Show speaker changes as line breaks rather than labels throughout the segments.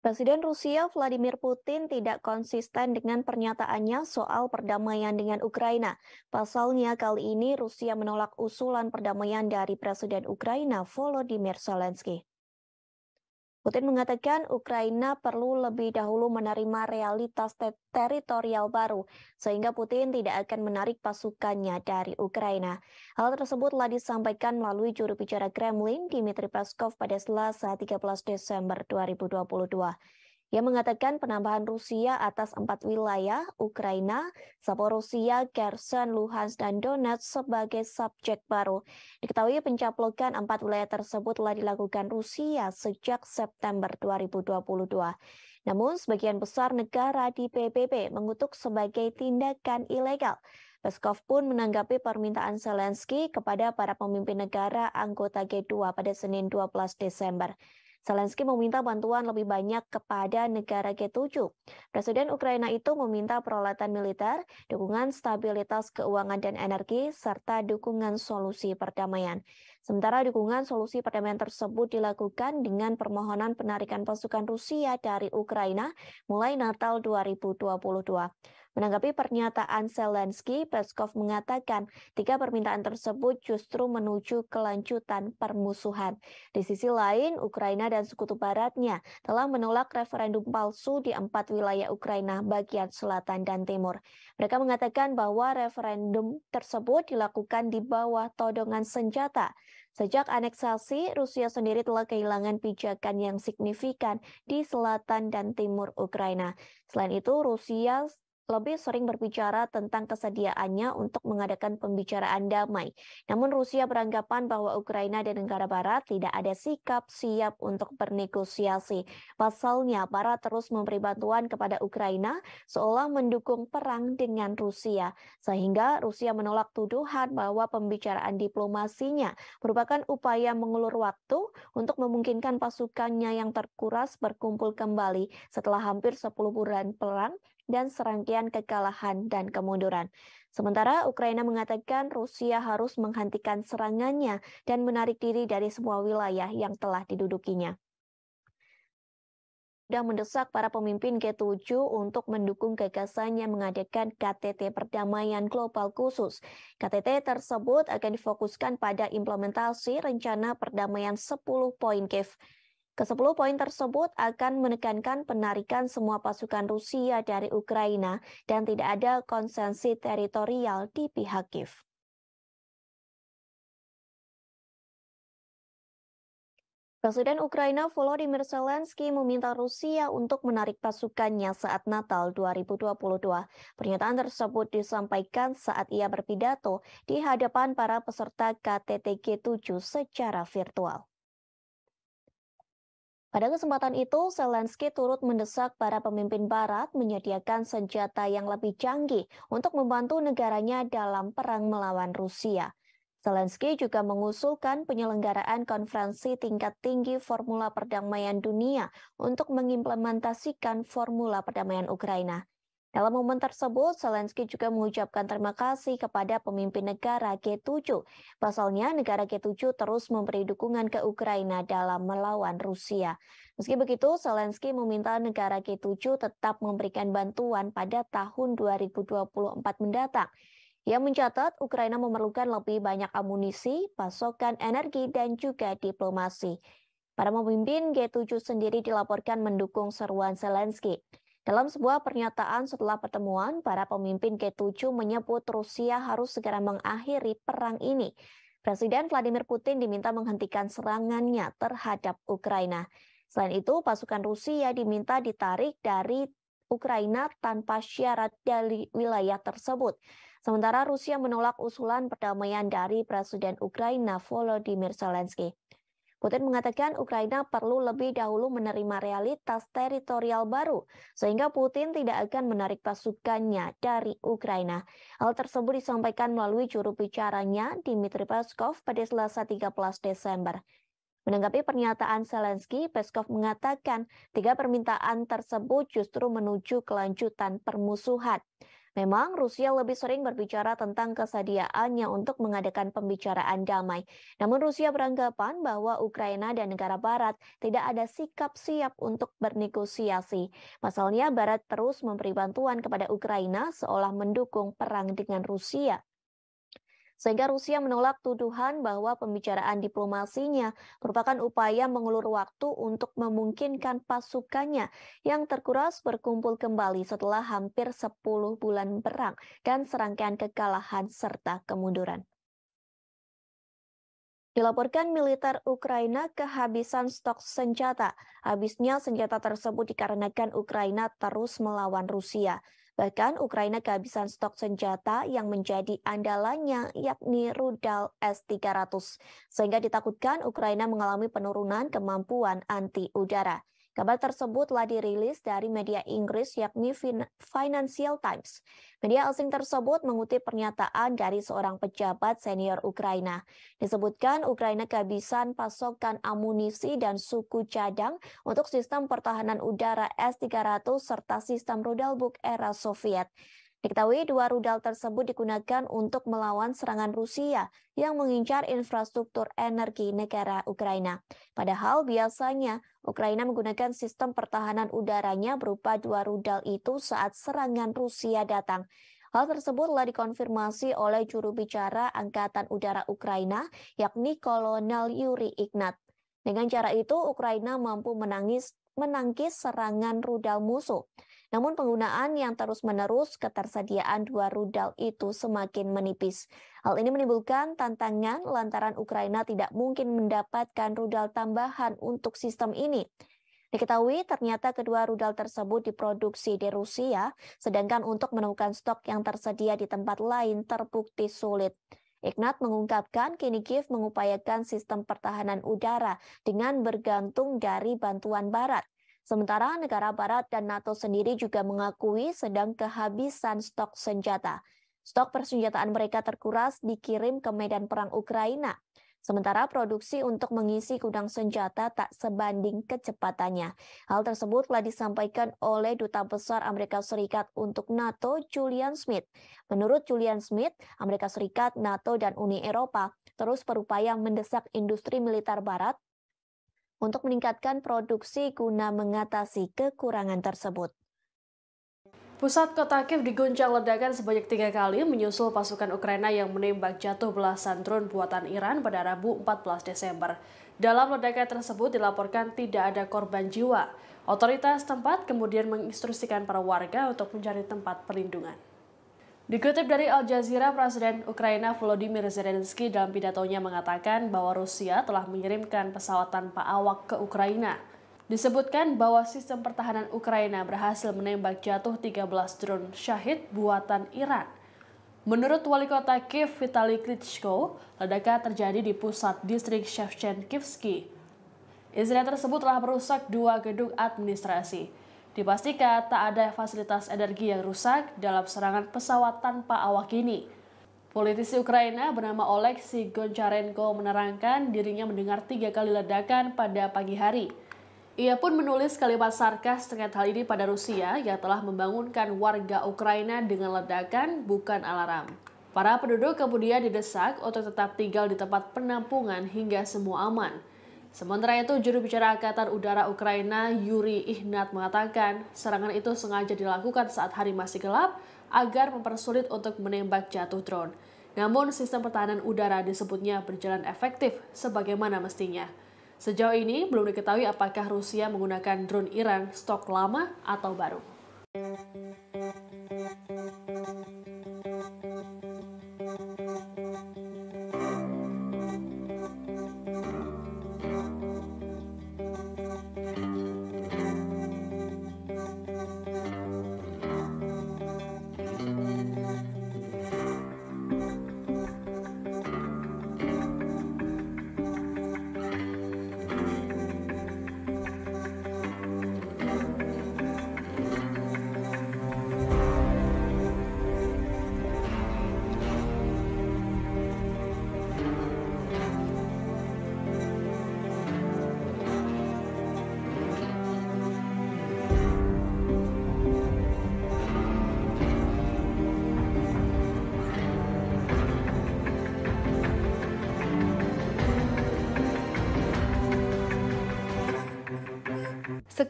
Presiden Rusia Vladimir Putin tidak konsisten dengan pernyataannya soal perdamaian dengan Ukraina. Pasalnya kali ini Rusia menolak usulan perdamaian dari Presiden Ukraina Volodymyr Zelensky. Putin mengatakan Ukraina perlu lebih dahulu menerima realitas ter teritorial baru, sehingga Putin tidak akan menarik pasukannya dari Ukraina. Hal tersebut telah disampaikan melalui juru bicara Kremlin, Dmitry Peskov, pada Selasa 13 Desember 2022 yang mengatakan penambahan Rusia atas empat wilayah, Ukraina, Zaporosia, Kherson, Luhansk, dan Donetsk sebagai subjek baru. Diketahui pencaplokan empat wilayah tersebut telah dilakukan Rusia sejak September 2022. Namun, sebagian besar negara di PBB mengutuk sebagai tindakan ilegal. Peskov pun menanggapi permintaan Zelensky kepada para pemimpin negara anggota G2 pada Senin 12 Desember. Zelensky meminta bantuan lebih banyak kepada negara G7. Presiden Ukraina itu meminta peralatan militer, dukungan stabilitas keuangan dan energi, serta dukungan solusi perdamaian. Sementara dukungan solusi perdamaian tersebut dilakukan dengan permohonan penarikan pasukan Rusia dari Ukraina mulai Natal 2022. Menanggapi pernyataan Zelensky, Peskov mengatakan tiga permintaan tersebut justru menuju kelanjutan permusuhan. Di sisi lain, Ukraina dan sekutu baratnya telah menolak referendum palsu di empat wilayah Ukraina bagian selatan dan timur. Mereka mengatakan bahwa referendum tersebut dilakukan di bawah todongan senjata Sejak aneksasi, Rusia sendiri telah kehilangan pijakan yang signifikan di selatan dan timur Ukraina. Selain itu, Rusia lebih sering berbicara tentang kesediaannya untuk mengadakan pembicaraan damai. Namun Rusia beranggapan bahwa Ukraina dan negara barat tidak ada sikap siap untuk bernegosiasi. Pasalnya, barat terus memberi bantuan kepada Ukraina seolah mendukung perang dengan Rusia. Sehingga Rusia menolak tuduhan bahwa pembicaraan diplomasinya merupakan upaya mengulur waktu untuk memungkinkan pasukannya yang terkuras berkumpul kembali setelah hampir 10 bulan perang dan serangkaian kekalahan dan kemunduran. Sementara Ukraina mengatakan Rusia harus menghentikan serangannya dan menarik diri dari semua wilayah yang telah didudukinya sudah mendesak para pemimpin G7 untuk mendukung gagasannya mengadakan KTT perdamaian global khusus. KTT tersebut akan difokuskan pada implementasi rencana perdamaian 10 poin Kiev. Kesepuluh poin tersebut akan menekankan penarikan semua pasukan Rusia dari Ukraina dan tidak ada konsensi teritorial di pihak Kiev. Presiden Ukraina Volodymyr Zelensky meminta Rusia untuk menarik pasukannya saat Natal 2022. Pernyataan tersebut disampaikan saat ia berpidato di hadapan para peserta kttg 7 secara virtual. Pada kesempatan itu, Zelensky turut mendesak para pemimpin Barat menyediakan senjata yang lebih canggih untuk membantu negaranya dalam perang melawan Rusia. Zelensky juga mengusulkan penyelenggaraan konferensi tingkat tinggi Formula Perdamaian Dunia untuk mengimplementasikan formula perdamaian Ukraina. Dalam momen tersebut, Zelensky juga mengucapkan terima kasih kepada pemimpin negara G7. Pasalnya, negara G7 terus memberi dukungan ke Ukraina dalam melawan Rusia. Meski begitu, Zelensky meminta negara G7 tetap memberikan bantuan pada tahun 2024 mendatang. Ia mencatat Ukraina memerlukan lebih banyak amunisi, pasokan energi, dan juga diplomasi. Para pemimpin G7 sendiri dilaporkan mendukung seruan Zelensky. Dalam sebuah pernyataan setelah pertemuan, para pemimpin G7 menyebut Rusia harus segera mengakhiri perang ini. Presiden Vladimir Putin diminta menghentikan serangannya terhadap Ukraina. Selain itu, pasukan Rusia diminta ditarik dari Ukraina tanpa syarat dari wilayah tersebut. Sementara Rusia menolak usulan perdamaian dari Presiden Ukraina Volodymyr Zelensky. Putin mengatakan Ukraina perlu lebih dahulu menerima realitas teritorial baru, sehingga Putin tidak akan menarik pasukannya dari Ukraina. Hal tersebut disampaikan melalui juru bicaranya Dmitry Peskov pada Selasa 13 Desember. Menanggapi pernyataan Zelensky, Peskov mengatakan tiga permintaan tersebut justru menuju kelanjutan permusuhan. Memang Rusia lebih sering berbicara tentang kesediaannya untuk mengadakan pembicaraan damai. Namun Rusia beranggapan bahwa Ukraina dan negara barat tidak ada sikap siap untuk bernegosiasi. Pasalnya barat terus memberi bantuan kepada Ukraina seolah mendukung perang dengan Rusia sehingga Rusia menolak tuduhan bahwa pembicaraan diplomasinya merupakan upaya mengulur waktu untuk memungkinkan pasukannya yang terkuras berkumpul kembali setelah hampir 10 bulan perang dan serangkaian kekalahan serta kemunduran. Dilaporkan militer Ukraina kehabisan stok senjata. Habisnya senjata tersebut dikarenakan Ukraina terus melawan Rusia. Bahkan Ukraina kehabisan stok senjata yang menjadi andalannya yakni rudal S-300, sehingga ditakutkan Ukraina mengalami penurunan kemampuan anti udara. Kabar tersebut telah dirilis dari media Inggris yakni Financial Times. Media asing tersebut mengutip pernyataan dari seorang pejabat senior Ukraina. Disebutkan Ukraina kehabisan pasokan amunisi dan suku cadang untuk sistem pertahanan udara S-300 serta sistem rudal Buk era Soviet. Diketahui dua rudal tersebut digunakan untuk melawan serangan Rusia yang mengincar infrastruktur energi negara Ukraina. Padahal biasanya Ukraina menggunakan sistem pertahanan udaranya berupa dua rudal itu saat serangan Rusia datang. Hal tersebut telah dikonfirmasi oleh juru bicara Angkatan Udara Ukraina, yakni Kolonel Yuri Ignat. Dengan cara itu, Ukraina mampu menangis, menangkis serangan rudal musuh. Namun penggunaan yang terus-menerus ketersediaan dua rudal itu semakin menipis. Hal ini menimbulkan tantangan lantaran Ukraina tidak mungkin mendapatkan rudal tambahan untuk sistem ini. Diketahui ternyata kedua rudal tersebut diproduksi di Rusia, sedangkan untuk menemukan stok yang tersedia di tempat lain terbukti sulit. Ignat mengungkapkan kini Kiev mengupayakan sistem pertahanan udara dengan bergantung dari bantuan barat. Sementara negara barat dan NATO sendiri juga mengakui sedang kehabisan stok senjata. Stok persenjataan mereka terkuras dikirim ke medan perang Ukraina. Sementara produksi untuk mengisi gudang senjata tak sebanding kecepatannya. Hal tersebut telah disampaikan oleh Duta Besar Amerika Serikat untuk NATO, Julian Smith. Menurut Julian Smith, Amerika Serikat, NATO, dan Uni Eropa terus berupaya mendesak industri militer barat untuk meningkatkan produksi guna mengatasi kekurangan tersebut. Pusat kota Kiev diguncang ledakan sebanyak tiga
kali menyusul pasukan Ukraina yang menembak jatuh belasan drone buatan Iran pada Rabu 14 Desember. Dalam ledakan tersebut dilaporkan tidak ada korban jiwa. Otoritas tempat kemudian menginstruksikan para warga untuk mencari tempat perlindungan. Dikutip dari Al Jazeera, Presiden Ukraina Volodymyr Zelensky dalam pidatonya mengatakan bahwa Rusia telah mengirimkan pesawat tanpa awak ke Ukraina. Disebutkan bahwa sistem pertahanan Ukraina berhasil menembak jatuh 13 drone Syahid buatan Iran. Menurut wali kota Kiev Vitaly Klitschko, ledakan terjadi di pusat distrik Shevchenkivsky. Insiden tersebut telah merusak dua gedung administrasi. Dipastikan tak ada fasilitas energi yang rusak dalam serangan pesawat tanpa awak ini. Politisi Ukraina bernama Oleksiy Goncharenko menerangkan dirinya mendengar tiga kali ledakan pada pagi hari. Ia pun menulis kalimat sarkas terkait hal ini pada Rusia yang telah membangunkan warga Ukraina dengan ledakan bukan alarm. Para penduduk kemudian didesak untuk tetap tinggal di tempat penampungan hingga semua aman. Sementara itu, juru bicara Angkatan Udara Ukraina Yuri Ihnat mengatakan serangan itu sengaja dilakukan saat hari masih gelap agar mempersulit untuk menembak jatuh drone. Namun, sistem pertahanan udara disebutnya berjalan efektif sebagaimana mestinya. Sejauh ini, belum diketahui apakah Rusia menggunakan drone Iran stok lama atau baru.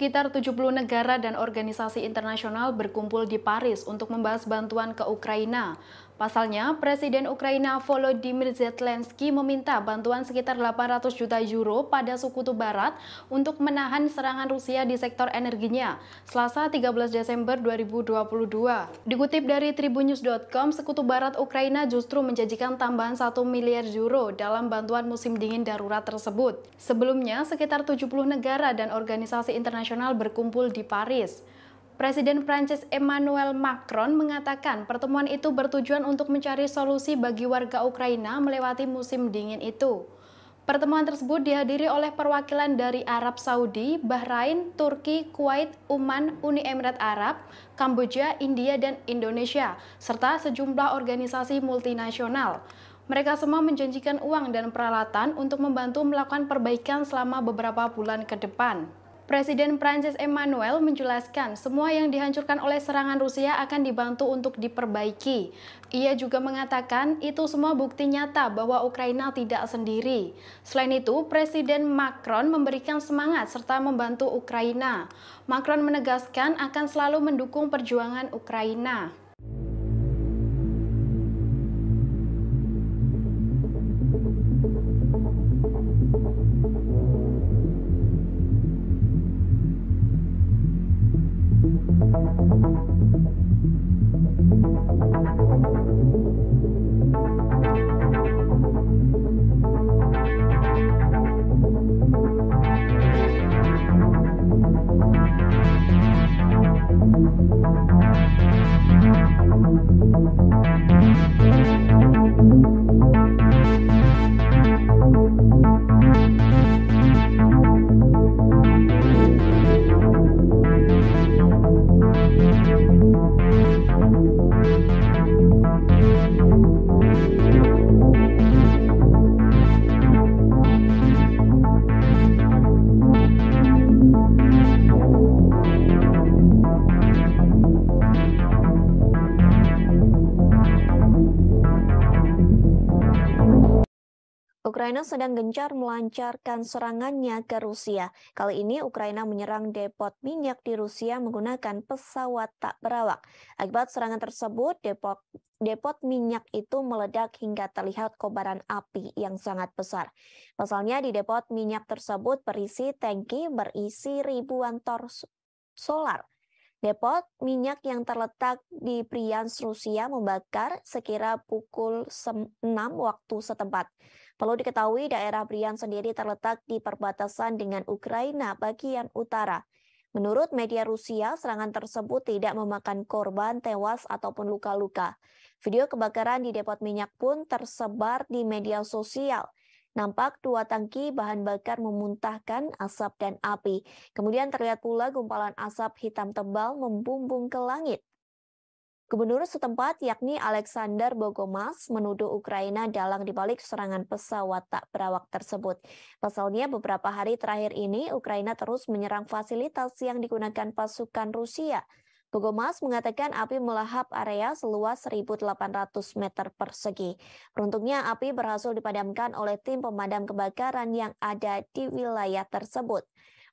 Sekitar 70 negara dan organisasi internasional berkumpul di Paris untuk membahas bantuan ke Ukraina. Pasalnya, Presiden Ukraina Volodymyr Zelensky meminta bantuan sekitar 800 juta euro pada sekutu barat untuk menahan serangan Rusia di sektor energinya, Selasa 13 Desember 2022. Dikutip dari tribunews.com, sekutu barat Ukraina justru menjanjikan tambahan 1 miliar euro dalam bantuan musim dingin darurat tersebut. Sebelumnya, sekitar 70 negara dan organisasi internasional berkumpul di Paris. Presiden Prancis Emmanuel Macron mengatakan pertemuan itu bertujuan untuk mencari solusi bagi warga Ukraina melewati musim dingin itu. Pertemuan tersebut dihadiri oleh perwakilan dari Arab Saudi, Bahrain, Turki, Kuwait, Uman, Uni Emirat Arab, Kamboja, India, dan Indonesia, serta sejumlah organisasi multinasional. Mereka semua menjanjikan uang dan peralatan untuk membantu melakukan perbaikan selama beberapa bulan ke depan. Presiden Prancis Emmanuel menjelaskan semua yang dihancurkan oleh serangan Rusia akan dibantu untuk diperbaiki. Ia juga mengatakan itu semua bukti nyata bahwa Ukraina tidak sendiri. Selain itu, Presiden Macron memberikan semangat serta membantu Ukraina. Macron menegaskan akan selalu mendukung perjuangan Ukraina.
Ukraina sedang gencar melancarkan serangannya ke Rusia. Kali ini Ukraina menyerang depot minyak di Rusia menggunakan pesawat tak berawak. Akibat serangan tersebut, depot depot minyak itu meledak hingga terlihat kobaran api yang sangat besar. Pasalnya di depot minyak tersebut berisi tangki berisi ribuan tor solar Depot minyak yang terletak di Priyans, Rusia membakar sekira pukul 6 waktu setempat. Perlu diketahui daerah Brian sendiri terletak di perbatasan dengan Ukraina bagian utara. Menurut media Rusia, serangan tersebut tidak memakan korban tewas ataupun luka-luka. Video kebakaran di depot minyak pun tersebar di media sosial. Nampak dua tangki bahan bakar memuntahkan asap dan api. Kemudian terlihat pula gumpalan asap hitam tebal membumbung ke langit. Gubernur setempat yakni Alexander Bogomas menuduh Ukraina dalang dibalik serangan pesawat tak berawak tersebut. Pasalnya beberapa hari terakhir ini Ukraina terus menyerang fasilitas yang digunakan pasukan Rusia. Bogomas mengatakan api melahap area seluas 1.800 meter persegi. Beruntungnya api berhasil dipadamkan oleh tim pemadam kebakaran yang ada di wilayah tersebut.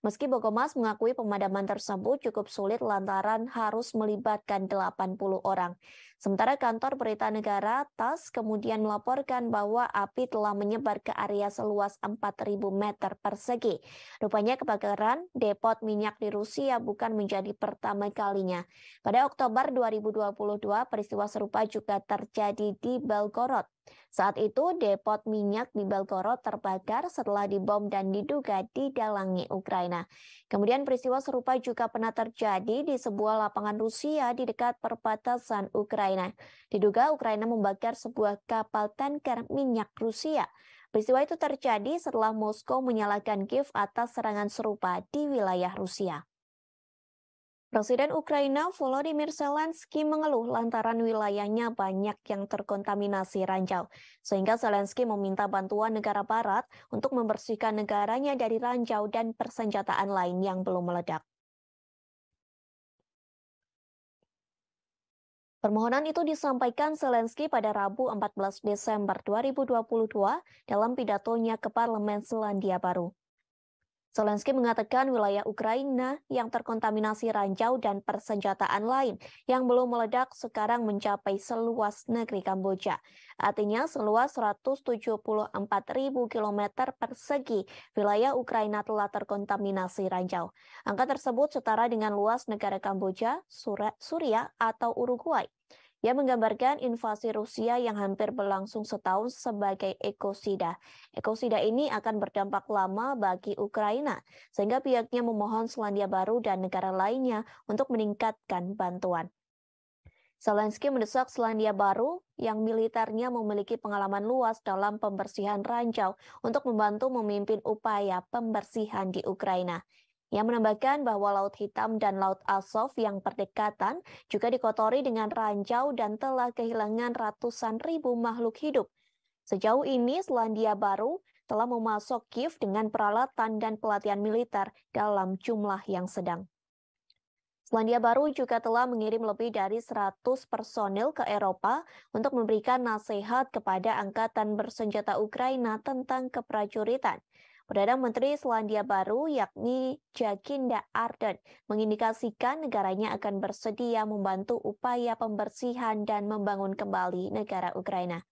Meski Bogomas mengakui pemadaman tersebut cukup sulit lantaran harus melibatkan 80 orang. Sementara kantor berita negara TAS kemudian melaporkan bahwa api telah menyebar ke area seluas 4.000 meter persegi. Rupanya kebakaran depot minyak di Rusia bukan menjadi pertama kalinya. Pada Oktober 2022, peristiwa serupa juga terjadi di Belgorod. Saat itu, depot minyak di Belgorod terbakar setelah dibom dan diduga didalangi Ukraina. Kemudian peristiwa serupa juga pernah terjadi di sebuah lapangan Rusia di dekat perbatasan Ukraina. Ukraina. Diduga Ukraina membakar sebuah kapal tanker minyak Rusia. Peristiwa itu terjadi setelah Moskow menyalahkan Kiev atas serangan serupa di wilayah Rusia. Presiden Ukraina Volodymyr Zelensky mengeluh lantaran wilayahnya banyak yang terkontaminasi ranjau, sehingga Zelensky meminta bantuan negara barat untuk membersihkan negaranya dari ranjau dan persenjataan lain yang belum meledak. Permohonan itu disampaikan Zelensky pada Rabu 14 Desember 2022 dalam pidatonya ke Parlemen Selandia Baru. Zelensky mengatakan wilayah Ukraina yang terkontaminasi ranjau dan persenjataan lain yang belum meledak sekarang mencapai seluas negeri Kamboja. Artinya seluas 174.000 km persegi wilayah Ukraina telah terkontaminasi ranjau. Angka tersebut setara dengan luas negara Kamboja, Suria, atau Uruguay. Ia menggambarkan invasi Rusia yang hampir berlangsung setahun sebagai ekosida. Ekosida ini akan berdampak lama bagi Ukraina, sehingga pihaknya memohon Selandia Baru dan negara lainnya untuk meningkatkan bantuan. Zelensky mendesak Selandia Baru yang militernya memiliki pengalaman luas dalam pembersihan ranjau untuk membantu memimpin upaya pembersihan di Ukraina. Ia menambahkan bahwa Laut Hitam dan Laut Azov yang berdekatan juga dikotori dengan ranjau dan telah kehilangan ratusan ribu makhluk hidup. Sejauh ini, Selandia Baru telah memasok Kiev dengan peralatan dan pelatihan militer dalam jumlah yang sedang. Selandia Baru juga telah mengirim lebih dari 100 personil ke Eropa untuk memberikan nasihat kepada angkatan bersenjata Ukraina tentang keprajuritan. Perdana Menteri Selandia Baru yakni Jacinda Ardern mengindikasikan negaranya akan bersedia membantu upaya pembersihan dan membangun kembali negara Ukraina.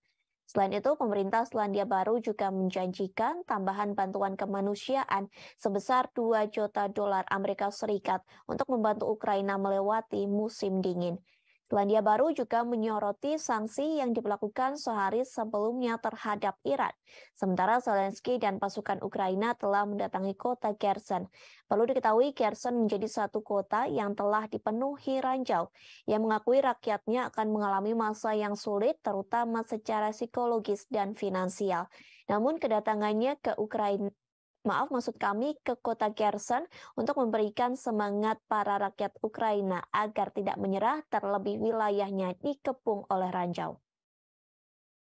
Selain itu, pemerintah Selandia Baru juga menjanjikan tambahan bantuan kemanusiaan sebesar 2 juta dolar Amerika Serikat untuk membantu Ukraina melewati musim dingin. Selandia Baru juga menyoroti sanksi yang diberlakukan sehari sebelumnya terhadap Iran. Sementara Zelensky dan pasukan Ukraina telah mendatangi kota Kherson. Perlu diketahui Kherson menjadi satu kota yang telah dipenuhi ranjau. Yang mengakui rakyatnya akan mengalami masa yang sulit terutama secara psikologis dan finansial. Namun kedatangannya ke Ukraina maaf maksud kami ke kota Kherson untuk memberikan semangat para rakyat Ukraina agar tidak menyerah terlebih wilayahnya dikepung oleh ranjau.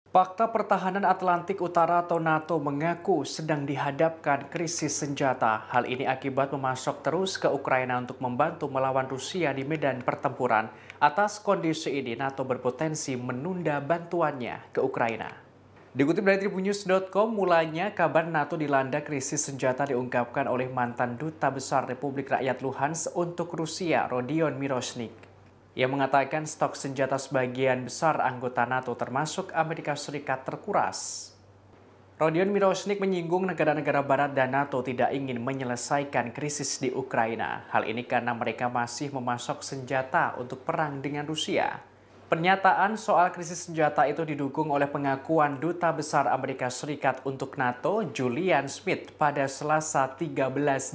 Fakta Pertahanan Atlantik Utara atau NATO mengaku sedang dihadapkan krisis senjata. Hal ini akibat memasok terus ke Ukraina untuk membantu melawan Rusia di medan pertempuran. Atas kondisi ini, NATO berpotensi menunda bantuannya ke Ukraina. Dikutip dari tribunnews.com, mulanya kabar NATO dilanda krisis senjata diungkapkan oleh mantan Duta Besar Republik Rakyat Luhansk untuk Rusia, Rodion Miroshnik. Ia mengatakan stok senjata sebagian besar anggota NATO termasuk Amerika Serikat terkuras. Rodion Miroshnik menyinggung negara-negara barat dan NATO tidak ingin menyelesaikan krisis di Ukraina. Hal ini karena mereka masih memasok senjata untuk perang dengan Rusia. Pernyataan soal krisis senjata itu didukung oleh pengakuan Duta Besar Amerika Serikat untuk NATO, Julian Smith, pada Selasa 13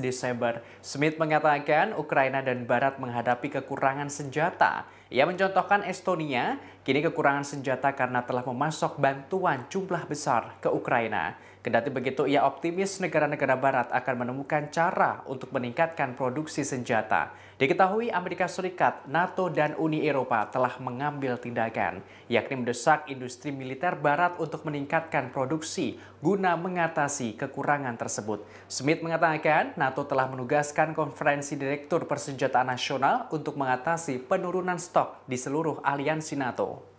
Desember. Smith mengatakan Ukraina dan Barat menghadapi kekurangan senjata. Ia mencontohkan Estonia, kini kekurangan senjata karena telah memasok bantuan jumlah besar ke Ukraina. Kendati begitu, ia optimis negara-negara barat akan menemukan cara untuk meningkatkan produksi senjata. Diketahui Amerika Serikat, NATO, dan Uni Eropa telah mengambil tindakan, yakni mendesak industri militer barat untuk meningkatkan produksi guna mengatasi kekurangan tersebut. Smith mengatakan, NATO telah menugaskan konferensi direktur persenjataan nasional untuk mengatasi penurunan stok di seluruh aliansi NATO.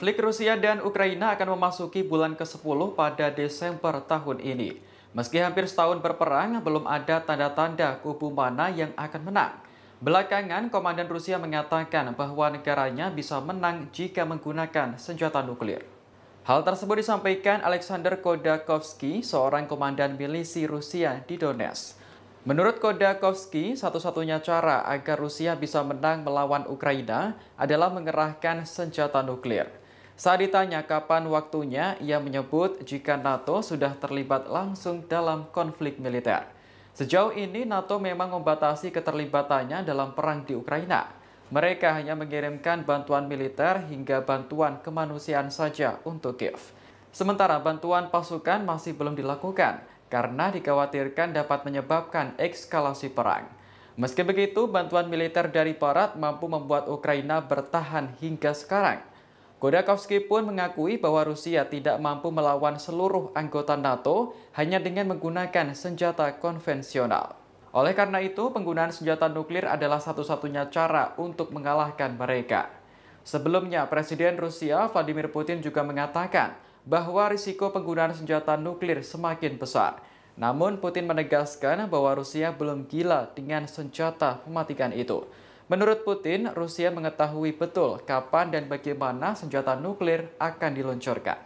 Konflik Rusia dan Ukraina akan memasuki bulan ke-10 pada Desember tahun ini. Meski hampir setahun berperang, belum ada tanda-tanda kubu mana yang akan menang. Belakangan, Komandan Rusia mengatakan bahwa negaranya bisa menang jika menggunakan senjata nuklir. Hal tersebut disampaikan Alexander Kodakovsky, seorang komandan milisi Rusia di Donetsk. Menurut Kodakovsky, satu-satunya cara agar Rusia bisa menang melawan Ukraina adalah mengerahkan senjata nuklir. Saat ditanya kapan waktunya, ia menyebut jika NATO sudah terlibat langsung dalam konflik militer. Sejauh ini NATO memang membatasi keterlibatannya dalam perang di Ukraina. Mereka hanya mengirimkan bantuan militer hingga bantuan kemanusiaan saja untuk Kiev. Sementara bantuan pasukan masih belum dilakukan karena dikhawatirkan dapat menyebabkan ekskalasi perang. Meski begitu, bantuan militer dari Barat mampu membuat Ukraina bertahan hingga sekarang. Godakovsky pun mengakui bahwa Rusia tidak mampu melawan seluruh anggota NATO hanya dengan menggunakan senjata konvensional. Oleh karena itu, penggunaan senjata nuklir adalah satu-satunya cara untuk mengalahkan mereka. Sebelumnya, Presiden Rusia Vladimir Putin juga mengatakan bahwa risiko penggunaan senjata nuklir semakin besar. Namun, Putin menegaskan bahwa Rusia belum gila dengan senjata mematikan itu. Menurut Putin, Rusia mengetahui betul kapan dan bagaimana senjata nuklir akan diluncurkan.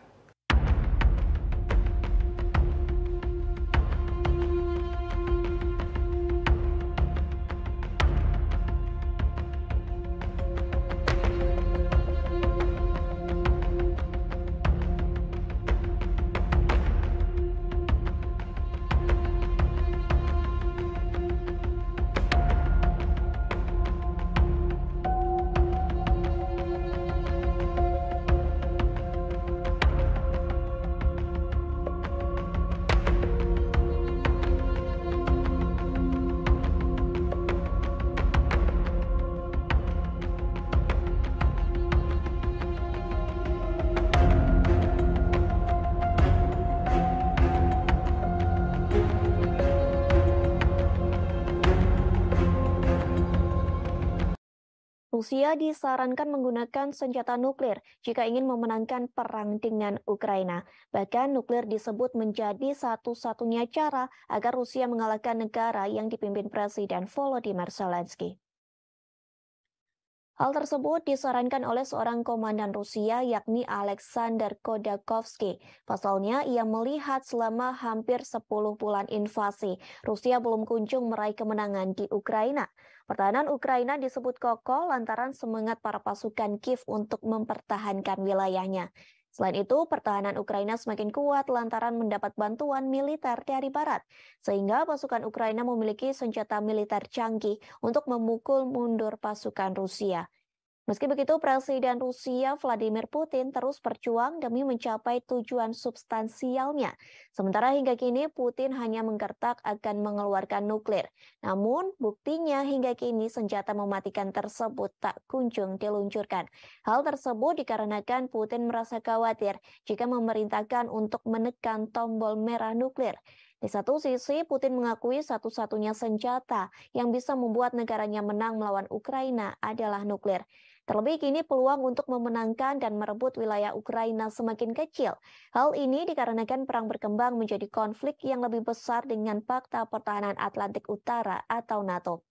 Rusia disarankan menggunakan senjata nuklir jika ingin memenangkan perang dengan Ukraina. Bahkan nuklir disebut menjadi satu-satunya cara agar Rusia mengalahkan negara yang dipimpin Presiden Volodymyr Zelensky. Hal tersebut disarankan oleh seorang komandan Rusia yakni Alexander Kodakovsky. Pasalnya, ia melihat selama hampir 10 bulan invasi, Rusia belum kunjung meraih kemenangan di Ukraina. Pertahanan Ukraina disebut kokoh lantaran semangat para pasukan Kiev untuk mempertahankan wilayahnya. Selain itu, pertahanan Ukraina semakin kuat lantaran mendapat bantuan militer dari Barat, sehingga pasukan Ukraina memiliki senjata militer canggih untuk memukul mundur pasukan Rusia. Meski begitu, Presiden Rusia Vladimir Putin terus berjuang demi mencapai tujuan substansialnya. Sementara hingga kini Putin hanya menggertak akan mengeluarkan nuklir. Namun, buktinya hingga kini senjata mematikan tersebut tak kunjung diluncurkan. Hal tersebut dikarenakan Putin merasa khawatir jika memerintahkan untuk menekan tombol merah nuklir. Di satu sisi, Putin mengakui satu-satunya senjata yang bisa membuat negaranya menang melawan Ukraina adalah nuklir. Terlebih kini peluang untuk memenangkan dan merebut wilayah Ukraina semakin kecil. Hal ini dikarenakan perang berkembang menjadi konflik yang lebih besar dengan Fakta Pertahanan Atlantik Utara atau NATO.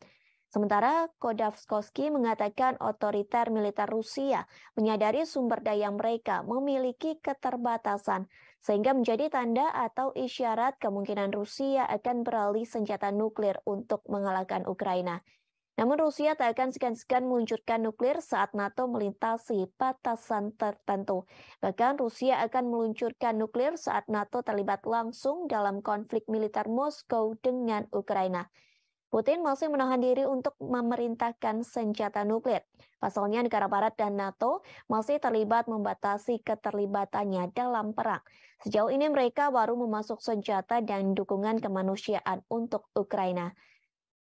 Sementara Kodavskoski mengatakan otoriter militer Rusia menyadari sumber daya mereka memiliki keterbatasan sehingga menjadi tanda atau isyarat kemungkinan Rusia akan beralih senjata nuklir untuk mengalahkan Ukraina. Namun Rusia tak akan segan-segan meluncurkan nuklir saat NATO melintasi batasan tertentu. Bahkan Rusia akan meluncurkan nuklir saat NATO terlibat langsung dalam konflik militer Moskow dengan Ukraina. Putin masih menahan diri untuk memerintahkan senjata nuklir. Pasalnya negara barat dan NATO masih terlibat membatasi keterlibatannya dalam perang. Sejauh ini mereka baru memasuk senjata dan dukungan kemanusiaan untuk Ukraina.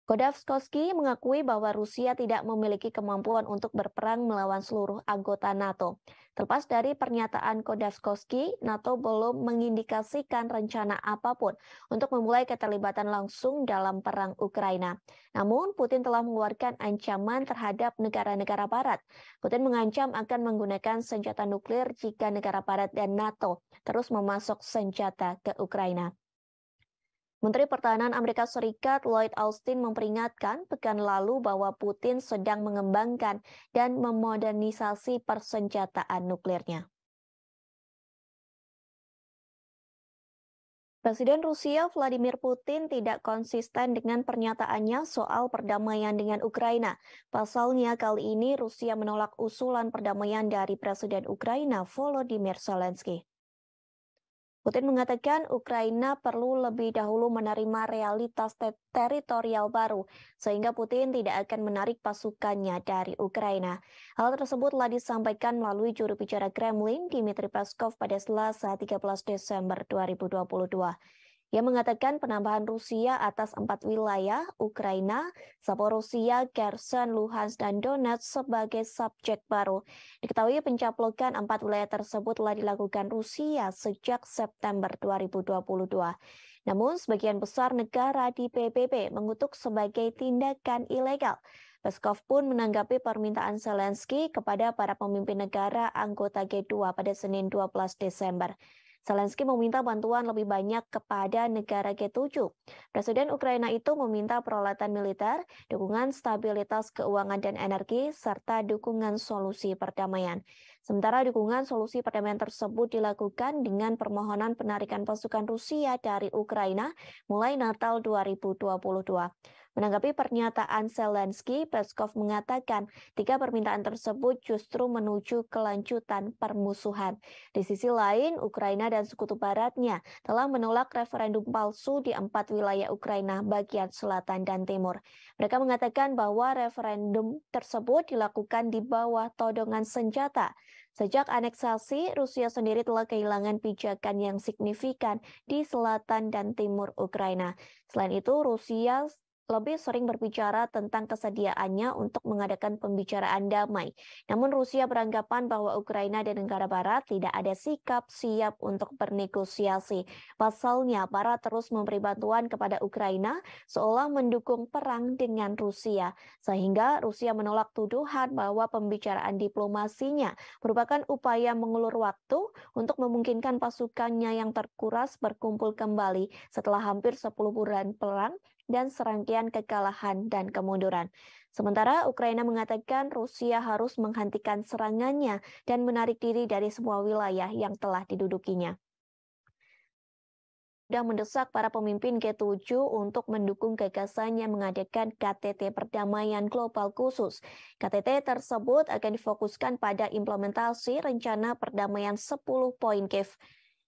Kodavskoski mengakui bahwa Rusia tidak memiliki kemampuan untuk berperang melawan seluruh anggota NATO. Terlepas dari pernyataan Kodavskoski, NATO belum mengindikasikan rencana apapun untuk memulai keterlibatan langsung dalam perang Ukraina. Namun, Putin telah mengeluarkan ancaman terhadap negara-negara barat. Putin mengancam akan menggunakan senjata nuklir jika negara barat dan NATO terus memasok senjata ke Ukraina. Menteri Pertahanan Amerika Serikat Lloyd Austin memperingatkan pekan lalu bahwa Putin sedang mengembangkan dan memodernisasi persenjataan nuklirnya. Presiden Rusia Vladimir Putin tidak konsisten dengan pernyataannya soal perdamaian dengan Ukraina. Pasalnya kali ini Rusia menolak usulan perdamaian dari Presiden Ukraina Volodymyr Zelensky. Putin mengatakan Ukraina perlu lebih dahulu menerima realitas ter teritorial baru, sehingga Putin tidak akan menarik pasukannya dari Ukraina. Hal tersebut telah disampaikan melalui juru bicara Kremlin, Dmitry Peskov, pada Selasa 13 Desember 2022 yang mengatakan penambahan Rusia atas empat wilayah, Ukraina, Zaporosia, Kherson, Luhansk, dan Donetsk sebagai subjek baru. Diketahui pencaplokan empat wilayah tersebut telah dilakukan Rusia sejak September 2022. Namun, sebagian besar negara di PBB mengutuk sebagai tindakan ilegal. Peskov pun menanggapi permintaan Zelensky kepada para pemimpin negara anggota G2 pada Senin 12 Desember. Zelensky meminta bantuan lebih banyak kepada negara G7. Presiden Ukraina itu meminta peralatan militer, dukungan stabilitas keuangan dan energi, serta dukungan solusi perdamaian. Sementara dukungan solusi perdamaian tersebut dilakukan dengan permohonan penarikan pasukan Rusia dari Ukraina mulai Natal 2022. Menanggapi pernyataan Zelensky, Peskov mengatakan tiga permintaan tersebut justru menuju kelanjutan permusuhan. Di sisi lain, Ukraina dan sekutu baratnya telah menolak referendum palsu di empat wilayah Ukraina bagian selatan dan timur. Mereka mengatakan bahwa referendum tersebut dilakukan di bawah todongan senjata Sejak aneksasi, Rusia sendiri telah kehilangan pijakan yang signifikan di selatan dan timur Ukraina. Selain itu, Rusia lebih sering berbicara tentang kesediaannya untuk mengadakan pembicaraan damai. Namun Rusia beranggapan bahwa Ukraina dan negara barat tidak ada sikap siap untuk bernegosiasi. Pasalnya, barat terus memberi bantuan kepada Ukraina seolah mendukung perang dengan Rusia. Sehingga Rusia menolak tuduhan bahwa pembicaraan diplomasinya merupakan upaya mengulur waktu untuk memungkinkan pasukannya yang terkuras berkumpul kembali setelah hampir 10 bulan perang dan serangkaian kekalahan dan kemunduran. Sementara Ukraina mengatakan Rusia harus menghentikan serangannya dan menarik diri dari semua wilayah yang telah didudukinya sudah mendesak para pemimpin G7 untuk mendukung gagasannya mengadakan KTT perdamaian global khusus. KTT tersebut akan difokuskan pada implementasi rencana perdamaian 10 poin Kiev.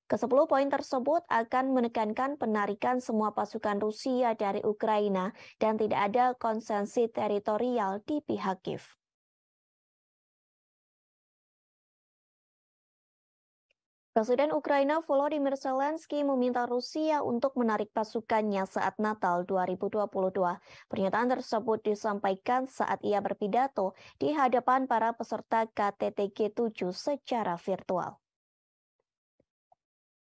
Kesepuluh poin tersebut akan menekankan penarikan semua pasukan Rusia dari Ukraina dan tidak ada konsensi teritorial di pihak Kiev. Presiden Ukraina Volodymyr Zelensky meminta Rusia untuk menarik pasukannya saat Natal 2022. Pernyataan tersebut disampaikan saat ia berpidato di hadapan para peserta kttg 7 secara virtual.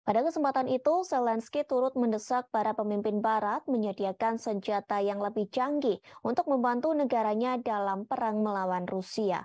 Pada kesempatan itu, Zelensky turut mendesak para pemimpin Barat menyediakan senjata yang lebih canggih untuk membantu negaranya dalam perang melawan Rusia.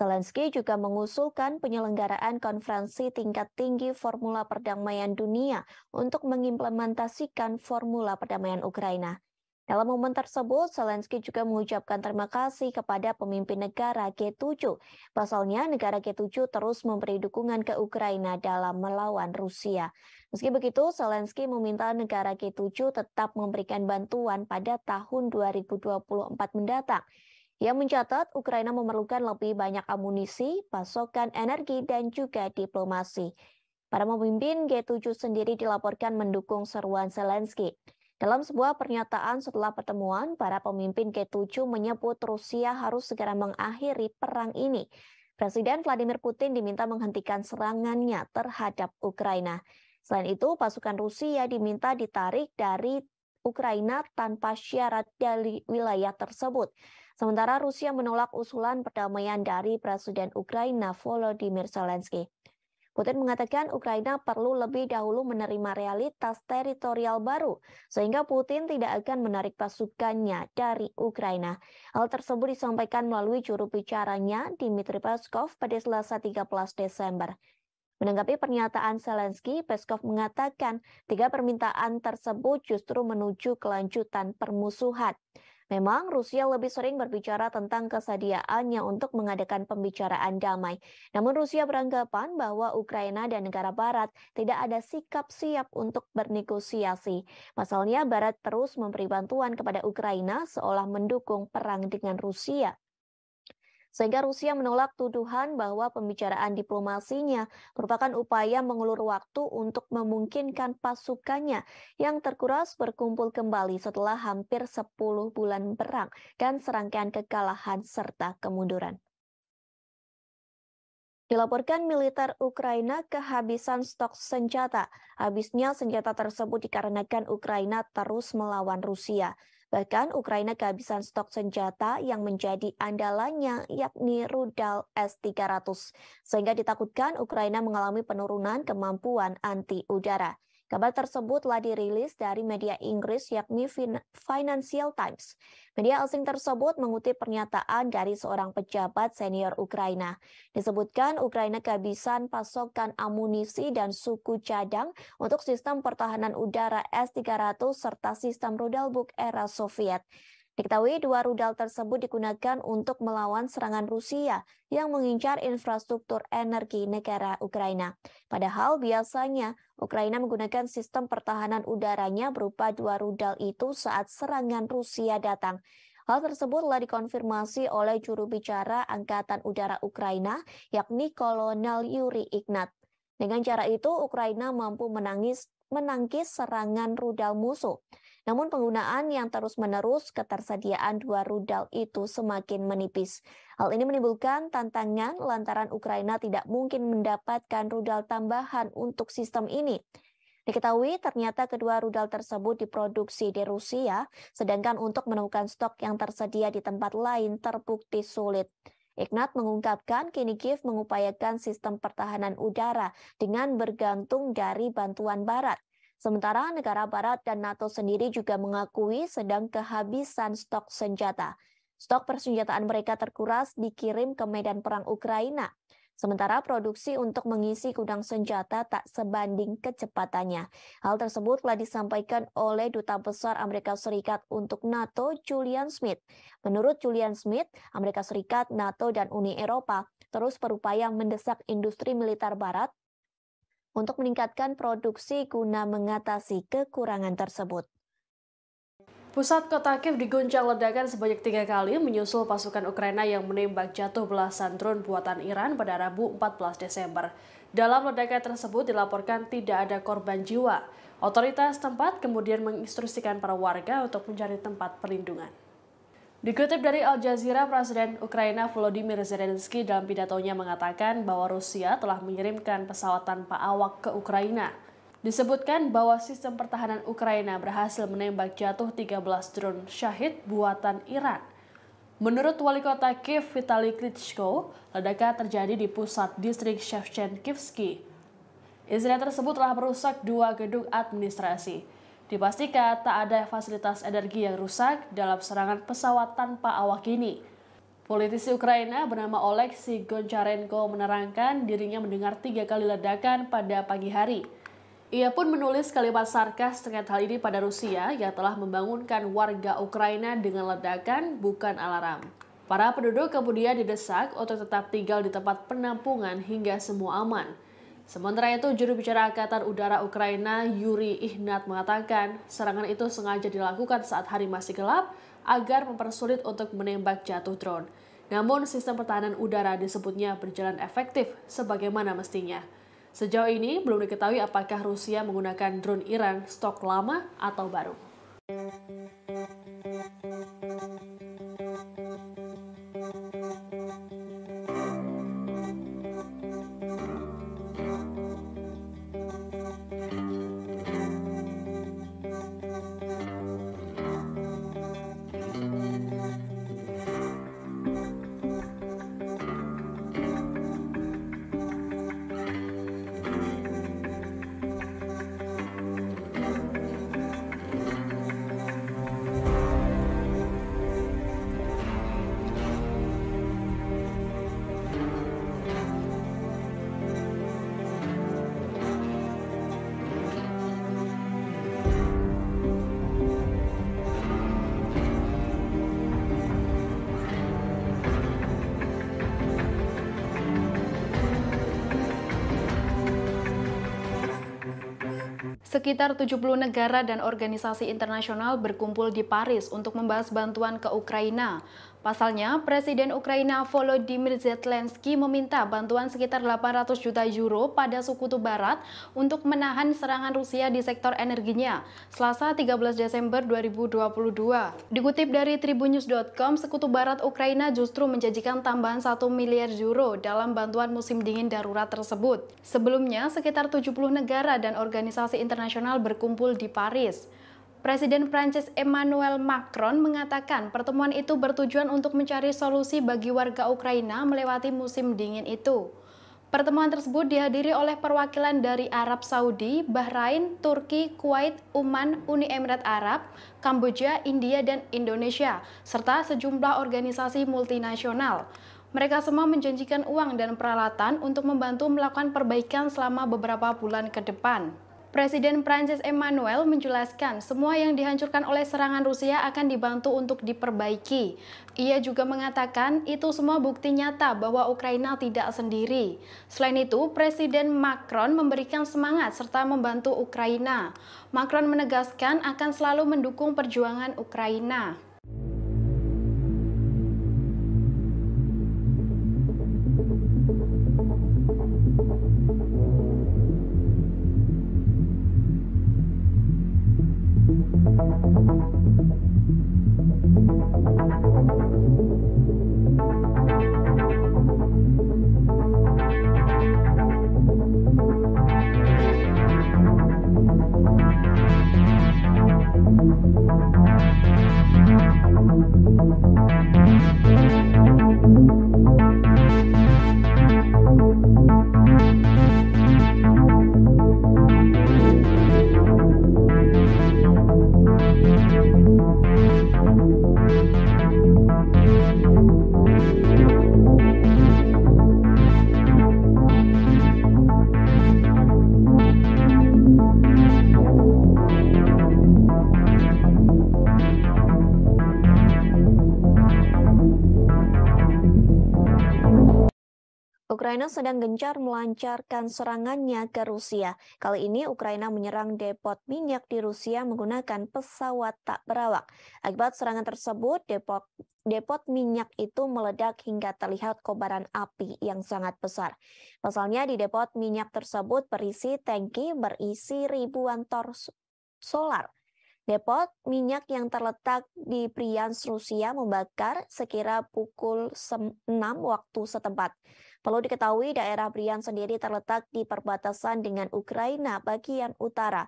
Zelensky juga mengusulkan penyelenggaraan konferensi tingkat tinggi Formula Perdamaian Dunia untuk mengimplementasikan Formula Perdamaian Ukraina. Dalam momen tersebut, Zelensky juga mengucapkan terima kasih kepada pemimpin negara G7. Pasalnya, negara G7 terus memberi dukungan ke Ukraina dalam melawan Rusia. Meski begitu, Zelensky meminta negara G7 tetap memberikan bantuan pada tahun 2024 mendatang. Ia mencatat Ukraina memerlukan lebih banyak amunisi, pasokan energi, dan juga diplomasi. Para pemimpin G7 sendiri dilaporkan mendukung seruan Zelensky. Dalam sebuah pernyataan setelah pertemuan, para pemimpin G7 menyebut Rusia harus segera mengakhiri perang ini. Presiden Vladimir Putin diminta menghentikan serangannya terhadap Ukraina. Selain itu, pasukan Rusia diminta ditarik dari Ukraina tanpa syarat dari wilayah tersebut. Sementara Rusia menolak usulan perdamaian dari Presiden Ukraina Volodymyr Zelensky. Putin mengatakan Ukraina perlu lebih dahulu menerima realitas teritorial baru, sehingga Putin tidak akan menarik pasukannya dari Ukraina. Hal tersebut disampaikan melalui juru bicaranya Dmitry Peskov pada Selasa 13 Desember. Menanggapi pernyataan Zelensky, Peskov mengatakan tiga permintaan tersebut justru menuju kelanjutan permusuhan. Memang Rusia lebih sering berbicara tentang kesediaannya untuk mengadakan pembicaraan damai. Namun Rusia beranggapan bahwa Ukraina dan negara barat tidak ada sikap siap untuk bernegosiasi. Pasalnya barat terus memberi bantuan kepada Ukraina seolah mendukung perang dengan Rusia sehingga Rusia menolak tuduhan bahwa pembicaraan diplomasinya merupakan upaya mengulur waktu untuk memungkinkan pasukannya yang terkuras berkumpul kembali setelah hampir 10 bulan perang dan serangkaian kekalahan serta kemunduran. Dilaporkan militer Ukraina kehabisan stok senjata. Habisnya senjata tersebut dikarenakan Ukraina terus melawan Rusia. Bahkan Ukraina kehabisan stok senjata yang menjadi andalannya yakni rudal S-300, sehingga ditakutkan Ukraina mengalami penurunan kemampuan anti udara. Kabar tersebut telah dirilis dari media Inggris yakni Financial Times. Media asing tersebut mengutip pernyataan dari seorang pejabat senior Ukraina. Disebutkan Ukraina kehabisan pasokan amunisi dan suku cadang untuk sistem pertahanan udara S-300 serta sistem rudal buk era Soviet. Diketahui dua rudal tersebut digunakan untuk melawan serangan Rusia yang mengincar infrastruktur energi negara Ukraina. Padahal biasanya Ukraina menggunakan sistem pertahanan udaranya berupa dua rudal itu saat serangan Rusia datang. Hal tersebut telah dikonfirmasi oleh juru bicara Angkatan Udara Ukraina, yakni Kolonel Yuri Ignat. Dengan cara itu, Ukraina mampu menangis, menangkis serangan rudal musuh. Namun penggunaan yang terus-menerus ketersediaan dua rudal itu semakin menipis. Hal ini menimbulkan tantangan lantaran Ukraina tidak mungkin mendapatkan rudal tambahan untuk sistem ini. Diketahui ternyata kedua rudal tersebut diproduksi di Rusia, sedangkan untuk menemukan stok yang tersedia di tempat lain terbukti sulit. Ignat mengungkapkan kini Kiev mengupayakan sistem pertahanan udara dengan bergantung dari bantuan barat. Sementara negara barat dan NATO sendiri juga mengakui sedang kehabisan stok senjata. Stok persenjataan mereka terkuras dikirim ke medan perang Ukraina. Sementara produksi untuk mengisi gudang senjata tak sebanding kecepatannya. Hal tersebut telah disampaikan oleh Duta Besar Amerika Serikat untuk NATO, Julian Smith. Menurut Julian Smith, Amerika Serikat, NATO, dan Uni Eropa terus berupaya mendesak industri militer barat untuk meningkatkan produksi guna mengatasi kekurangan tersebut. Pusat kota Kiev diguncang
ledakan sebanyak tiga kali menyusul pasukan Ukraina yang menembak jatuh belasan drone buatan Iran pada Rabu 14 Desember. Dalam ledakan tersebut dilaporkan tidak ada korban jiwa. Otoritas tempat kemudian menginstruksikan para warga untuk mencari tempat perlindungan. Dikutip dari Al Jazeera, Presiden Ukraina Volodymyr Zelensky dalam pidatonya mengatakan bahwa Rusia telah mengirimkan pesawat tanpa awak ke Ukraina. Disebutkan bahwa sistem pertahanan Ukraina berhasil menembak jatuh 13 drone Syahid buatan Iran. Menurut wali kota Kiev Vitaly Klitschko, ledakan terjadi di pusat distrik Shevchenkivsky. Insiden tersebut telah merusak dua gedung administrasi. Dipastikan tak ada fasilitas energi yang rusak dalam serangan pesawat tanpa awak ini. Politisi Ukraina bernama Oleksiy Goncharenko menerangkan dirinya mendengar tiga kali ledakan pada pagi hari. Ia pun menulis kalimat sarkas terkait hal ini pada Rusia yang telah membangunkan warga Ukraina dengan ledakan bukan alarm. Para penduduk kemudian didesak untuk tetap tinggal di tempat penampungan hingga semua aman. Sementara itu, juru bicara Angkatan Udara Ukraina Yuri Ihnat mengatakan serangan itu sengaja dilakukan saat hari masih gelap agar mempersulit untuk menembak jatuh drone. Namun, sistem pertahanan udara disebutnya berjalan efektif sebagaimana mestinya. Sejauh ini, belum diketahui apakah Rusia menggunakan drone Iran stok lama atau baru.
Sekitar 70 negara dan organisasi internasional berkumpul di Paris untuk membahas bantuan ke Ukraina. Pasalnya, Presiden Ukraina Volodymyr Zelensky meminta bantuan sekitar 800 juta euro pada sekutu barat untuk menahan serangan Rusia di sektor energinya, Selasa 13 Desember 2022. Dikutip dari tribunnews.com, sekutu barat Ukraina justru menjanjikan tambahan 1 miliar euro dalam bantuan musim dingin darurat tersebut. Sebelumnya, sekitar 70 negara dan organisasi internasional berkumpul di Paris. Presiden Prancis Emmanuel Macron mengatakan pertemuan itu bertujuan untuk mencari solusi bagi warga Ukraina melewati musim dingin itu. Pertemuan tersebut dihadiri oleh perwakilan dari Arab Saudi, Bahrain, Turki, Kuwait, Uman, Uni Emirat Arab, Kamboja, India, dan Indonesia, serta sejumlah organisasi multinasional. Mereka semua menjanjikan uang dan peralatan untuk membantu melakukan perbaikan selama beberapa bulan ke depan. Presiden Prancis Emmanuel menjelaskan semua yang dihancurkan oleh serangan Rusia akan dibantu untuk diperbaiki. Ia juga mengatakan itu semua bukti nyata bahwa Ukraina tidak sendiri. Selain itu, Presiden Macron memberikan semangat serta membantu Ukraina. Macron menegaskan akan selalu mendukung perjuangan Ukraina.
Ukraina sedang gencar melancarkan serangannya ke Rusia. Kali ini Ukraina menyerang depot minyak di Rusia menggunakan pesawat tak berawak. Akibat serangan tersebut, depot depot minyak itu meledak hingga terlihat kobaran api yang sangat besar. Pasalnya di depot minyak tersebut berisi tangki berisi ribuan tor solar. Depot minyak yang terletak di Priyans, Rusia membakar sekira pukul 6 waktu setempat. Perlu diketahui daerah Brian sendiri terletak di perbatasan dengan Ukraina bagian utara.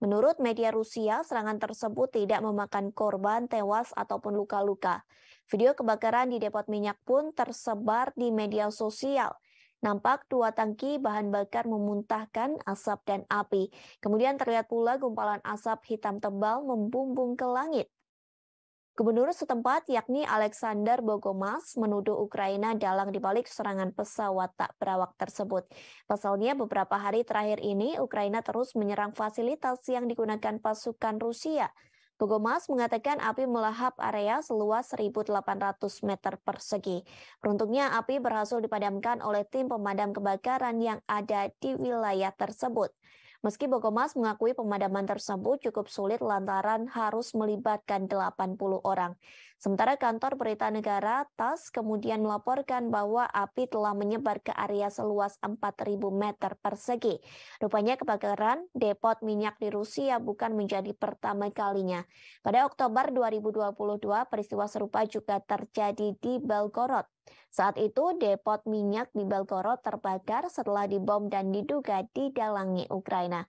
Menurut media Rusia, serangan tersebut tidak memakan korban tewas ataupun luka-luka. Video kebakaran di depot minyak pun tersebar di media sosial. Nampak dua tangki bahan bakar memuntahkan asap dan api. Kemudian terlihat pula gumpalan asap hitam tebal membumbung ke langit. Gubernur setempat yakni Alexander Bogomas menuduh Ukraina dalang dibalik serangan pesawat tak berawak tersebut. Pasalnya beberapa hari terakhir ini Ukraina terus menyerang fasilitas yang digunakan pasukan Rusia. Bogomas mengatakan api melahap area seluas 1.800 meter persegi. Beruntungnya api berhasil dipadamkan oleh tim pemadam kebakaran yang ada di wilayah tersebut. Meski Bogomas mengakui pemadaman tersebut cukup sulit lantaran harus melibatkan 80 orang. Sementara kantor berita negara TAS kemudian melaporkan bahwa api telah menyebar ke area seluas 4.000 meter persegi. Rupanya kebakaran depot minyak di Rusia bukan menjadi pertama kalinya. Pada Oktober 2022, peristiwa serupa juga terjadi di Belgorod, saat itu, depot minyak di Belgorod terbakar setelah dibom dan diduga didalangi Ukraina.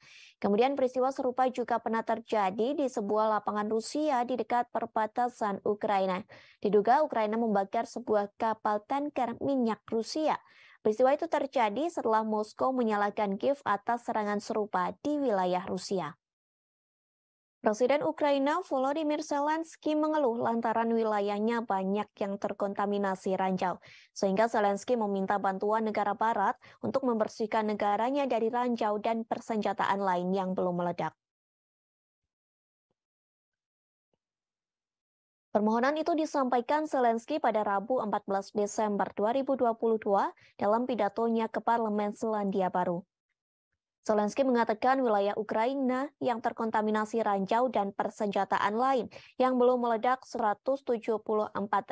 Kemudian peristiwa serupa juga pernah terjadi di sebuah lapangan Rusia di dekat perbatasan Ukraina. Ukraina. Diduga Ukraina membakar sebuah kapal tanker minyak Rusia. Peristiwa itu terjadi setelah Moskow menyalahkan Kiev atas serangan serupa di wilayah Rusia. Presiden Ukraina Volodymyr Zelensky mengeluh lantaran wilayahnya banyak yang terkontaminasi ranjau, sehingga Zelensky meminta bantuan negara barat untuk membersihkan negaranya dari ranjau dan persenjataan lain yang belum meledak. Permohonan itu disampaikan Zelensky pada Rabu 14 Desember 2022 dalam pidatonya ke Parlemen Selandia Baru. Zelensky mengatakan wilayah Ukraina yang terkontaminasi ranjau dan persenjataan lain yang belum meledak 174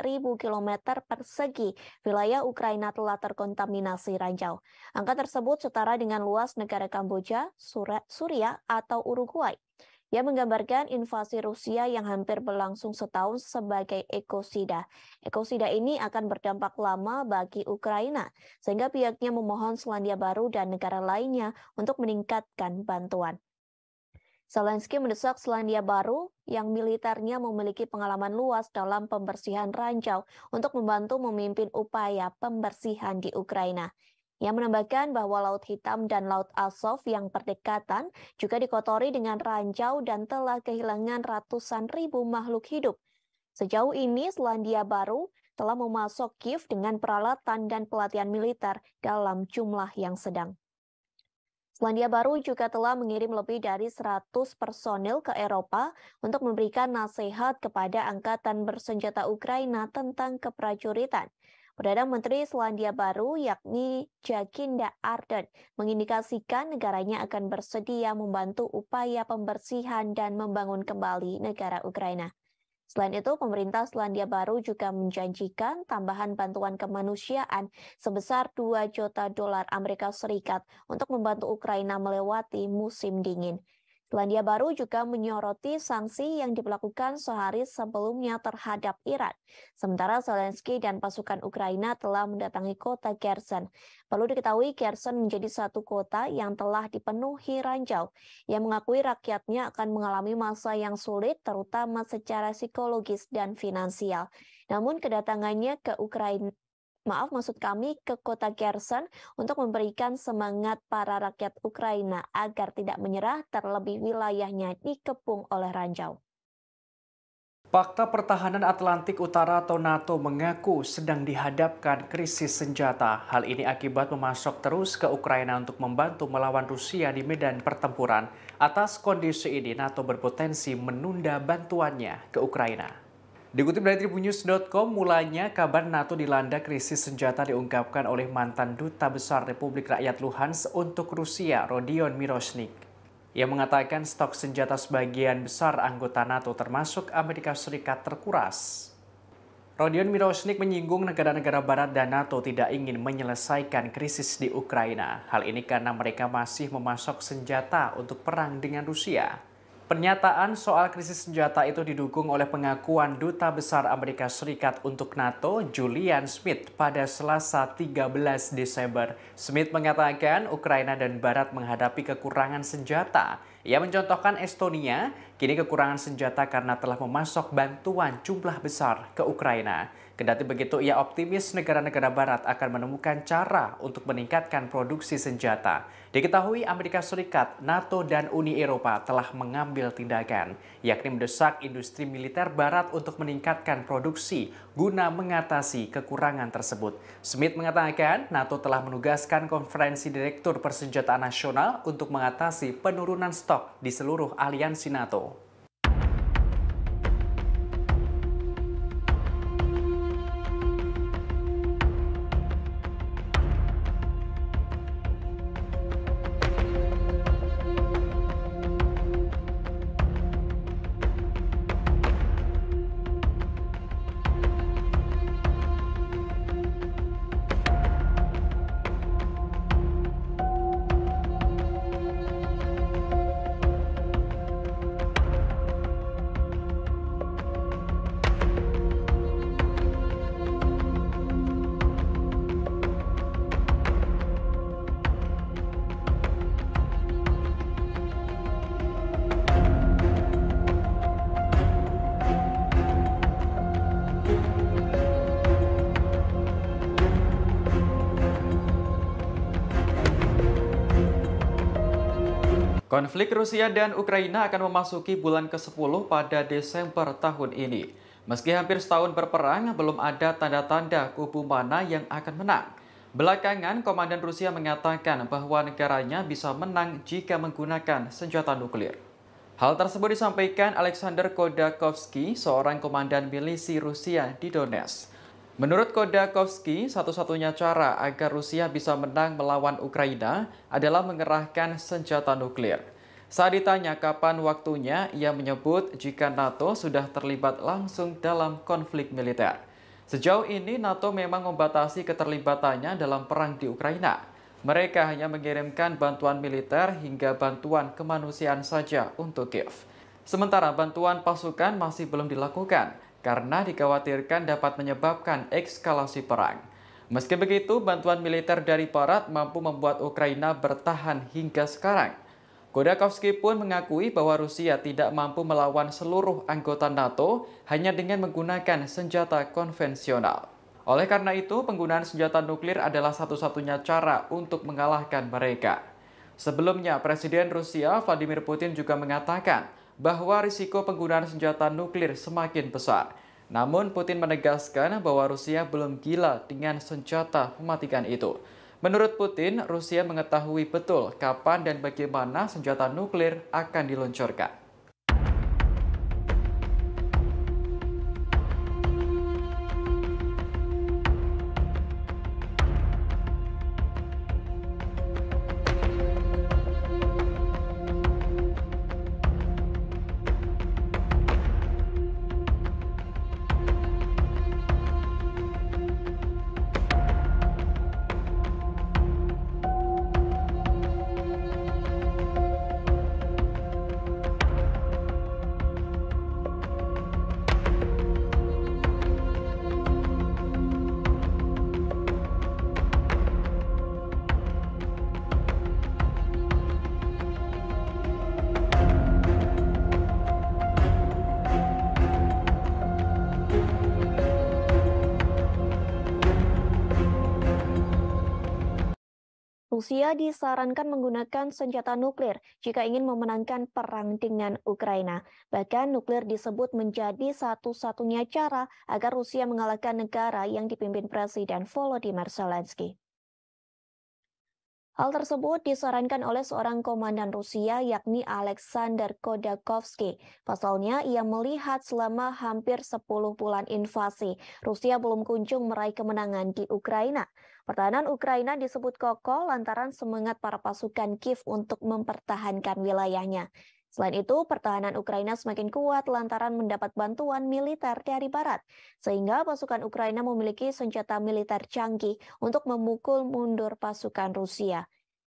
ribu kilometer persegi wilayah Ukraina telah terkontaminasi ranjau. Angka tersebut setara dengan luas negara Kamboja, Suria, atau Uruguay yang menggambarkan invasi Rusia yang hampir berlangsung setahun sebagai ekosida. Ekosida ini akan berdampak lama bagi Ukraina, sehingga pihaknya memohon Selandia Baru dan negara lainnya untuk meningkatkan bantuan. Zelensky mendesak Selandia Baru yang militernya memiliki pengalaman luas dalam pembersihan ranjau untuk membantu memimpin upaya pembersihan di Ukraina. Ia menambahkan bahwa Laut Hitam dan Laut Azov yang berdekatan juga dikotori dengan ranjau dan telah kehilangan ratusan ribu makhluk hidup. Sejauh ini, Selandia Baru telah memasok Kiev dengan peralatan dan pelatihan militer dalam jumlah yang sedang. Selandia Baru juga telah mengirim lebih dari 100 personil ke Eropa untuk memberikan nasihat kepada angkatan bersenjata Ukraina tentang keprajuritan. Perdana Menteri Selandia Baru yakni Jacinda Ardern mengindikasikan negaranya akan bersedia membantu upaya pembersihan dan membangun kembali negara Ukraina. Selain itu, pemerintah Selandia Baru juga menjanjikan tambahan bantuan kemanusiaan sebesar 2 juta dolar Amerika Serikat untuk membantu Ukraina melewati musim dingin. Selandia Baru juga menyoroti sanksi yang diberlakukan sehari sebelumnya terhadap Iran. Sementara Zelensky dan pasukan Ukraina telah mendatangi kota Kherson. Perlu diketahui Kherson menjadi satu kota yang telah dipenuhi ranjau. yang mengakui rakyatnya akan mengalami masa yang sulit terutama secara psikologis dan finansial. Namun kedatangannya ke Ukraina maaf maksud kami ke kota Kherson untuk memberikan semangat para rakyat Ukraina agar tidak menyerah terlebih wilayahnya dikepung oleh ranjau.
Fakta Pertahanan Atlantik Utara atau NATO mengaku sedang dihadapkan krisis senjata. Hal ini akibat memasok terus ke Ukraina untuk membantu melawan Rusia di medan pertempuran. Atas kondisi ini, NATO berpotensi menunda bantuannya ke Ukraina. Dikutip dari Tribunnews.com, mulanya kabar NATO dilanda krisis senjata diungkapkan oleh mantan Duta Besar Republik Rakyat Luhansk untuk Rusia, Rodion Miroshnik. Ia mengatakan stok senjata sebagian besar anggota NATO termasuk Amerika Serikat terkuras. Rodion Miroshnik menyinggung negara-negara barat dan NATO tidak ingin menyelesaikan krisis di Ukraina. Hal ini karena mereka masih memasok senjata untuk perang dengan Rusia. Pernyataan soal krisis senjata itu didukung oleh pengakuan Duta Besar Amerika Serikat untuk NATO, Julian Smith, pada Selasa 13 Desember. Smith mengatakan Ukraina dan Barat menghadapi kekurangan senjata. Ia mencontohkan Estonia, kini kekurangan senjata karena telah memasok bantuan jumlah besar ke Ukraina. Kendati begitu, ia optimis negara-negara barat akan menemukan cara untuk meningkatkan produksi senjata. Diketahui Amerika Serikat, NATO, dan Uni Eropa telah mengambil tindakan, yakni mendesak industri militer barat untuk meningkatkan produksi guna mengatasi kekurangan tersebut. Smith mengatakan, NATO telah menugaskan konferensi direktur persenjataan nasional untuk mengatasi penurunan stok di seluruh aliansi NATO.
Konflik Rusia dan Ukraina akan memasuki bulan ke-10 pada Desember tahun ini. Meski hampir setahun berperang, belum ada tanda-tanda kubu mana yang akan menang. Belakangan, Komandan Rusia mengatakan bahwa negaranya bisa menang jika menggunakan senjata nuklir. Hal tersebut disampaikan Alexander Kodakovsky, seorang komandan milisi Rusia di Donetsk. Menurut Kodakovsky, satu-satunya cara agar Rusia bisa menang melawan Ukraina adalah mengerahkan senjata nuklir. Saat ditanya kapan waktunya, ia menyebut jika NATO sudah terlibat langsung dalam konflik militer. Sejauh ini NATO memang membatasi keterlibatannya dalam perang di Ukraina. Mereka hanya mengirimkan bantuan militer hingga bantuan kemanusiaan saja untuk Kiev. Sementara bantuan pasukan masih belum dilakukan karena dikhawatirkan dapat menyebabkan ekskalasi perang. Meski begitu, bantuan militer dari Barat mampu membuat Ukraina bertahan hingga sekarang. Godakovsky pun mengakui bahwa Rusia tidak mampu melawan seluruh anggota NATO hanya dengan menggunakan senjata konvensional. Oleh karena itu, penggunaan senjata nuklir adalah satu-satunya cara untuk mengalahkan mereka. Sebelumnya, Presiden Rusia Vladimir Putin juga mengatakan bahwa risiko penggunaan senjata nuklir semakin besar. Namun Putin menegaskan bahwa Rusia belum gila dengan senjata mematikan itu. Menurut Putin, Rusia mengetahui betul kapan dan bagaimana senjata nuklir akan diluncurkan.
Tidak disarankan menggunakan senjata nuklir jika ingin memenangkan perang dengan Ukraina. Bahkan nuklir disebut menjadi satu-satunya cara agar Rusia mengalahkan negara yang dipimpin Presiden Volodymyr Zelensky. Hal tersebut disarankan oleh seorang komandan Rusia yakni Alexander Kodakovsky. Pasalnya, ia melihat selama hampir 10 bulan invasi, Rusia belum kunjung meraih kemenangan di Ukraina. Pertahanan Ukraina disebut kokoh lantaran semangat para pasukan Kiev untuk mempertahankan wilayahnya. Selain itu, pertahanan Ukraina semakin kuat lantaran mendapat bantuan militer dari Barat, sehingga pasukan Ukraina memiliki senjata militer canggih untuk memukul mundur pasukan Rusia.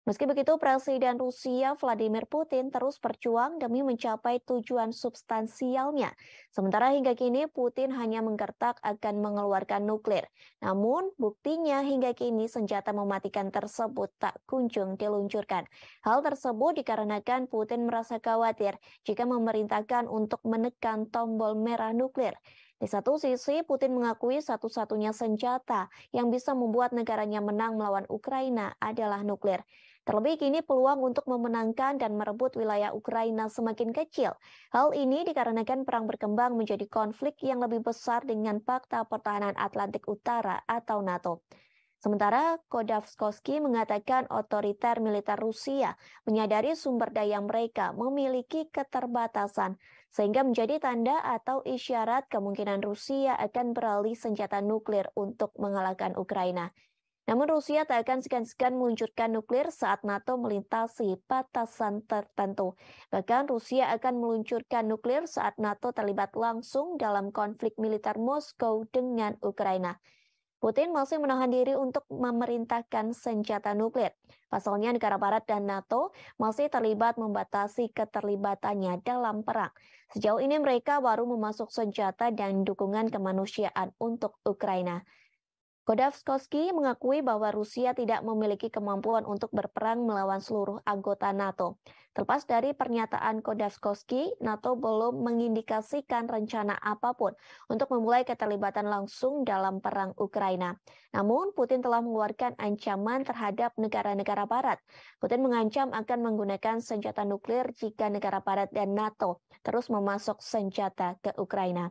Meski begitu, Presiden Rusia Vladimir Putin terus berjuang demi mencapai tujuan substansialnya. Sementara hingga kini Putin hanya menggertak akan mengeluarkan nuklir. Namun, buktinya hingga kini senjata mematikan tersebut tak kunjung diluncurkan. Hal tersebut dikarenakan Putin merasa khawatir jika memerintahkan untuk menekan tombol merah nuklir. Di satu sisi, Putin mengakui satu-satunya senjata yang bisa membuat negaranya menang melawan Ukraina adalah nuklir. Terlebih kini peluang untuk memenangkan dan merebut wilayah Ukraina semakin kecil. Hal ini dikarenakan perang berkembang menjadi konflik yang lebih besar dengan Fakta Pertahanan Atlantik Utara atau NATO. Sementara Kodavskoski mengatakan otoriter militer Rusia menyadari sumber daya mereka memiliki keterbatasan, sehingga menjadi tanda atau isyarat kemungkinan Rusia akan beralih senjata nuklir untuk mengalahkan Ukraina. Namun Rusia tak akan segan-segan meluncurkan nuklir saat NATO melintasi batasan tertentu. Bahkan Rusia akan meluncurkan nuklir saat NATO terlibat langsung dalam konflik militer Moskow dengan Ukraina. Putin masih menahan diri untuk memerintahkan senjata nuklir. Pasalnya negara barat dan NATO masih terlibat membatasi keterlibatannya dalam perang. Sejauh ini mereka baru memasuk senjata dan dukungan kemanusiaan untuk Ukraina. Godavskoski mengakui bahwa Rusia tidak memiliki kemampuan untuk berperang melawan seluruh anggota NATO. Terlepas dari pernyataan Kodavskoski, NATO belum mengindikasikan rencana apapun untuk memulai keterlibatan langsung dalam perang Ukraina. Namun, Putin telah mengeluarkan ancaman terhadap negara-negara barat. Putin mengancam akan menggunakan senjata nuklir jika negara barat dan NATO terus memasok senjata ke Ukraina.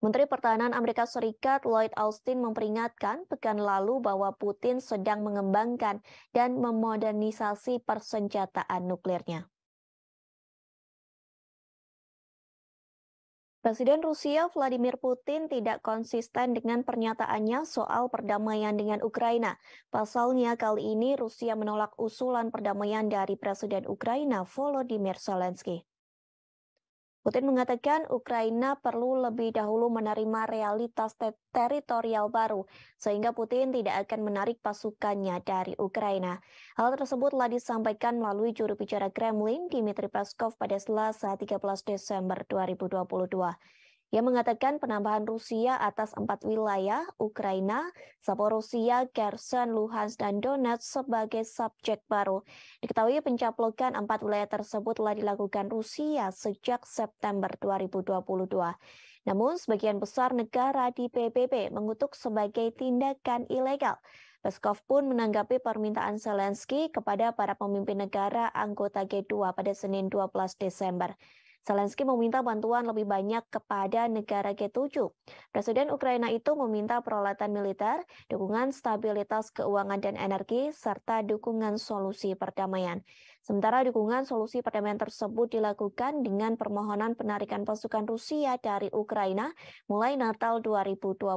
Menteri Pertahanan Amerika Serikat Lloyd Austin memperingatkan pekan lalu bahwa Putin sedang mengembangkan dan memodernisasi persenjataan nuklirnya. Presiden Rusia Vladimir Putin tidak konsisten dengan pernyataannya soal perdamaian dengan Ukraina. Pasalnya kali ini Rusia menolak usulan perdamaian dari Presiden Ukraina Volodymyr Zelensky. Putin mengatakan Ukraina perlu lebih dahulu menerima realitas ter teritorial baru, sehingga Putin tidak akan menarik pasukannya dari Ukraina. Hal tersebut telah disampaikan melalui juru bicara Kremlin, Dmitry Peskov, pada Selasa 13 Desember 2022 yang mengatakan penambahan Rusia atas empat wilayah, Ukraina, Zaporosia, Kherson, Luhansk, dan Donetsk sebagai subjek baru. Diketahui pencaplokan empat wilayah tersebut telah dilakukan Rusia sejak September 2022. Namun, sebagian besar negara di PBB mengutuk sebagai tindakan ilegal. Peskov pun menanggapi permintaan Zelensky kepada para pemimpin negara anggota G2 pada Senin 12 Desember. Zelensky meminta bantuan lebih banyak kepada negara G7. Presiden Ukraina itu meminta peralatan militer, dukungan stabilitas keuangan dan energi, serta dukungan solusi perdamaian. Sementara dukungan solusi perdamaian tersebut dilakukan dengan permohonan penarikan pasukan Rusia dari Ukraina mulai Natal 2022.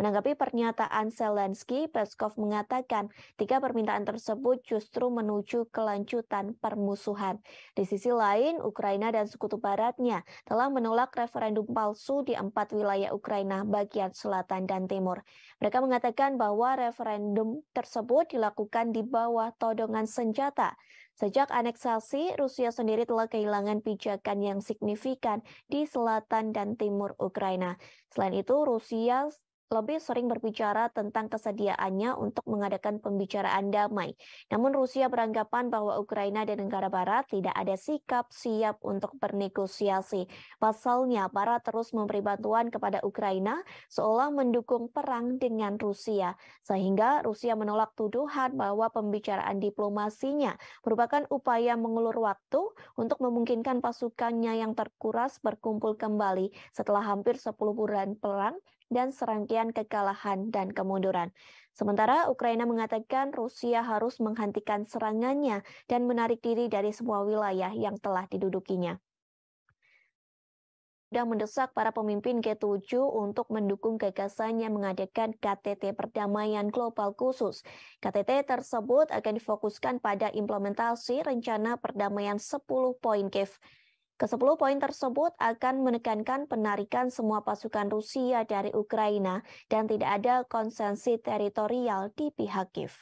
Menanggapi pernyataan Zelensky, Peskov mengatakan tiga permintaan tersebut justru menuju kelanjutan permusuhan. Di sisi lain, Ukraina dan sekutu baratnya telah menolak referendum palsu di empat wilayah Ukraina bagian selatan dan timur. Mereka mengatakan bahwa referendum tersebut dilakukan di bawah todongan senjata. Sejak aneksasi, Rusia sendiri telah kehilangan pijakan yang signifikan di selatan dan timur Ukraina. Selain itu, Rusia lebih sering berbicara tentang kesediaannya untuk mengadakan pembicaraan damai. Namun Rusia beranggapan bahwa Ukraina dan negara barat tidak ada sikap siap untuk bernegosiasi. Pasalnya, barat terus memberi bantuan kepada Ukraina seolah mendukung perang dengan Rusia. Sehingga Rusia menolak tuduhan bahwa pembicaraan diplomasinya merupakan upaya mengulur waktu untuk memungkinkan pasukannya yang terkuras berkumpul kembali setelah hampir 10 bulan perang dan serangkaian kekalahan dan kemunduran. Sementara Ukraina mengatakan Rusia harus menghentikan serangannya dan menarik diri dari semua wilayah yang telah didudukinya sudah mendesak para pemimpin G7 untuk mendukung gagasannya mengadakan KTT perdamaian global khusus. KTT tersebut akan difokuskan pada implementasi rencana perdamaian 10 poin Kiev. Kesepuluh poin tersebut akan menekankan penarikan semua pasukan Rusia dari Ukraina dan tidak ada konsensi teritorial di pihak Kiev.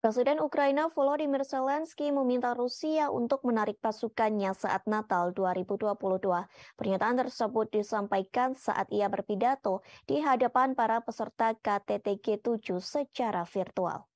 Presiden Ukraina Volodymyr Zelensky meminta Rusia untuk menarik pasukannya saat Natal 2022. Pernyataan tersebut disampaikan saat ia berpidato di hadapan para peserta kttg 7 secara virtual.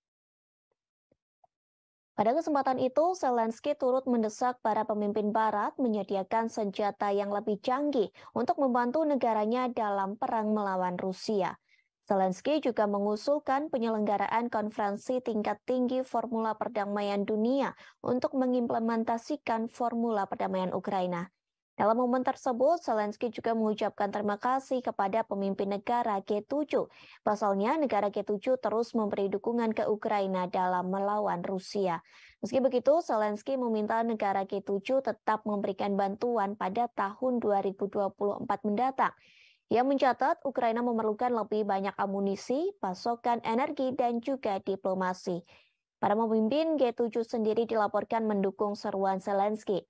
Pada kesempatan itu, Zelensky turut mendesak para pemimpin Barat menyediakan senjata yang lebih canggih untuk membantu negaranya dalam perang melawan Rusia. Zelensky juga mengusulkan penyelenggaraan konferensi tingkat tinggi Formula Perdamaian Dunia untuk mengimplementasikan formula perdamaian Ukraina. Dalam momen tersebut, Zelensky juga mengucapkan terima kasih kepada pemimpin negara G7. Pasalnya, negara G7 terus memberi dukungan ke Ukraina dalam melawan Rusia. Meski begitu, Zelensky meminta negara G7 tetap memberikan bantuan pada tahun 2024 mendatang. Ia mencatat Ukraina memerlukan lebih banyak amunisi, pasokan energi, dan juga diplomasi. Para pemimpin G7 sendiri dilaporkan mendukung seruan Zelensky.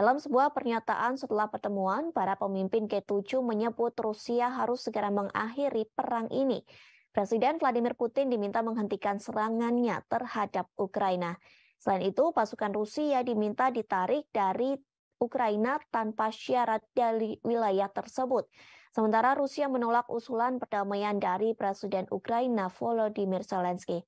Dalam sebuah pernyataan setelah pertemuan, para pemimpin G7 menyebut Rusia harus segera mengakhiri perang ini. Presiden Vladimir Putin diminta menghentikan serangannya terhadap Ukraina. Selain itu, pasukan Rusia diminta ditarik dari Ukraina tanpa syarat dari wilayah tersebut. Sementara Rusia menolak usulan perdamaian dari Presiden Ukraina Volodymyr Zelensky.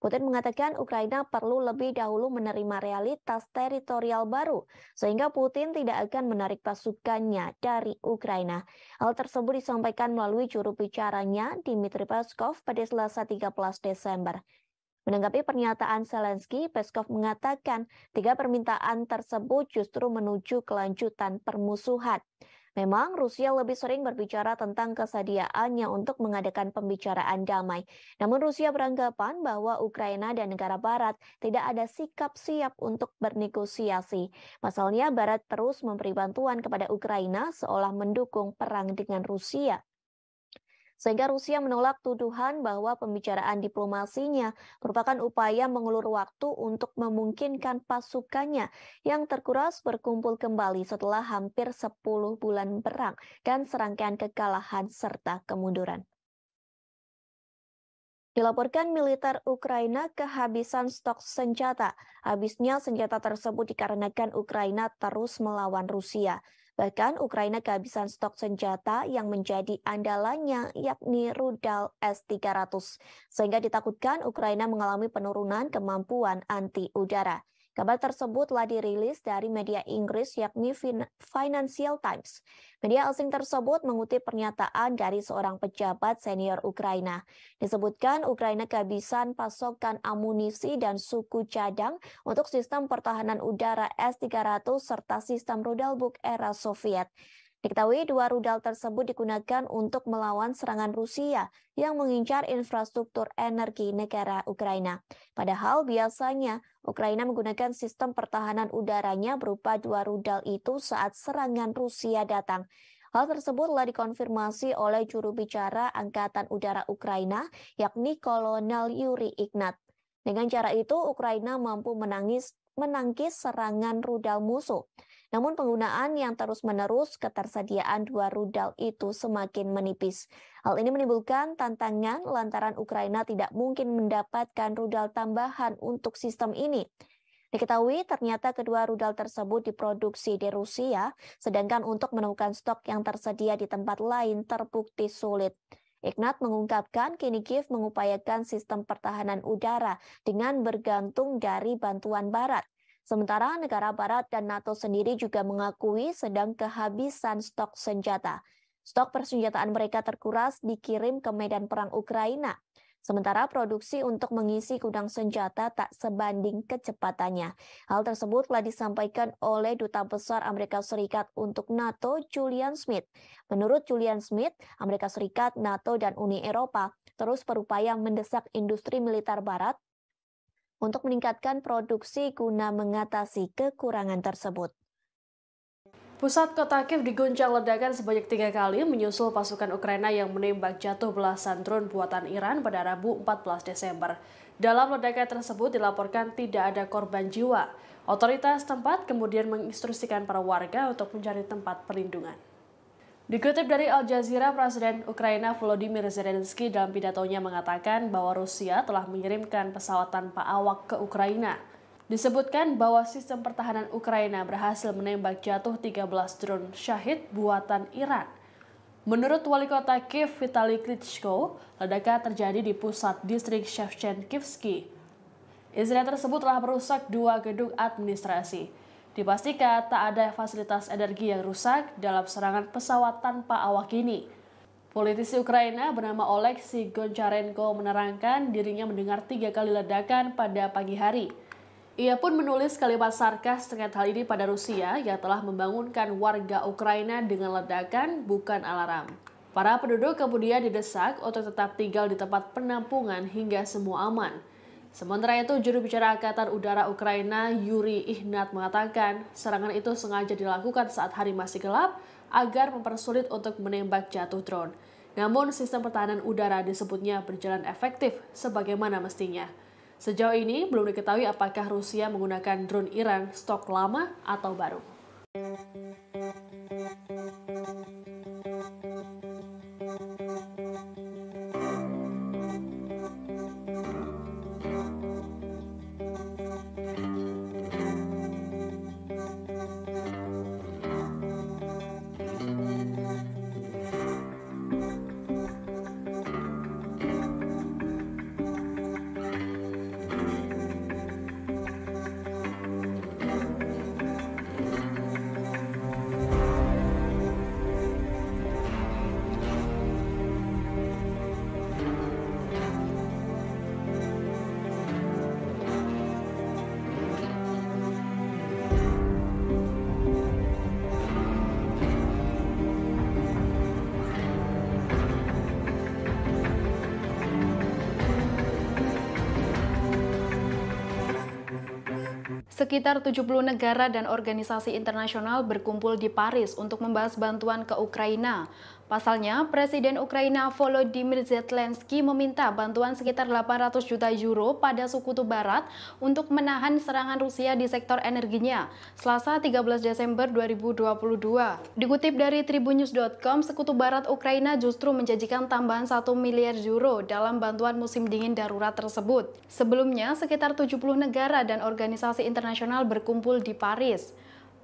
Putin mengatakan Ukraina perlu lebih dahulu menerima realitas teritorial baru, sehingga Putin tidak akan menarik pasukannya dari Ukraina. Hal tersebut disampaikan melalui juru bicaranya Dmitry Peskov pada Selasa 13 Desember. Menanggapi pernyataan Zelensky, Peskov mengatakan tiga permintaan tersebut justru menuju kelanjutan permusuhan. Memang Rusia lebih sering berbicara tentang kesediaannya untuk mengadakan pembicaraan damai. Namun Rusia beranggapan bahwa Ukraina dan negara barat tidak ada sikap siap untuk bernegosiasi. Pasalnya barat terus memberi bantuan kepada Ukraina seolah mendukung perang dengan Rusia sehingga Rusia menolak tuduhan bahwa pembicaraan diplomasinya merupakan upaya mengulur waktu untuk memungkinkan pasukannya yang terkuras berkumpul kembali setelah hampir 10 bulan perang dan serangkaian kekalahan serta kemunduran. Dilaporkan militer Ukraina kehabisan stok senjata. Habisnya senjata tersebut dikarenakan Ukraina terus melawan Rusia. Bahkan Ukraina kehabisan stok senjata yang menjadi andalannya yakni rudal S-300, sehingga ditakutkan Ukraina mengalami penurunan kemampuan anti udara. Kabar tersebut telah dirilis dari media Inggris yakni Financial Times. Media asing tersebut mengutip pernyataan dari seorang pejabat senior Ukraina. Disebutkan Ukraina kehabisan pasokan amunisi dan suku cadang untuk sistem pertahanan udara S-300 serta sistem rudal buk era Soviet. Diketahui dua rudal tersebut digunakan untuk melawan serangan Rusia yang mengincar infrastruktur energi negara Ukraina. Padahal biasanya Ukraina menggunakan sistem pertahanan udaranya berupa dua rudal itu saat serangan Rusia datang. Hal tersebut telah dikonfirmasi oleh juru bicara Angkatan Udara Ukraina, yakni Kolonel Yuri Ignat. Dengan cara itu, Ukraina mampu menangis, menangkis serangan rudal musuh. Namun penggunaan yang terus-menerus ketersediaan dua rudal itu semakin menipis. Hal ini menimbulkan tantangan lantaran Ukraina tidak mungkin mendapatkan rudal tambahan untuk sistem ini. Diketahui ternyata kedua rudal tersebut diproduksi di Rusia, sedangkan untuk menemukan stok yang tersedia di tempat lain terbukti sulit. Ignat mengungkapkan kini Kiev mengupayakan sistem pertahanan udara dengan bergantung dari bantuan barat. Sementara negara barat dan NATO sendiri juga mengakui sedang kehabisan stok senjata. Stok persenjataan mereka terkuras dikirim ke medan perang Ukraina. Sementara produksi untuk mengisi gudang senjata tak sebanding kecepatannya. Hal tersebut telah disampaikan oleh Duta Besar Amerika Serikat untuk NATO, Julian Smith. Menurut Julian Smith, Amerika Serikat, NATO, dan Uni Eropa terus berupaya mendesak industri militer barat untuk meningkatkan produksi guna mengatasi kekurangan tersebut.
Pusat kota Kiev diguncang ledakan sebanyak tiga kali menyusul pasukan Ukraina yang menembak jatuh belasan drone buatan Iran pada Rabu 14 Desember. Dalam ledakan tersebut dilaporkan tidak ada korban jiwa. Otoritas tempat kemudian menginstruksikan para warga untuk mencari tempat perlindungan. Dikutip dari Al Jazeera, Presiden Ukraina Volodymyr Zelensky dalam pidatonya mengatakan bahwa Rusia telah mengirimkan pesawat tanpa awak ke Ukraina. Disebutkan bahwa sistem pertahanan Ukraina berhasil menembak jatuh 13 drone Syahid buatan Iran. Menurut wali kota Kiev Vitaly Klitschko, ledakan terjadi di pusat distrik Shevchenkivsky. Insiden tersebut telah merusak dua gedung administrasi. Dipastikan tak ada fasilitas energi yang rusak dalam serangan pesawat tanpa awak ini. Politisi Ukraina bernama Oleksiy Goncharenko menerangkan dirinya mendengar tiga kali ledakan pada pagi hari. Ia pun menulis kalimat sarkas terkait hal ini pada Rusia yang telah membangunkan warga Ukraina dengan ledakan bukan alarm. Para penduduk kemudian didesak untuk tetap tinggal di tempat penampungan hingga semua aman. Sementara itu, juru bicara Angkatan Udara Ukraina Yuri Ihnat mengatakan serangan itu sengaja dilakukan saat hari masih gelap agar mempersulit untuk menembak jatuh drone. Namun, sistem pertahanan udara disebutnya berjalan efektif sebagaimana mestinya. Sejauh ini, belum diketahui apakah Rusia menggunakan drone Iran stok lama atau baru.
Sekitar 70 negara dan organisasi internasional berkumpul di Paris untuk membahas bantuan ke Ukraina. Pasalnya, Presiden Ukraina Volodymyr Zelensky meminta bantuan sekitar 800 juta euro pada sekutu barat untuk menahan serangan Rusia di sektor energinya, Selasa 13 Desember 2022. Dikutip dari tribunews.com, sekutu barat Ukraina justru menjanjikan tambahan 1 miliar euro dalam bantuan musim dingin darurat tersebut. Sebelumnya, sekitar 70 negara dan organisasi internasional berkumpul di Paris.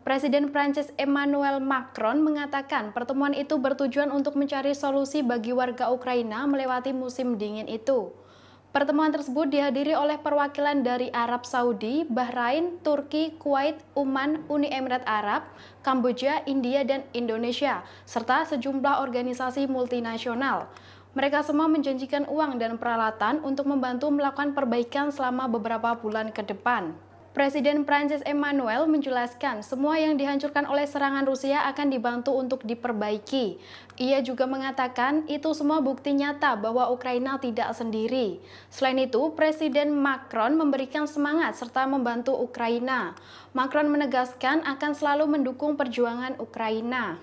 Presiden Prancis Emmanuel Macron mengatakan pertemuan itu bertujuan untuk mencari solusi bagi warga Ukraina melewati musim dingin itu. Pertemuan tersebut dihadiri oleh perwakilan dari Arab Saudi, Bahrain, Turki, Kuwait, Uman, Uni Emirat Arab, Kamboja, India, dan Indonesia, serta sejumlah organisasi multinasional. Mereka semua menjanjikan uang dan peralatan untuk membantu melakukan perbaikan selama beberapa bulan ke depan. Presiden Prancis Emmanuel menjelaskan semua yang dihancurkan oleh serangan Rusia akan dibantu untuk diperbaiki. Ia juga mengatakan itu semua bukti nyata bahwa Ukraina tidak sendiri. Selain itu, Presiden Macron memberikan semangat serta membantu Ukraina. Macron menegaskan akan selalu mendukung perjuangan Ukraina.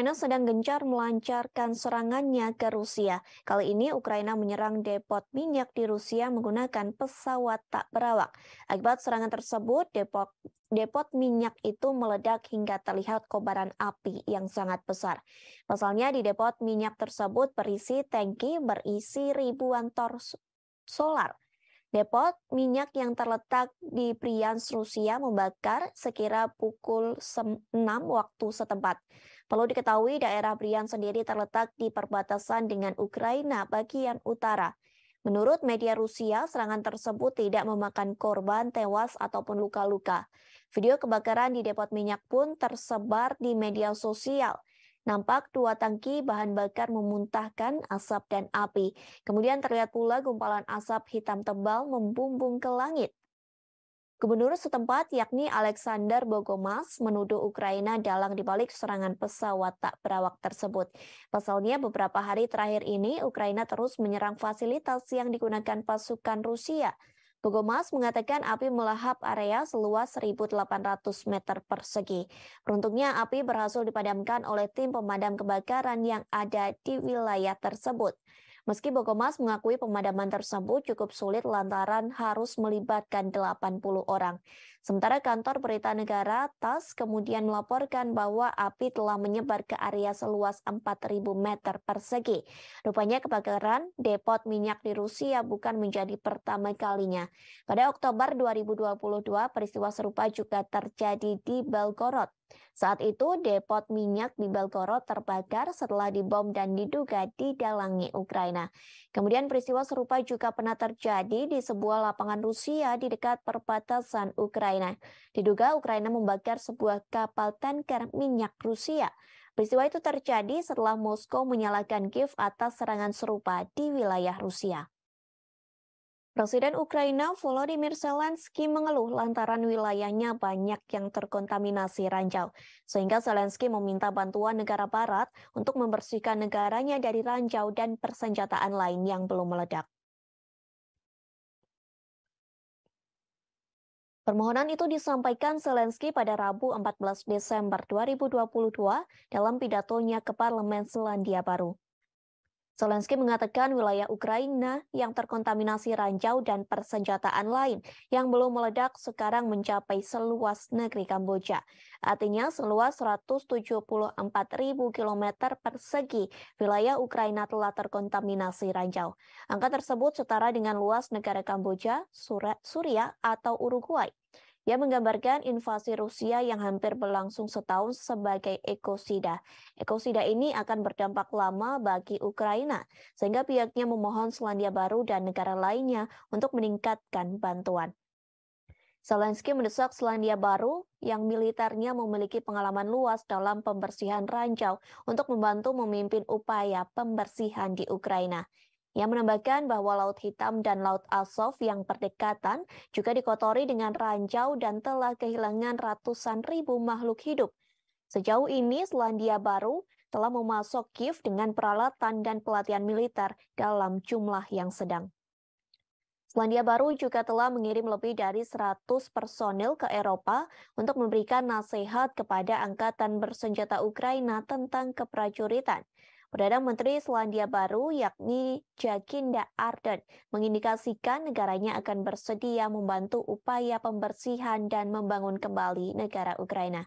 Ukraina sedang gencar melancarkan serangannya ke Rusia. Kali ini Ukraina menyerang depot minyak di Rusia menggunakan pesawat tak berawak. Akibat serangan tersebut, depot depot minyak itu meledak hingga terlihat kobaran api yang sangat besar. Pasalnya di depot minyak tersebut berisi tangki berisi ribuan tor solar. Depot minyak yang terletak di Priyans, Rusia membakar sekira pukul 6 waktu setempat. Perlu diketahui daerah Brian sendiri terletak di perbatasan dengan Ukraina bagian utara. Menurut media Rusia, serangan tersebut tidak memakan korban tewas ataupun luka-luka. Video kebakaran di depot minyak pun tersebar di media sosial. Nampak dua tangki bahan bakar memuntahkan asap dan api. Kemudian terlihat pula gumpalan asap hitam tebal membumbung ke langit. Gubernur setempat yakni Alexander Bogomas menuduh Ukraina dalang dibalik serangan pesawat tak berawak tersebut. Pasalnya beberapa hari terakhir ini Ukraina terus menyerang fasilitas yang digunakan pasukan Rusia. Bogomas mengatakan api melahap area seluas 1.800 meter persegi. Beruntungnya api berhasil dipadamkan oleh tim pemadam kebakaran yang ada di wilayah tersebut. Meski Bogomas mengakui pemadaman tersebut cukup sulit lantaran harus melibatkan 80 orang. Sementara kantor berita negara TAS kemudian melaporkan bahwa api telah menyebar ke area seluas 4.000 meter persegi. Rupanya kebakaran depot minyak di Rusia bukan menjadi pertama kalinya. Pada Oktober 2022, peristiwa serupa juga terjadi di Belgorod. Saat itu, depot minyak di Belgorod terbakar setelah dibom dan diduga didalangi Ukraina. Kemudian peristiwa serupa juga pernah terjadi di sebuah lapangan Rusia di dekat perbatasan Ukraina. Ukraina. Diduga Ukraina membakar sebuah kapal tanker minyak Rusia. Peristiwa itu terjadi setelah Moskow menyalahkan Kiev atas serangan serupa di wilayah Rusia. Presiden Ukraina Volodymyr Zelensky mengeluh lantaran wilayahnya banyak yang terkontaminasi ranjau, sehingga Zelensky meminta bantuan negara barat untuk membersihkan negaranya dari ranjau dan persenjataan lain yang belum meledak. Permohonan itu disampaikan Zelensky pada Rabu 14 Desember 2022 dalam pidatonya ke Parlemen Selandia Baru. Zelensky mengatakan wilayah Ukraina yang terkontaminasi ranjau dan persenjataan lain yang belum meledak sekarang mencapai seluas negeri Kamboja. Artinya seluas 174.000 km persegi wilayah Ukraina telah terkontaminasi ranjau. Angka tersebut setara dengan luas negara Kamboja, Suria, atau Uruguay. Ia menggambarkan invasi Rusia yang hampir berlangsung setahun sebagai ekosida. Ekosida ini akan berdampak lama bagi Ukraina, sehingga pihaknya memohon Selandia Baru dan negara lainnya untuk meningkatkan bantuan. Zelensky mendesak Selandia Baru yang militernya memiliki pengalaman luas dalam pembersihan ranjau untuk membantu memimpin upaya pembersihan di Ukraina. Ia menambahkan bahwa Laut Hitam dan Laut Azov yang berdekatan juga dikotori dengan ranjau dan telah kehilangan ratusan ribu makhluk hidup. Sejauh ini, Selandia Baru telah memasok Kiev dengan peralatan dan pelatihan militer dalam jumlah yang sedang. Selandia Baru juga telah mengirim lebih dari 100 personil ke Eropa untuk memberikan nasihat kepada angkatan bersenjata Ukraina tentang keprajuritan. Perdana Menteri Selandia Baru yakni Jacinda Ardern mengindikasikan negaranya akan bersedia membantu upaya pembersihan dan membangun kembali negara Ukraina.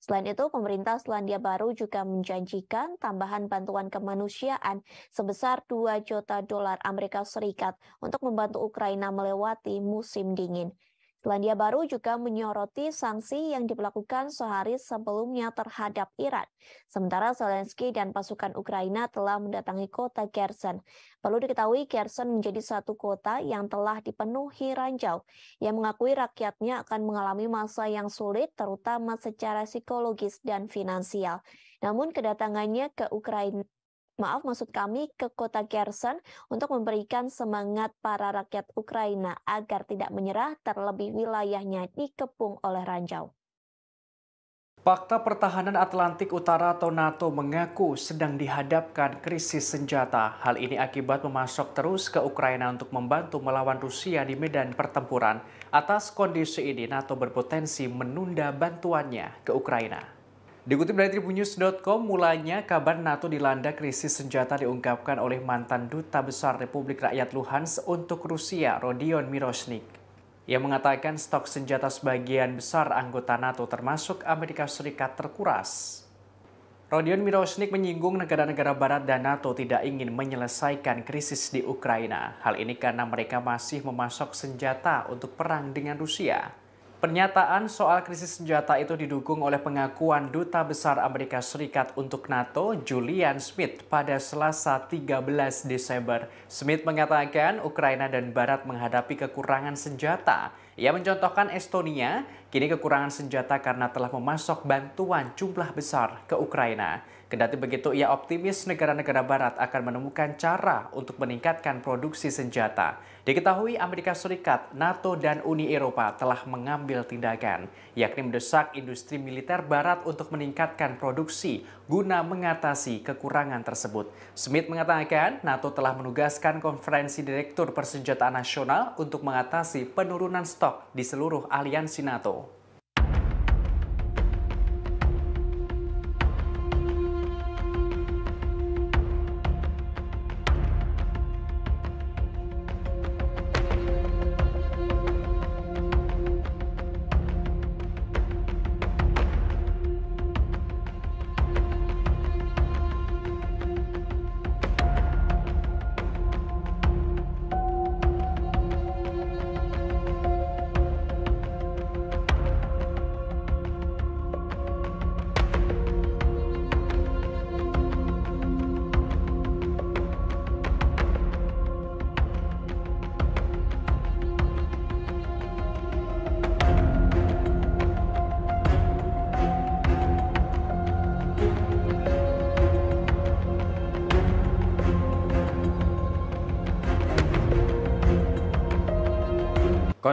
Selain itu, pemerintah Selandia Baru juga menjanjikan tambahan bantuan kemanusiaan sebesar 2 juta dolar Amerika Serikat untuk membantu Ukraina melewati musim dingin. Selandia Baru juga menyoroti sanksi yang diberlakukan sehari sebelumnya terhadap Iran. Sementara Zelensky dan pasukan Ukraina telah mendatangi kota Kherson. Perlu diketahui Kherson menjadi satu kota yang telah dipenuhi ranjau yang mengakui rakyatnya akan mengalami masa yang sulit terutama secara psikologis dan finansial. Namun kedatangannya ke Ukraina maaf maksud kami ke kota Kherson untuk memberikan semangat para rakyat Ukraina agar tidak menyerah terlebih wilayahnya dikepung oleh ranjau.
Fakta Pertahanan Atlantik Utara atau NATO mengaku sedang dihadapkan krisis senjata. Hal ini akibat memasok terus ke Ukraina untuk membantu melawan Rusia di medan pertempuran. Atas kondisi ini, NATO berpotensi menunda bantuannya ke Ukraina. Dikutip dari tribunnews.com, mulanya kabar NATO dilanda krisis senjata diungkapkan oleh mantan Duta Besar Republik Rakyat Luhansk untuk Rusia, Rodion Miroshnik. Ia mengatakan stok senjata sebagian besar anggota NATO termasuk Amerika Serikat terkuras. Rodion Miroshnik menyinggung negara-negara barat dan NATO tidak ingin menyelesaikan krisis di Ukraina. Hal ini karena mereka masih memasok senjata untuk perang dengan Rusia. Pernyataan soal krisis senjata itu didukung oleh pengakuan Duta Besar Amerika Serikat untuk NATO, Julian Smith, pada Selasa 13 Desember. Smith mengatakan Ukraina dan Barat menghadapi kekurangan senjata. Ia mencontohkan Estonia, kini kekurangan senjata karena telah memasok bantuan jumlah besar ke Ukraina. Kendati begitu, ia optimis negara-negara barat akan menemukan cara untuk meningkatkan produksi senjata. Diketahui Amerika Serikat, NATO, dan Uni Eropa telah mengambil tindakan, yakni mendesak industri militer barat untuk meningkatkan produksi guna mengatasi kekurangan tersebut. Smith mengatakan, NATO telah menugaskan konferensi direktur persenjataan nasional untuk mengatasi penurunan stok di seluruh aliansi NATO.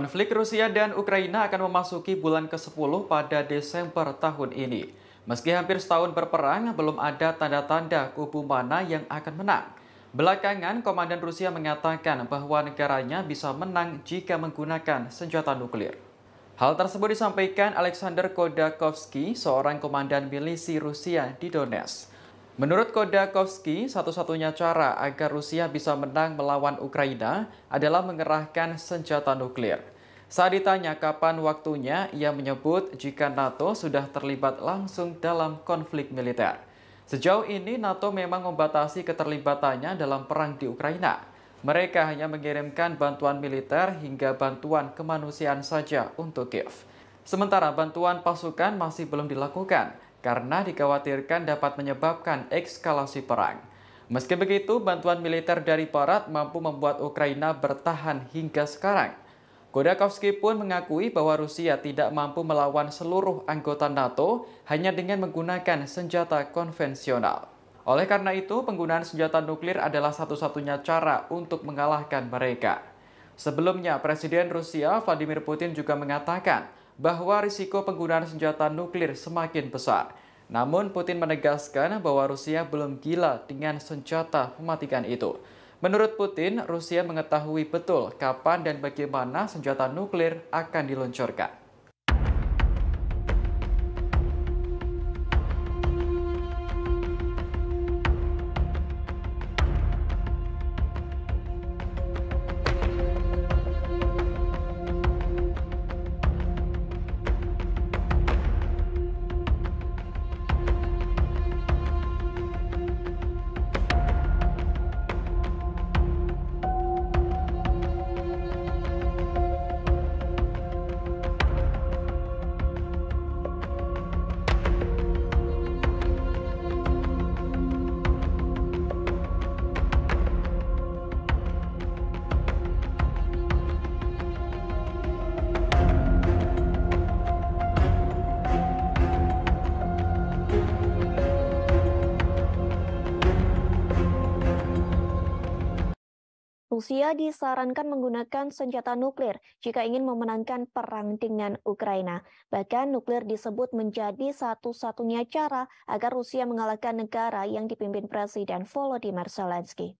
Konflik Rusia dan Ukraina akan memasuki bulan ke-10 pada Desember tahun ini. Meski hampir setahun berperang, belum ada tanda-tanda kubu mana yang akan menang. Belakangan, Komandan Rusia mengatakan bahwa negaranya bisa menang jika menggunakan senjata nuklir. Hal tersebut disampaikan Alexander Kodakovsky, seorang komandan milisi Rusia di Donetsk. Menurut Kodakovsky, satu-satunya cara agar Rusia bisa menang melawan Ukraina adalah mengerahkan senjata nuklir. Saat ditanya kapan waktunya, ia menyebut jika NATO sudah terlibat langsung dalam konflik militer. Sejauh ini NATO memang membatasi keterlibatannya dalam perang di Ukraina. Mereka hanya mengirimkan bantuan militer hingga bantuan kemanusiaan saja untuk Kiev. Sementara bantuan pasukan masih belum dilakukan karena dikhawatirkan dapat menyebabkan ekskalasi perang. Meski begitu, bantuan militer dari Barat mampu membuat Ukraina bertahan hingga sekarang. Godakovsky pun mengakui bahwa Rusia tidak mampu melawan seluruh anggota NATO hanya dengan menggunakan senjata konvensional. Oleh karena itu, penggunaan senjata nuklir adalah satu-satunya cara untuk mengalahkan mereka. Sebelumnya, Presiden Rusia Vladimir Putin juga mengatakan bahwa risiko penggunaan senjata nuklir semakin besar. Namun, Putin menegaskan bahwa Rusia belum gila dengan senjata mematikan itu. Menurut Putin, Rusia mengetahui betul kapan dan bagaimana senjata nuklir akan diluncurkan.
disarankan menggunakan senjata nuklir jika ingin memenangkan perang dengan Ukraina. Bahkan nuklir disebut menjadi satu-satunya cara agar Rusia mengalahkan negara yang dipimpin Presiden Volodymyr Zelensky.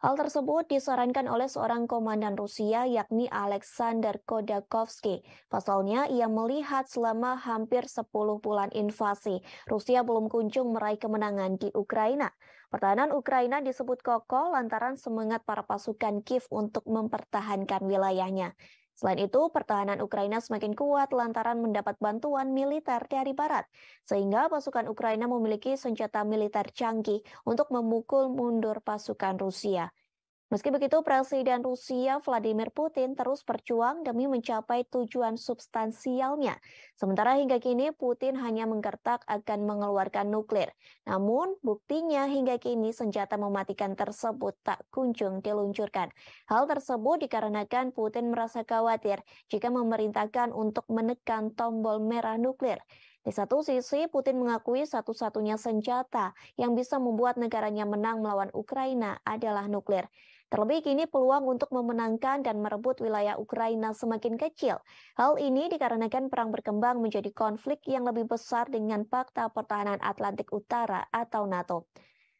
Hal tersebut disarankan oleh seorang komandan Rusia yakni Alexander Kodakovsky. Pasalnya, ia melihat selama hampir 10 bulan invasi, Rusia belum kunjung meraih kemenangan di Ukraina. Pertahanan Ukraina disebut kokoh lantaran semangat para pasukan Kiev untuk mempertahankan wilayahnya. Selain itu, pertahanan Ukraina semakin kuat lantaran mendapat bantuan militer dari Barat, sehingga pasukan Ukraina memiliki senjata militer canggih untuk memukul mundur pasukan Rusia. Meski begitu, Presiden Rusia Vladimir Putin terus berjuang demi mencapai tujuan substansialnya. Sementara hingga kini Putin hanya menggertak akan mengeluarkan nuklir. Namun, buktinya hingga kini senjata mematikan tersebut tak kunjung diluncurkan. Hal tersebut dikarenakan Putin merasa khawatir jika memerintahkan untuk menekan tombol merah nuklir. Di satu sisi, Putin mengakui satu-satunya senjata yang bisa membuat negaranya menang melawan Ukraina adalah nuklir. Terlebih kini peluang untuk memenangkan dan merebut wilayah Ukraina semakin kecil. Hal ini dikarenakan perang berkembang menjadi konflik yang lebih besar dengan Fakta Pertahanan Atlantik Utara atau NATO.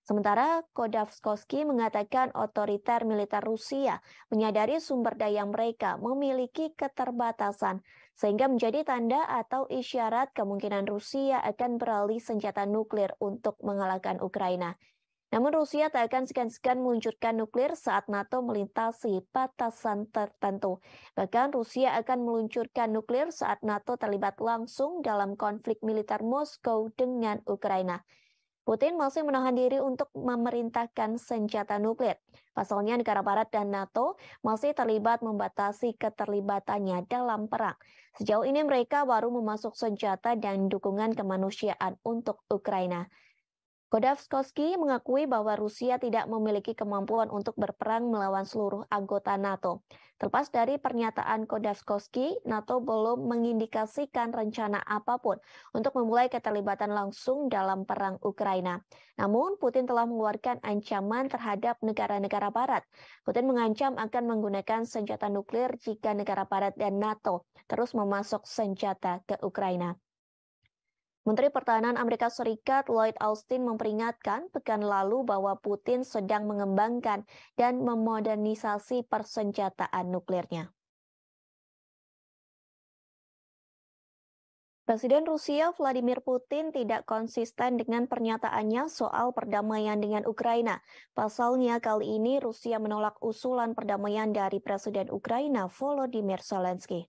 Sementara Kodavskoski mengatakan otoriter militer Rusia menyadari sumber daya mereka memiliki keterbatasan sehingga menjadi tanda atau isyarat kemungkinan Rusia akan beralih senjata nuklir untuk mengalahkan Ukraina. Namun Rusia tak akan segan-segan meluncurkan nuklir saat NATO melintasi batasan tertentu. Bahkan Rusia akan meluncurkan nuklir saat NATO terlibat langsung dalam konflik militer Moskow dengan Ukraina. Putin masih menahan diri untuk memerintahkan senjata nuklir. Pasalnya negara barat dan NATO masih terlibat membatasi keterlibatannya dalam perang. Sejauh ini mereka baru memasuk senjata dan dukungan kemanusiaan untuk Ukraina. Godavskovsky mengakui bahwa Rusia tidak memiliki kemampuan untuk berperang melawan seluruh anggota NATO. Terlepas dari pernyataan Godavskovsky, NATO belum mengindikasikan rencana apapun untuk memulai keterlibatan langsung dalam perang Ukraina. Namun, Putin telah mengeluarkan ancaman terhadap negara-negara barat. Putin mengancam akan menggunakan senjata nuklir jika negara barat dan NATO terus memasok senjata ke Ukraina. Menteri Pertahanan Amerika Serikat Lloyd Austin memperingatkan pekan lalu bahwa Putin sedang mengembangkan dan memodernisasi persenjataan nuklirnya. Presiden Rusia Vladimir Putin tidak konsisten dengan pernyataannya soal perdamaian dengan Ukraina. Pasalnya kali ini Rusia menolak usulan perdamaian dari Presiden Ukraina Volodymyr Zelensky.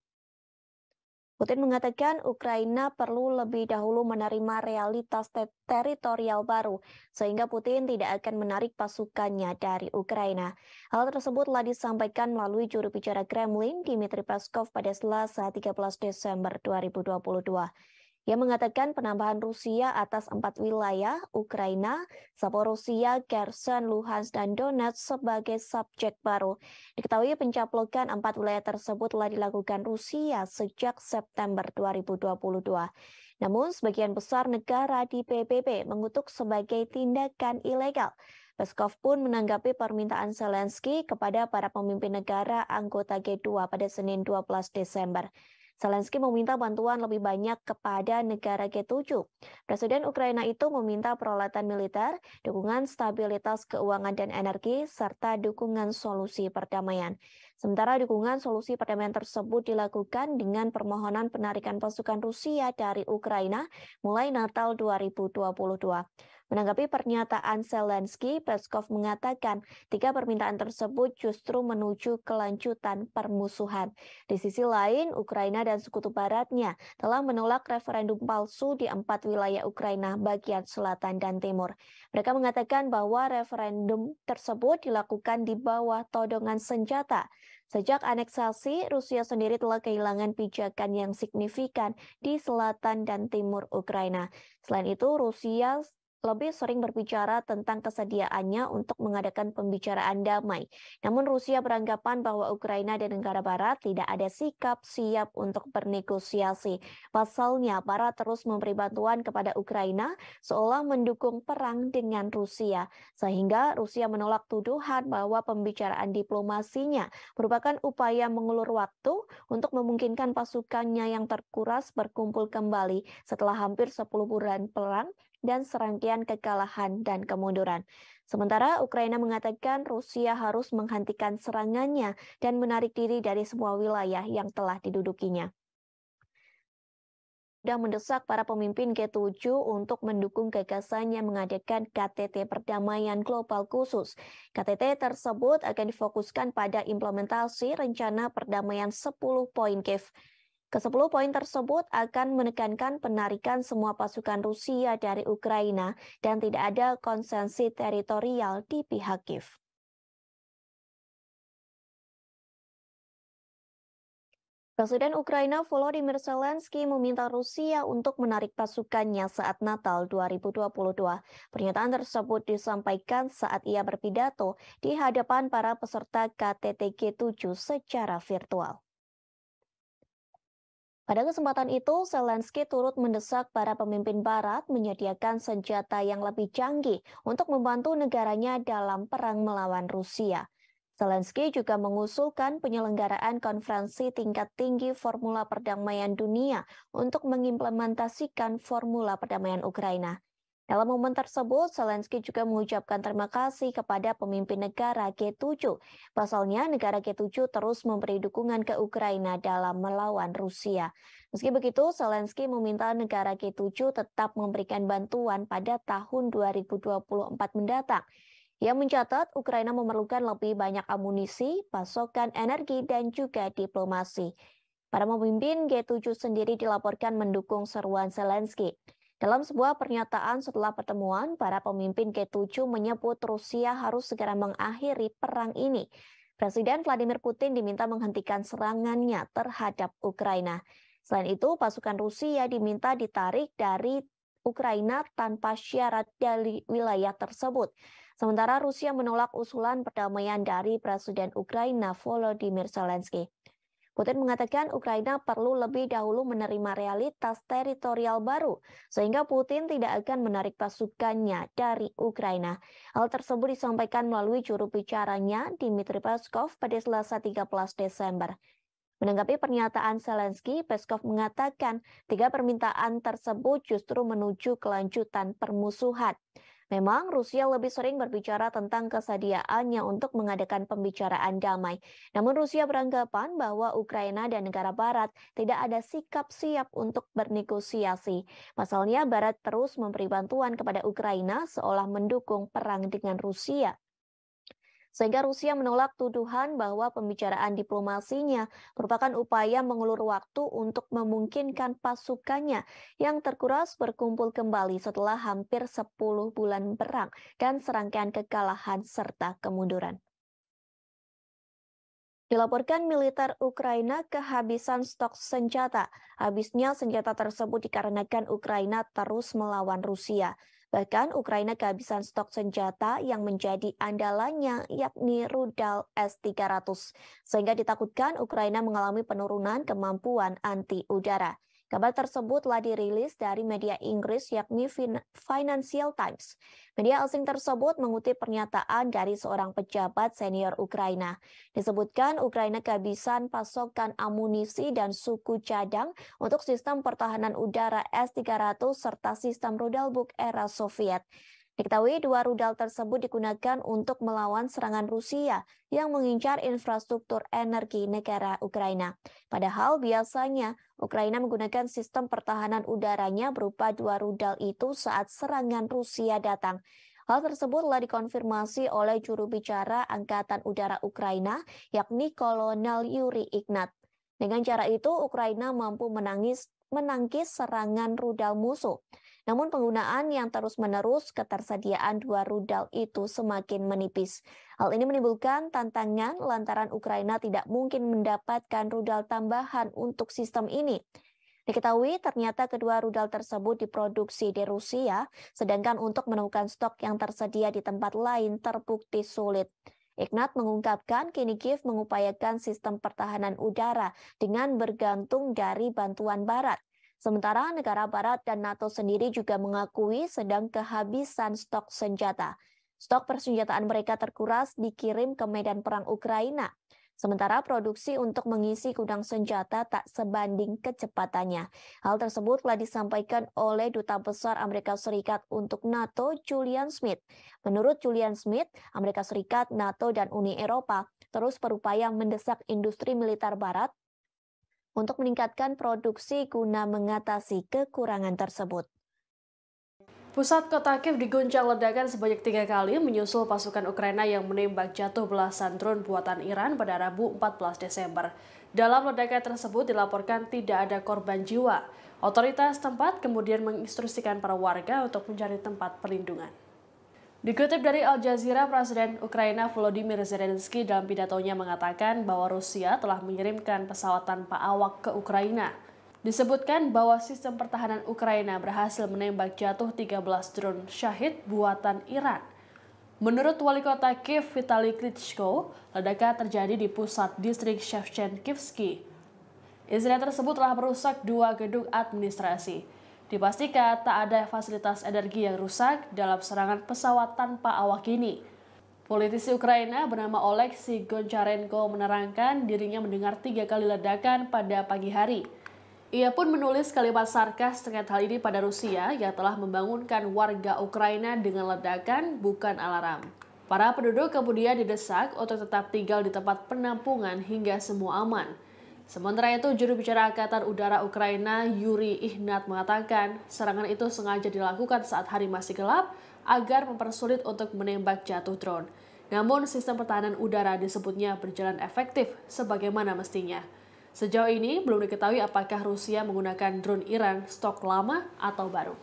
Putin mengatakan Ukraina perlu lebih dahulu menerima realitas ter teritorial baru, sehingga Putin tidak akan menarik pasukannya dari Ukraina. Hal tersebut telah disampaikan melalui juru bicara Kremlin, Dmitry Peskov, pada Selasa 13 Desember 2022. Ia mengatakan penambahan Rusia atas empat wilayah, Ukraina, Zaporosia, Kherson, Luhansk, dan Donetsk sebagai subjek baru. Diketahui pencaplokan empat wilayah tersebut telah dilakukan Rusia sejak September 2022. Namun, sebagian besar negara di PBB mengutuk sebagai tindakan ilegal. Peskov pun menanggapi permintaan Zelensky kepada para pemimpin negara anggota G2 pada Senin 12 Desember. Zelensky meminta bantuan lebih banyak kepada negara G7. Presiden Ukraina itu meminta peralatan militer, dukungan stabilitas keuangan dan energi, serta dukungan solusi perdamaian. Sementara dukungan solusi perdamaian tersebut dilakukan dengan permohonan penarikan pasukan Rusia dari Ukraina mulai Natal 2022. Menanggapi pernyataan Zelensky, Peskov mengatakan tiga permintaan tersebut justru menuju kelanjutan permusuhan. Di sisi lain, Ukraina dan sekutu baratnya telah menolak referendum palsu di empat wilayah Ukraina bagian selatan dan timur. Mereka mengatakan bahwa referendum tersebut dilakukan di bawah todongan senjata Sejak aneksasi, Rusia sendiri telah kehilangan pijakan yang signifikan di selatan dan timur Ukraina. Selain itu, Rusia lebih sering berbicara tentang kesediaannya untuk mengadakan pembicaraan damai. Namun Rusia beranggapan bahwa Ukraina dan negara barat tidak ada sikap siap untuk bernegosiasi. Pasalnya, barat terus memberi bantuan kepada Ukraina seolah mendukung perang dengan Rusia. Sehingga Rusia menolak tuduhan bahwa pembicaraan diplomasinya merupakan upaya mengulur waktu untuk memungkinkan pasukannya yang terkuras berkumpul kembali setelah hampir 10 bulan perang dan serangkaian kekalahan dan kemunduran. Sementara Ukraina mengatakan Rusia harus menghentikan serangannya dan menarik diri dari semua wilayah yang telah didudukinya Sudah mendesak para pemimpin G7 untuk mendukung gagasannya mengadakan KTT perdamaian global khusus. KTT tersebut akan difokuskan pada implementasi rencana perdamaian 10 poin Kiev Kesepuluh poin tersebut akan menekankan penarikan semua pasukan Rusia dari Ukraina dan tidak ada konsensi teritorial di pihak Kiev. Presiden Ukraina Volodymyr Zelensky meminta Rusia untuk menarik pasukannya saat Natal 2022. Pernyataan tersebut disampaikan saat ia berpidato di hadapan para peserta kttg 7 secara virtual. Pada kesempatan itu, Zelensky turut mendesak para pemimpin Barat menyediakan senjata yang lebih canggih untuk membantu negaranya dalam perang melawan Rusia. Zelensky juga mengusulkan penyelenggaraan konferensi tingkat tinggi Formula Perdamaian Dunia untuk mengimplementasikan formula perdamaian Ukraina. Dalam momen tersebut, Zelensky juga mengucapkan terima kasih kepada pemimpin negara G7. Pasalnya, negara G7 terus memberi dukungan ke Ukraina dalam melawan Rusia. Meski begitu, Zelensky meminta negara G7 tetap memberikan bantuan pada tahun 2024 mendatang. Ia mencatat Ukraina memerlukan lebih banyak amunisi, pasokan energi, dan juga diplomasi. Para pemimpin G7 sendiri dilaporkan mendukung seruan Zelensky. Dalam sebuah pernyataan setelah pertemuan, para pemimpin G7 menyebut Rusia harus segera mengakhiri perang ini. Presiden Vladimir Putin diminta menghentikan serangannya terhadap Ukraina. Selain itu, pasukan Rusia diminta ditarik dari Ukraina tanpa syarat dari wilayah tersebut. Sementara Rusia menolak usulan perdamaian dari Presiden Ukraina Volodymyr Zelensky. Putin mengatakan Ukraina perlu lebih dahulu menerima realitas teritorial baru, sehingga Putin tidak akan menarik pasukannya dari Ukraina. Hal tersebut disampaikan melalui juru bicaranya Dmitry Peskov pada Selasa 13 Desember. Menanggapi pernyataan Zelensky, Peskov mengatakan tiga permintaan tersebut justru menuju kelanjutan permusuhan. Memang Rusia lebih sering berbicara tentang kesediaannya untuk mengadakan pembicaraan damai. Namun Rusia beranggapan bahwa Ukraina dan negara barat tidak ada sikap siap untuk bernegosiasi. Pasalnya barat terus memberi bantuan kepada Ukraina seolah mendukung perang dengan Rusia sehingga Rusia menolak tuduhan bahwa pembicaraan diplomasinya merupakan upaya mengulur waktu untuk memungkinkan pasukannya yang terkuras berkumpul kembali setelah hampir 10 bulan perang dan serangkaian kekalahan serta kemunduran. Dilaporkan militer Ukraina kehabisan stok senjata. Habisnya senjata tersebut dikarenakan Ukraina terus melawan Rusia. Bahkan Ukraina kehabisan stok senjata yang menjadi andalannya yakni rudal S-300, sehingga ditakutkan Ukraina mengalami penurunan kemampuan anti udara. Kabar tersebut telah dirilis dari media Inggris yakni Financial Times. Media asing tersebut mengutip pernyataan dari seorang pejabat senior Ukraina. Disebutkan Ukraina kehabisan pasokan amunisi dan suku cadang untuk sistem pertahanan udara S-300 serta sistem rudal Buk era Soviet. Diketahui dua rudal tersebut digunakan untuk melawan serangan Rusia yang mengincar infrastruktur energi negara Ukraina. Padahal biasanya Ukraina menggunakan sistem pertahanan udaranya berupa dua rudal itu saat serangan Rusia datang. Hal tersebut telah dikonfirmasi oleh juru bicara Angkatan Udara Ukraina, yakni Kolonel Yuri Ignat. Dengan cara itu, Ukraina mampu menangis menangkis serangan rudal musuh. Namun penggunaan yang terus-menerus ketersediaan dua rudal itu semakin menipis. Hal ini menimbulkan tantangan lantaran Ukraina tidak mungkin mendapatkan rudal tambahan untuk sistem ini. Diketahui ternyata kedua rudal tersebut diproduksi di Rusia, sedangkan untuk menemukan stok yang tersedia di tempat lain terbukti sulit. Ignat mengungkapkan kini Kiev mengupayakan sistem pertahanan udara dengan bergantung dari bantuan barat. Sementara negara barat dan NATO sendiri juga mengakui sedang kehabisan stok senjata. Stok persenjataan mereka terkuras dikirim ke medan perang Ukraina. Sementara produksi untuk mengisi gudang senjata tak sebanding kecepatannya. Hal tersebut telah disampaikan oleh Duta Besar Amerika Serikat untuk NATO, Julian Smith. Menurut Julian Smith, Amerika Serikat, NATO, dan Uni Eropa terus berupaya mendesak industri militer barat untuk meningkatkan produksi guna mengatasi kekurangan tersebut.
Pusat kota Kiev diguncang ledakan sebanyak tiga kali menyusul pasukan Ukraina yang menembak jatuh belasan drone buatan Iran pada Rabu 14 Desember. Dalam ledakan tersebut dilaporkan tidak ada korban jiwa. Otoritas tempat kemudian menginstruksikan para warga untuk mencari tempat perlindungan. Dikutip dari Al Jazeera, Presiden Ukraina Volodymyr Zelensky dalam pidatonya mengatakan bahwa Rusia telah mengirimkan pesawat tanpa awak ke Ukraina. Disebutkan bahwa sistem pertahanan Ukraina berhasil menembak jatuh 13 drone Syahid buatan Iran. Menurut wali kota Kiev Vitaly Klitschko, ledakan terjadi di pusat distrik Shevchenkivsky. Insiden tersebut telah merusak dua gedung administrasi. Dipastikan tak ada fasilitas energi yang rusak dalam serangan pesawat tanpa awak ini. Politisi Ukraina bernama Oleksiy Goncharenko menerangkan dirinya mendengar tiga kali ledakan pada pagi hari. Ia pun menulis kalimat sarkas terkait hal ini pada Rusia yang telah membangunkan warga Ukraina dengan ledakan bukan alarm. Para penduduk kemudian didesak untuk tetap tinggal di tempat penampungan hingga semua aman. Sementara itu, juru bicara Angkatan Udara Ukraina Yuri Ihnat mengatakan serangan itu sengaja dilakukan saat hari masih gelap agar mempersulit untuk menembak jatuh drone. Namun, sistem pertahanan udara disebutnya berjalan efektif sebagaimana mestinya. Sejauh ini, belum diketahui apakah Rusia menggunakan drone Iran stok lama atau baru.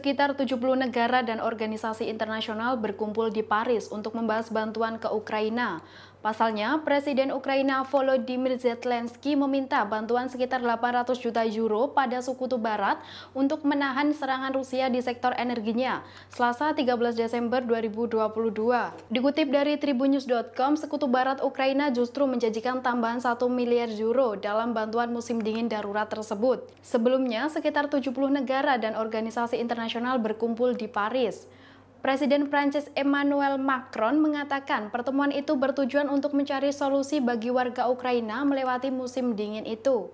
sekitar 70 negara dan organisasi internasional berkumpul di Paris untuk membahas bantuan ke Ukraina. Pasalnya, Presiden Ukraina Volodymyr Zelensky meminta bantuan sekitar 800 juta euro pada sekutu barat untuk menahan serangan Rusia di sektor energinya, selasa 13 Desember 2022. Dikutip dari tribunews.com, sekutu barat Ukraina justru menjanjikan tambahan 1 miliar euro dalam bantuan musim dingin darurat tersebut. Sebelumnya, sekitar 70 negara dan organisasi internasional berkumpul di Paris. Presiden Prancis Emmanuel Macron mengatakan pertemuan itu bertujuan untuk mencari solusi bagi warga Ukraina melewati musim dingin itu.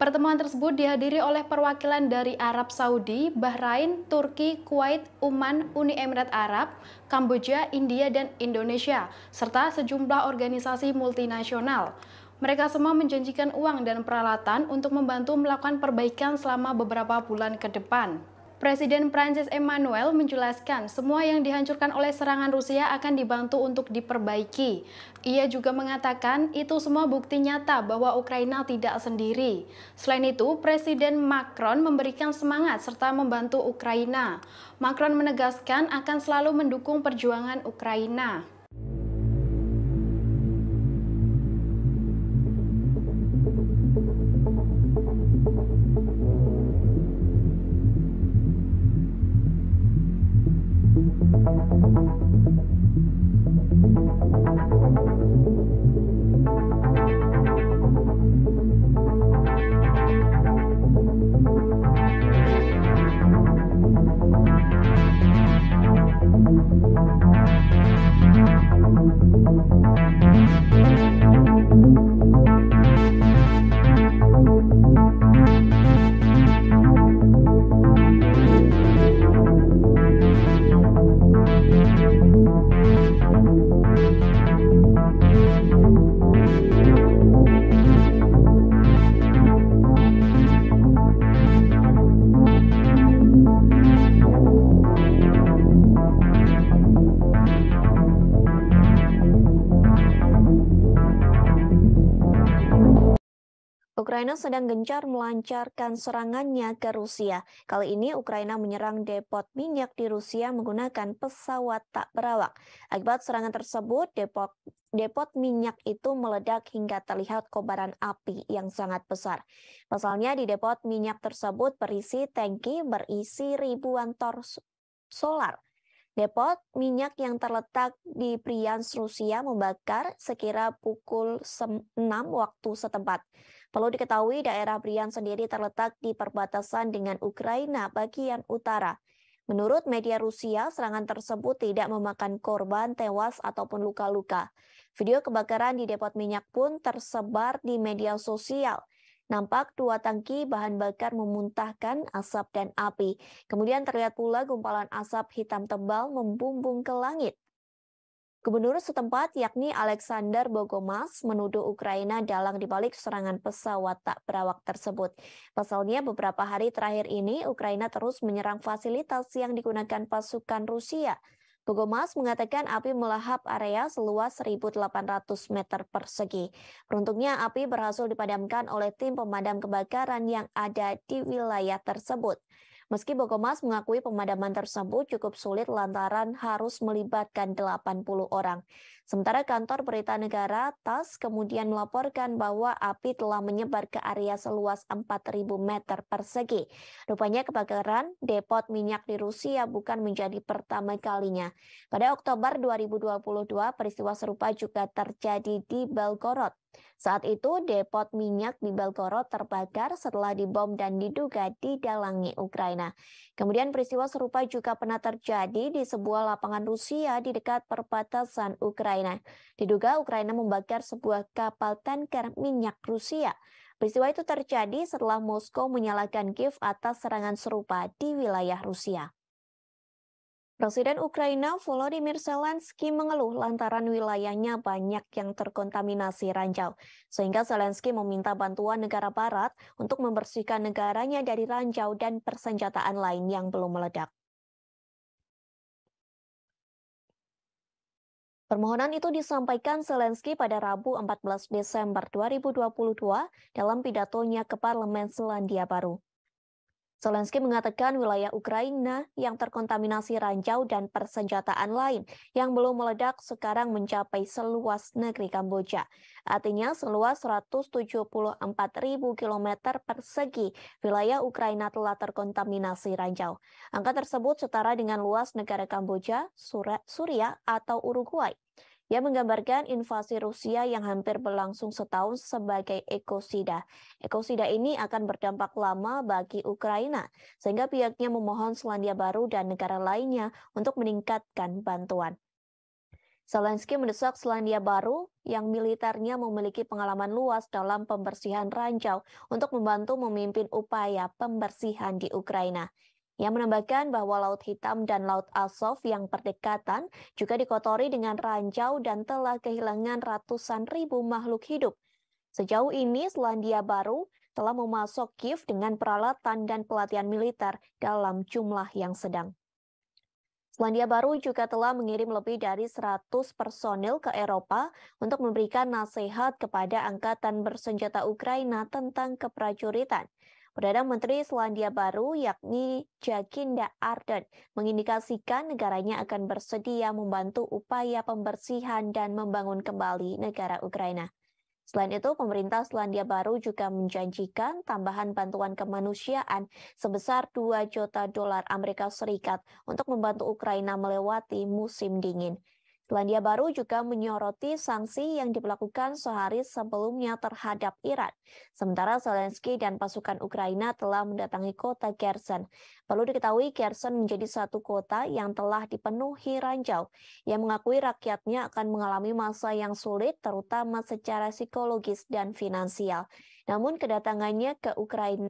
Pertemuan tersebut dihadiri oleh perwakilan dari Arab Saudi, Bahrain, Turki, Kuwait, Uman, Uni Emirat Arab, Kamboja, India, dan Indonesia, serta sejumlah organisasi multinasional. Mereka semua menjanjikan uang dan peralatan untuk membantu melakukan perbaikan selama beberapa bulan ke depan. Presiden Prancis Emmanuel menjelaskan semua yang dihancurkan oleh serangan Rusia akan dibantu untuk diperbaiki. Ia juga mengatakan itu semua bukti nyata bahwa Ukraina tidak sendiri. Selain itu, Presiden Macron memberikan semangat serta membantu Ukraina. Macron menegaskan akan selalu mendukung perjuangan Ukraina.
Ukraina sedang gencar melancarkan serangannya ke Rusia. Kali ini Ukraina menyerang depot minyak di Rusia menggunakan pesawat tak berawak. Akibat serangan tersebut, depot depot minyak itu meledak hingga terlihat kobaran api yang sangat besar. Pasalnya di depot minyak tersebut berisi tangki berisi ribuan tor solar. Depot minyak yang terletak di Priyans, Rusia membakar sekira pukul 6 waktu setempat. Perlu diketahui daerah Brian sendiri terletak di perbatasan dengan Ukraina bagian utara. Menurut media Rusia, serangan tersebut tidak memakan korban tewas ataupun luka-luka. Video kebakaran di depot minyak pun tersebar di media sosial. Nampak dua tangki bahan bakar memuntahkan asap dan api. Kemudian terlihat pula gumpalan asap hitam tebal membumbung ke langit. Gubernur setempat yakni Alexander Bogomas menuduh Ukraina dalang dibalik serangan pesawat tak berawak tersebut. Pasalnya beberapa hari terakhir ini Ukraina terus menyerang fasilitas yang digunakan pasukan Rusia. Bogomas mengatakan api melahap area seluas 1.800 meter persegi. Beruntungnya api berhasil dipadamkan oleh tim pemadam kebakaran yang ada di wilayah tersebut. Meski Bogomas mengakui pemadaman tersebut cukup sulit lantaran harus melibatkan 80 orang. Sementara kantor berita negara TAS kemudian melaporkan bahwa api telah menyebar ke area seluas 4.000 meter persegi. Rupanya kebakaran depot minyak di Rusia bukan menjadi pertama kalinya. Pada Oktober 2022, peristiwa serupa juga terjadi di Belgorod. Saat itu, depot minyak di Belgorod terbakar setelah dibom dan diduga didalangi Ukraina. Kemudian peristiwa serupa juga pernah terjadi di sebuah lapangan Rusia di dekat perbatasan Ukraina. Ukraina. Diduga Ukraina membakar sebuah kapal tanker minyak Rusia. Peristiwa itu terjadi setelah Moskow menyalahkan Kiev atas serangan serupa di wilayah Rusia. Presiden Ukraina Volodymyr Zelensky mengeluh lantaran wilayahnya banyak yang terkontaminasi ranjau, sehingga Zelensky meminta bantuan negara barat untuk membersihkan negaranya dari ranjau dan persenjataan lain yang belum meledak. Permohonan itu disampaikan Zelensky pada Rabu 14 Desember 2022 dalam pidatonya ke Parlemen Selandia Baru. Zelensky mengatakan wilayah Ukraina yang terkontaminasi ranjau dan persenjataan lain yang belum meledak sekarang mencapai seluas negeri Kamboja. Artinya seluas ribu kilometer persegi wilayah Ukraina telah terkontaminasi ranjau. Angka tersebut setara dengan luas negara Kamboja, Suria, atau Uruguay yang menggambarkan invasi Rusia yang hampir berlangsung setahun sebagai ekosida. Ekosida ini akan berdampak lama bagi Ukraina, sehingga pihaknya memohon Selandia Baru dan negara lainnya untuk meningkatkan bantuan. Zelensky mendesak Selandia Baru yang militernya memiliki pengalaman luas dalam pembersihan ranjau untuk membantu memimpin upaya pembersihan di Ukraina. Ia menambahkan bahwa Laut Hitam dan Laut Azov yang berdekatan juga dikotori dengan ranjau dan telah kehilangan ratusan ribu makhluk hidup. Sejauh ini, Selandia Baru telah memasok Kiev dengan peralatan dan pelatihan militer dalam jumlah yang sedang. Selandia Baru juga telah mengirim lebih dari 100 personil ke Eropa untuk memberikan nasihat kepada angkatan bersenjata Ukraina tentang keprajuritan. Perdana Menteri Selandia Baru yakni Jacinda Ardern mengindikasikan negaranya akan bersedia membantu upaya pembersihan dan membangun kembali negara Ukraina. Selain itu, pemerintah Selandia Baru juga menjanjikan tambahan bantuan kemanusiaan sebesar 2 juta dolar Amerika Serikat untuk membantu Ukraina melewati musim dingin. Selandia Baru juga menyoroti sanksi yang diberlakukan sehari sebelumnya terhadap Iran. Sementara Zelensky dan pasukan Ukraina telah mendatangi kota Kherson. Perlu diketahui Kherson menjadi satu kota yang telah dipenuhi ranjau. yang mengakui rakyatnya akan mengalami masa yang sulit terutama secara psikologis dan finansial. Namun kedatangannya ke Ukraina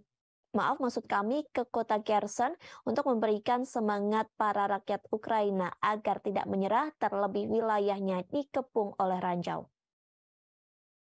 maaf maksud kami ke kota Kherson untuk memberikan semangat para rakyat Ukraina agar tidak menyerah terlebih wilayahnya dikepung oleh ranjau.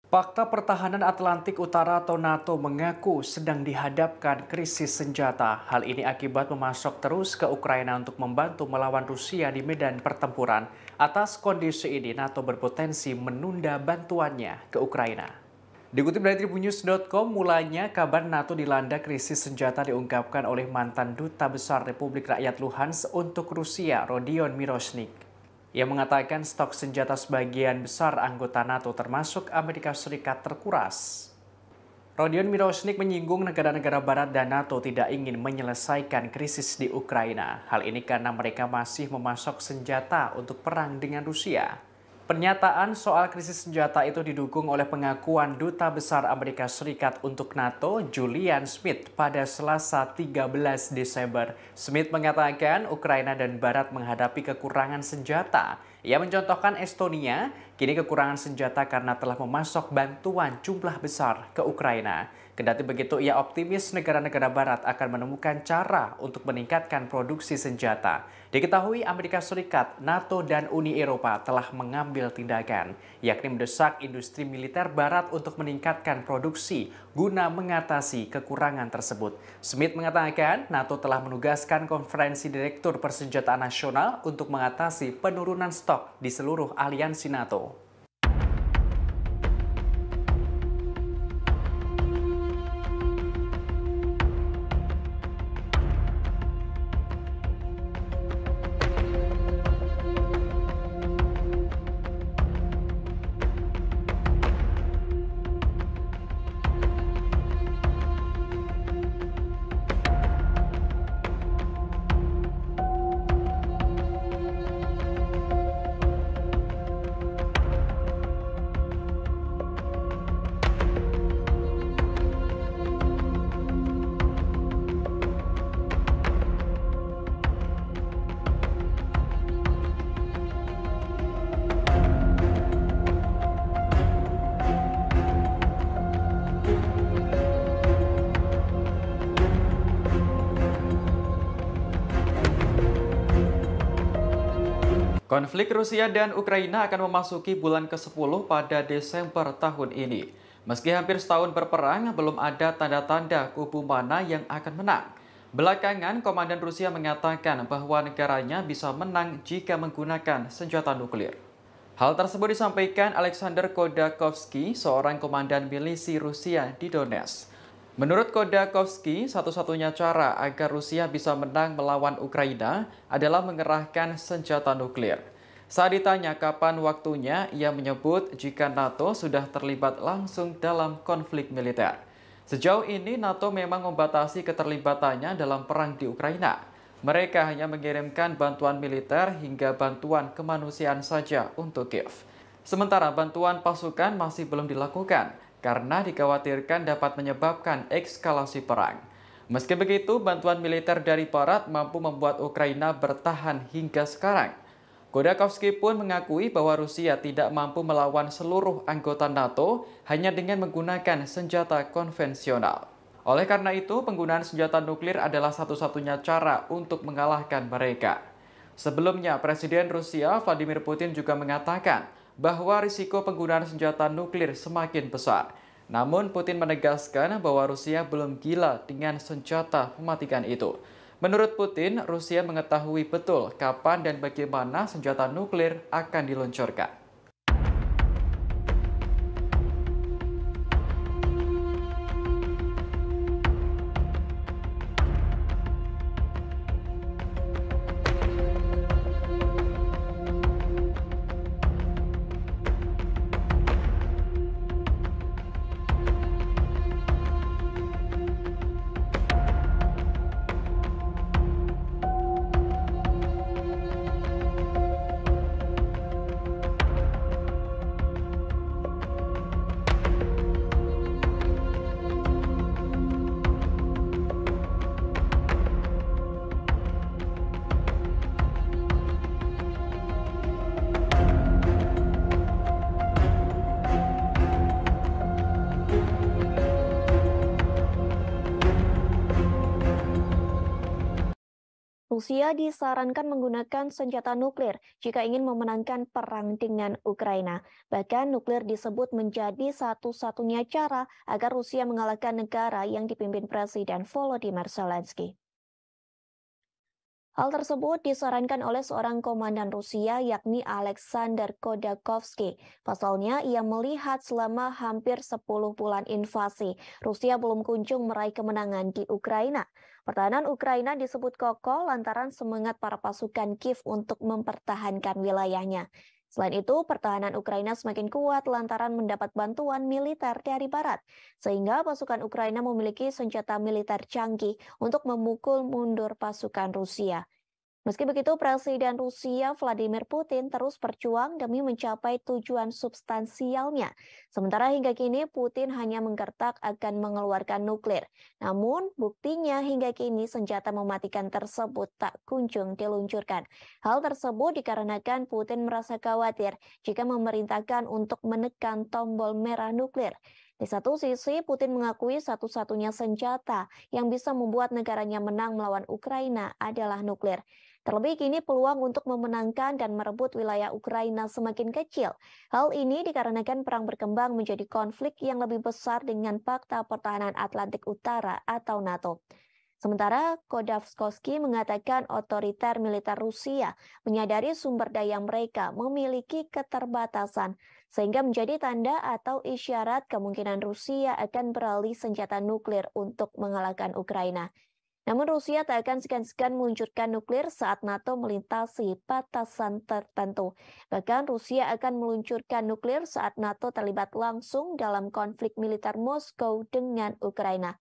Fakta pertahanan Atlantik Utara atau NATO mengaku sedang dihadapkan krisis senjata. Hal ini akibat memasok terus ke Ukraina untuk membantu melawan Rusia di medan pertempuran. Atas kondisi ini, NATO berpotensi menunda bantuannya ke Ukraina. Dikutip dari tribunnews.com, mulanya kabar NATO dilanda krisis senjata diungkapkan oleh mantan Duta Besar Republik Rakyat Luhansk untuk Rusia, Rodion Miroshnik. Ia mengatakan stok senjata sebagian besar anggota NATO termasuk Amerika Serikat terkuras. Rodion Miroshnik menyinggung negara-negara barat dan NATO tidak ingin menyelesaikan krisis di Ukraina. Hal ini karena mereka masih memasok senjata untuk perang dengan Rusia. Pernyataan soal krisis senjata itu didukung oleh pengakuan Duta Besar Amerika Serikat untuk NATO, Julian Smith, pada Selasa 13 Desember. Smith mengatakan Ukraina dan Barat menghadapi kekurangan senjata. Ia mencontohkan Estonia, kini kekurangan senjata karena telah memasok bantuan jumlah besar ke Ukraina. Kendati begitu, ia optimis negara-negara barat akan menemukan cara untuk meningkatkan produksi senjata. Diketahui Amerika Serikat, NATO, dan Uni Eropa telah mengambil tindakan, yakni mendesak industri militer barat untuk meningkatkan produksi guna mengatasi kekurangan tersebut. Smith mengatakan, NATO telah menugaskan konferensi direktur persenjataan nasional untuk mengatasi penurunan stok di seluruh aliansi NATO.
Konflik Rusia dan Ukraina akan memasuki bulan ke-10 pada Desember tahun ini. Meski hampir setahun berperang, belum ada tanda-tanda kubu mana yang akan menang. Belakangan, Komandan Rusia mengatakan bahwa negaranya bisa menang jika menggunakan senjata nuklir. Hal tersebut disampaikan Alexander Kodakovsky, seorang komandan milisi Rusia di Donetsk. Menurut Kodakovsky, satu-satunya cara agar Rusia bisa menang melawan Ukraina adalah mengerahkan senjata nuklir. Saat ditanya kapan waktunya, ia menyebut jika NATO sudah terlibat langsung dalam konflik militer. Sejauh ini NATO memang membatasi keterlibatannya dalam perang di Ukraina. Mereka hanya mengirimkan bantuan militer hingga bantuan kemanusiaan saja untuk Kiev. Sementara bantuan pasukan masih belum dilakukan karena dikhawatirkan dapat menyebabkan ekskalasi perang. Meski begitu, bantuan militer dari Barat mampu membuat Ukraina bertahan hingga sekarang. Godakovsky pun mengakui bahwa Rusia tidak mampu melawan seluruh anggota NATO hanya dengan menggunakan senjata konvensional. Oleh karena itu, penggunaan senjata nuklir adalah satu-satunya cara untuk mengalahkan mereka. Sebelumnya, Presiden Rusia Vladimir Putin juga mengatakan bahwa risiko penggunaan senjata nuklir semakin besar. Namun Putin menegaskan bahwa Rusia belum gila dengan senjata mematikan itu. Menurut Putin, Rusia mengetahui betul kapan dan bagaimana senjata nuklir akan diluncurkan.
disarankan menggunakan senjata nuklir jika ingin memenangkan perang dengan Ukraina. Bahkan nuklir disebut menjadi satu-satunya cara agar Rusia mengalahkan negara yang dipimpin Presiden Volodymyr Zelensky. Hal tersebut disarankan oleh seorang komandan Rusia yakni Alexander Kodakovsky. Pasalnya, ia melihat selama hampir 10 bulan invasi, Rusia belum kunjung meraih kemenangan di Ukraina. Pertahanan Ukraina disebut kokoh lantaran semangat para pasukan Kiev untuk mempertahankan wilayahnya. Selain itu, pertahanan Ukraina semakin kuat lantaran mendapat bantuan militer dari Barat, sehingga pasukan Ukraina memiliki senjata militer canggih untuk memukul mundur pasukan Rusia. Meski begitu, Presiden Rusia Vladimir Putin terus berjuang demi mencapai tujuan substansialnya. Sementara hingga kini Putin hanya menggertak akan mengeluarkan nuklir. Namun, buktinya hingga kini senjata mematikan tersebut tak kunjung diluncurkan. Hal tersebut dikarenakan Putin merasa khawatir jika memerintahkan untuk menekan tombol merah nuklir. Di satu sisi, Putin mengakui satu-satunya senjata yang bisa membuat negaranya menang melawan Ukraina adalah nuklir. Terlebih kini peluang untuk memenangkan dan merebut wilayah Ukraina semakin kecil. Hal ini dikarenakan perang berkembang menjadi konflik yang lebih besar dengan Fakta Pertahanan Atlantik Utara atau NATO. Sementara Kodavskoski mengatakan otoriter militer Rusia menyadari sumber daya mereka memiliki keterbatasan, sehingga menjadi tanda atau isyarat kemungkinan Rusia akan beralih senjata nuklir untuk mengalahkan Ukraina. Namun Rusia tak akan segan-segan meluncurkan nuklir saat NATO melintasi batasan tertentu. Bahkan Rusia akan meluncurkan nuklir saat NATO terlibat langsung dalam konflik militer Moskow dengan Ukraina.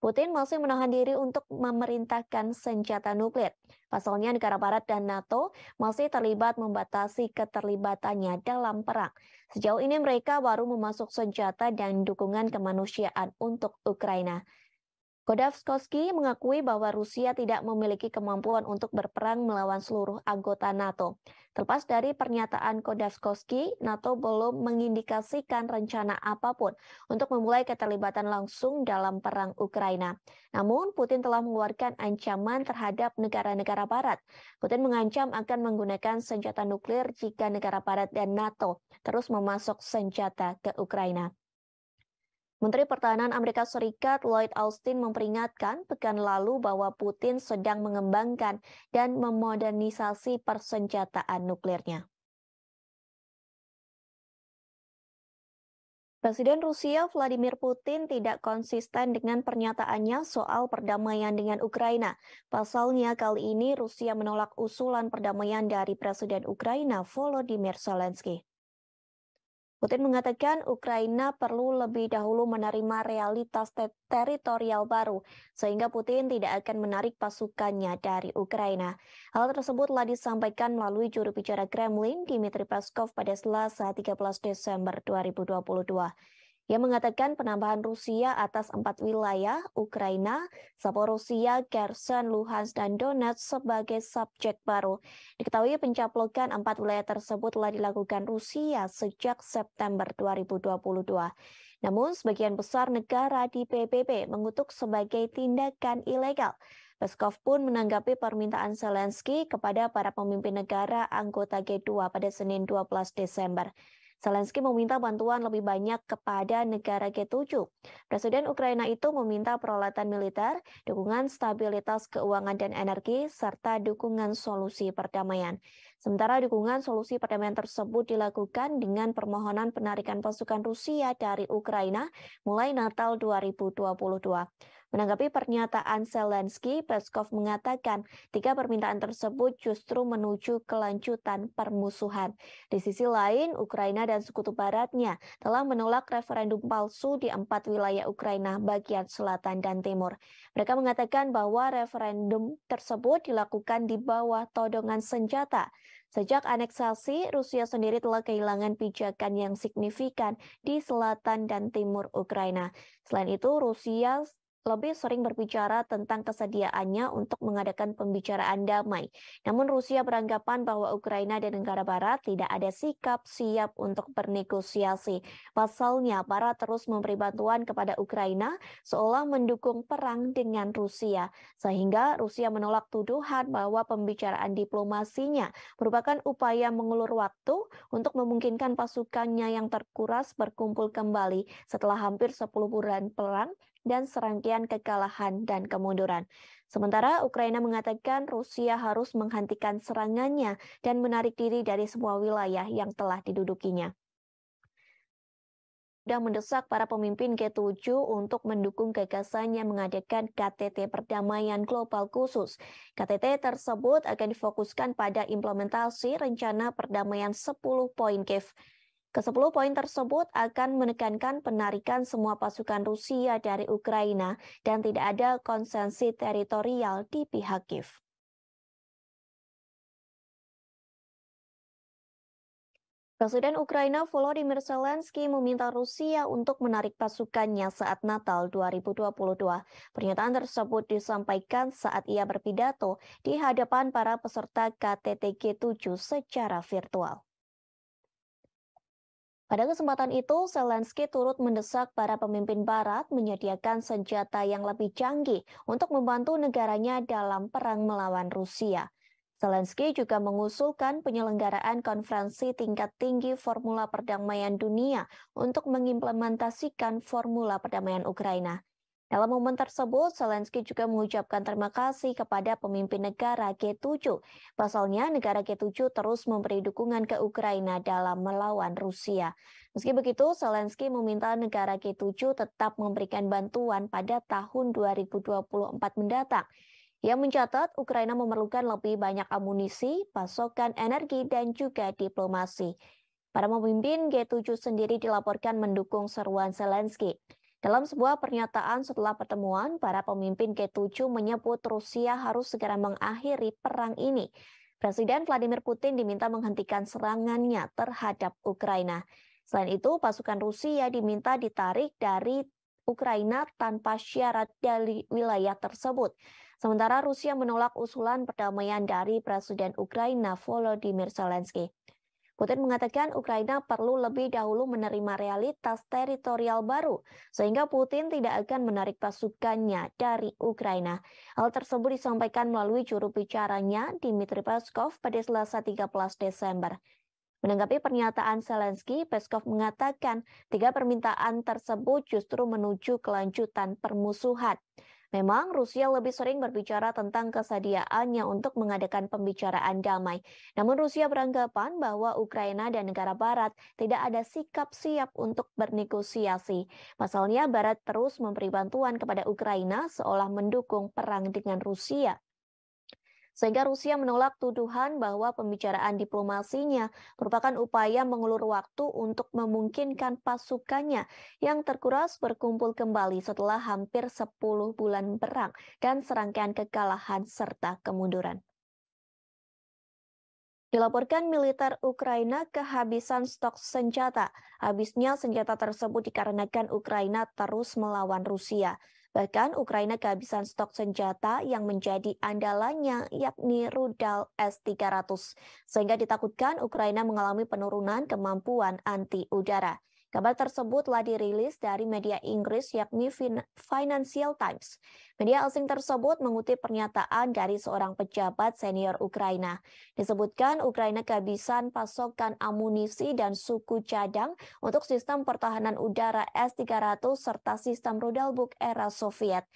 Putin masih menahan diri untuk memerintahkan senjata nuklir. Pasalnya negara barat dan NATO masih terlibat membatasi keterlibatannya dalam perang. Sejauh ini mereka baru memasuk senjata dan dukungan kemanusiaan untuk Ukraina. Godavskoski mengakui bahwa Rusia tidak memiliki kemampuan untuk berperang melawan seluruh anggota NATO. Terlepas dari pernyataan Godavskoski, NATO belum mengindikasikan rencana apapun untuk memulai keterlibatan langsung dalam perang Ukraina. Namun, Putin telah mengeluarkan ancaman terhadap negara-negara barat. Putin mengancam akan menggunakan senjata nuklir jika negara barat dan NATO terus memasok senjata ke Ukraina. Menteri Pertahanan Amerika Serikat Lloyd Austin memperingatkan pekan lalu bahwa Putin sedang mengembangkan dan memodernisasi persenjataan nuklirnya.
Presiden Rusia Vladimir
Putin tidak konsisten dengan pernyataannya soal perdamaian dengan Ukraina. Pasalnya kali ini Rusia menolak usulan perdamaian dari Presiden Ukraina Volodymyr Zelensky. Putin mengatakan Ukraina perlu lebih dahulu menerima realitas ter teritorial baru, sehingga Putin tidak akan menarik pasukannya dari Ukraina. Hal tersebut telah disampaikan melalui juru bicara Kremlin, Dmitry Peskov, pada Selasa 13 Desember 2022 yang mengatakan penambahan Rusia atas empat wilayah, Ukraina, Zaporosia, Kherson, Luhansk, dan Donetsk sebagai subjek baru. Diketahui pencaplokan empat wilayah tersebut telah dilakukan Rusia sejak September 2022. Namun, sebagian besar negara di PBB mengutuk sebagai tindakan ilegal. Peskov pun menanggapi permintaan Zelensky kepada para pemimpin negara anggota G2 pada Senin 12 Desember. Zelensky meminta bantuan lebih banyak kepada negara G7. Presiden Ukraina itu meminta peralatan militer, dukungan stabilitas keuangan dan energi, serta dukungan solusi perdamaian. Sementara dukungan solusi perdamaian tersebut dilakukan dengan permohonan penarikan pasukan Rusia dari Ukraina mulai Natal 2022. Menanggapi pernyataan Zelensky, Peskov mengatakan tiga permintaan tersebut justru menuju kelanjutan permusuhan. Di sisi lain, Ukraina dan sekutu baratnya telah menolak referendum palsu di empat wilayah Ukraina bagian selatan dan timur. Mereka mengatakan bahwa referendum tersebut dilakukan di bawah todongan senjata Sejak aneksasi, Rusia sendiri telah kehilangan pijakan yang signifikan di selatan dan timur Ukraina. Selain itu, Rusia lebih sering berbicara tentang kesediaannya untuk mengadakan pembicaraan damai. Namun Rusia beranggapan bahwa Ukraina dan negara barat tidak ada sikap siap untuk bernegosiasi. Pasalnya, barat terus memberi bantuan kepada Ukraina seolah mendukung perang dengan Rusia. Sehingga Rusia menolak tuduhan bahwa pembicaraan diplomasinya merupakan upaya mengulur waktu untuk memungkinkan pasukannya yang terkuras berkumpul kembali setelah hampir 10 bulan perang dan serangkaian kekalahan dan kemunduran. Sementara Ukraina mengatakan Rusia harus menghentikan serangannya dan menarik diri dari semua wilayah yang telah didudukinya sudah mendesak para pemimpin G7 untuk mendukung gagasannya mengadakan KTT perdamaian global khusus. KTT tersebut akan difokuskan pada implementasi rencana perdamaian 10 poin Kiev. Kesepuluh poin tersebut akan menekankan penarikan semua pasukan Rusia dari Ukraina dan tidak ada konsensi teritorial di
pihak Kiev.
Presiden Ukraina Volodymyr Zelensky meminta Rusia untuk menarik pasukannya saat Natal 2022. Pernyataan tersebut disampaikan saat ia berpidato di hadapan para peserta kttg 7 secara virtual. Pada kesempatan itu, Zelensky turut mendesak para pemimpin Barat menyediakan senjata yang lebih canggih untuk membantu negaranya dalam perang melawan Rusia. Zelensky juga mengusulkan penyelenggaraan konferensi tingkat tinggi Formula Perdamaian Dunia untuk mengimplementasikan Formula Perdamaian Ukraina. Dalam momen tersebut, Zelensky juga mengucapkan terima kasih kepada pemimpin negara G7. Pasalnya, negara G7 terus memberi dukungan ke Ukraina dalam melawan Rusia. Meski begitu, Zelensky meminta negara G7 tetap memberikan bantuan pada tahun 2024 mendatang. Yang mencatat Ukraina memerlukan lebih banyak amunisi, pasokan energi, dan juga diplomasi. Para pemimpin G7 sendiri dilaporkan mendukung seruan Zelensky. Dalam sebuah pernyataan setelah pertemuan, para pemimpin G7 menyebut Rusia harus segera mengakhiri perang ini. Presiden Vladimir Putin diminta menghentikan serangannya terhadap Ukraina. Selain itu, pasukan Rusia diminta ditarik dari Ukraina tanpa syarat dari wilayah tersebut. Sementara Rusia menolak usulan perdamaian dari Presiden Ukraina Volodymyr Zelensky. Putin mengatakan Ukraina perlu lebih dahulu menerima realitas teritorial baru, sehingga Putin tidak akan menarik pasukannya dari Ukraina. Hal tersebut disampaikan melalui juru bicaranya Dmitry Peskov pada Selasa 13 Desember. Menanggapi pernyataan Zelensky, Peskov mengatakan tiga permintaan tersebut justru menuju kelanjutan permusuhan. Memang Rusia lebih sering berbicara tentang kesediaannya untuk mengadakan pembicaraan damai. Namun Rusia beranggapan bahwa Ukraina dan negara barat tidak ada sikap siap untuk bernegosiasi. Pasalnya barat terus memberi bantuan kepada Ukraina seolah mendukung perang dengan Rusia sehingga Rusia menolak tuduhan bahwa pembicaraan diplomasinya merupakan upaya mengulur waktu untuk memungkinkan pasukannya yang terkuras berkumpul kembali setelah hampir 10 bulan perang dan serangkaian kekalahan serta kemunduran. Dilaporkan militer Ukraina kehabisan stok senjata. Habisnya senjata tersebut dikarenakan Ukraina terus melawan Rusia. Bahkan Ukraina kehabisan stok senjata yang menjadi andalannya yakni rudal S-300, sehingga ditakutkan Ukraina mengalami penurunan kemampuan anti udara. Kabar tersebut telah dirilis dari media Inggris yakni Financial Times. Media asing tersebut mengutip pernyataan dari seorang pejabat senior Ukraina. Disebutkan Ukraina kehabisan pasokan amunisi dan suku cadang untuk sistem pertahanan udara S-300 serta sistem rudal buk era Soviet.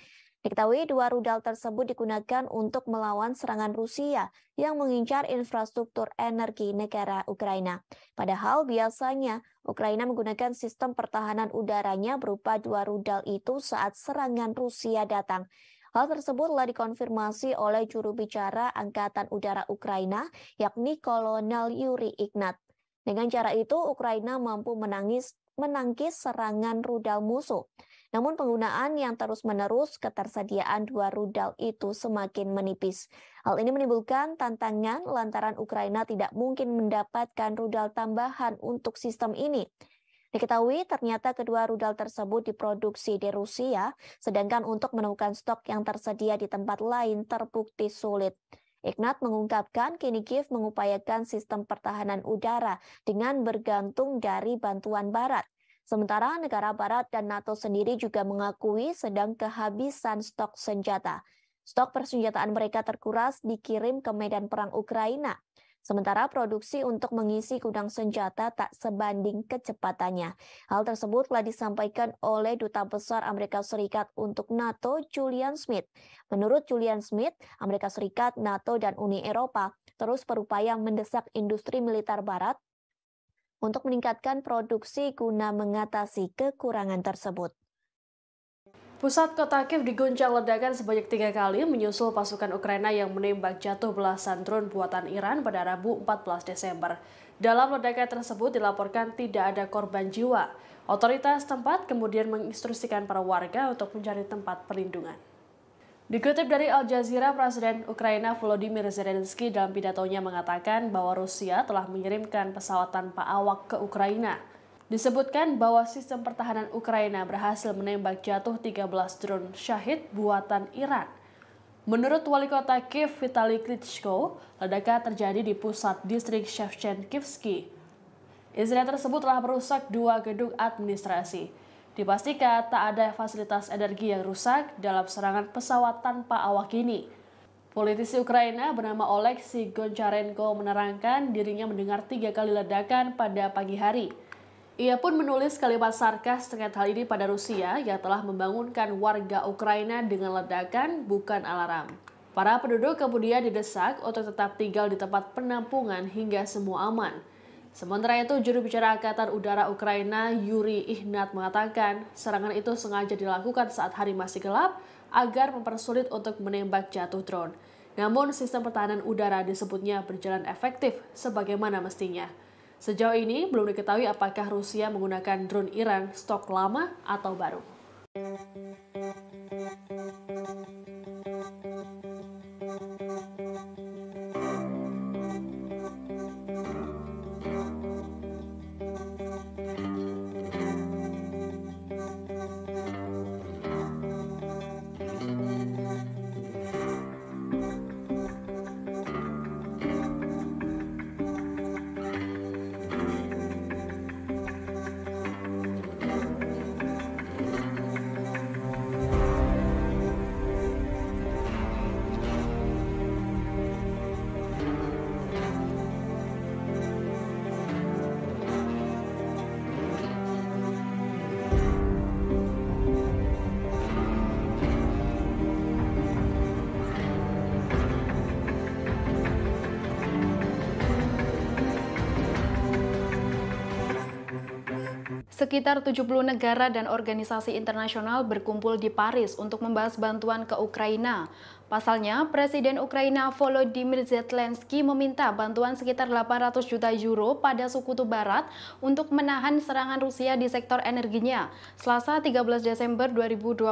Diketahui dua rudal tersebut digunakan untuk melawan serangan Rusia yang mengincar infrastruktur energi negara Ukraina. Padahal biasanya Ukraina menggunakan sistem pertahanan udaranya berupa dua rudal itu saat serangan Rusia datang. Hal tersebut telah dikonfirmasi oleh juru bicara Angkatan Udara Ukraina, yakni Kolonel Yuri Ignat. Dengan cara itu, Ukraina mampu menangis, menangkis serangan rudal musuh. Namun penggunaan yang terus-menerus ketersediaan dua rudal itu semakin menipis. Hal ini menimbulkan tantangan lantaran Ukraina tidak mungkin mendapatkan rudal tambahan untuk sistem ini. Diketahui ternyata kedua rudal tersebut diproduksi di Rusia, sedangkan untuk menemukan stok yang tersedia di tempat lain terbukti sulit. Ignat mengungkapkan kini Kiev mengupayakan sistem pertahanan udara dengan bergantung dari bantuan barat. Sementara negara barat dan NATO sendiri juga mengakui sedang kehabisan stok senjata. Stok persenjataan mereka terkuras dikirim ke medan perang Ukraina. Sementara produksi untuk mengisi gudang senjata tak sebanding kecepatannya. Hal tersebut telah disampaikan oleh Duta Besar Amerika Serikat untuk NATO, Julian Smith. Menurut Julian Smith, Amerika Serikat, NATO, dan Uni Eropa terus berupaya mendesak industri militer barat untuk meningkatkan produksi guna mengatasi kekurangan tersebut.
Pusat kota Kiev diguncang ledakan sebanyak tiga kali menyusul pasukan Ukraina yang menembak jatuh belasan drone buatan Iran pada Rabu 14 Desember. Dalam ledakan tersebut dilaporkan tidak ada korban jiwa. Otoritas tempat kemudian menginstruksikan para warga untuk mencari tempat perlindungan. Dikutip dari Al Jazeera, Presiden Ukraina Volodymyr Zelensky dalam pidatonya mengatakan bahwa Rusia telah mengirimkan pesawat tanpa awak ke Ukraina. Disebutkan bahwa sistem pertahanan Ukraina berhasil menembak jatuh 13 drone Syahid buatan Iran. Menurut wali kota Kiev Vitaly Klitschko, ledakan terjadi di pusat distrik Shevchenkivsky. Insiden tersebut telah merusak dua gedung administrasi. Dipastikan tak ada fasilitas energi yang rusak dalam serangan pesawat tanpa awak ini. Politisi Ukraina bernama Oleksiy Goncharenko menerangkan dirinya mendengar tiga kali ledakan pada pagi hari. Ia pun menulis kalimat sarkas terkait hal ini pada Rusia yang telah membangunkan warga Ukraina dengan ledakan bukan alarm. Para penduduk kemudian didesak untuk tetap tinggal di tempat penampungan hingga semua aman. Sementara itu, juru bicara Angkatan Udara Ukraina Yuri Ihnat mengatakan serangan itu sengaja dilakukan saat hari masih gelap agar mempersulit untuk menembak jatuh drone. Namun, sistem pertahanan udara disebutnya berjalan efektif sebagaimana mestinya. Sejauh ini, belum diketahui apakah Rusia menggunakan drone Iran stok lama atau baru.
Sekitar 70 negara dan organisasi internasional berkumpul di Paris untuk membahas bantuan ke Ukraina. Pasalnya, Presiden Ukraina Volodymyr Zelensky meminta bantuan sekitar 800 juta euro pada sekutu barat untuk menahan serangan Rusia di sektor energinya, Selasa 13 Desember 2022.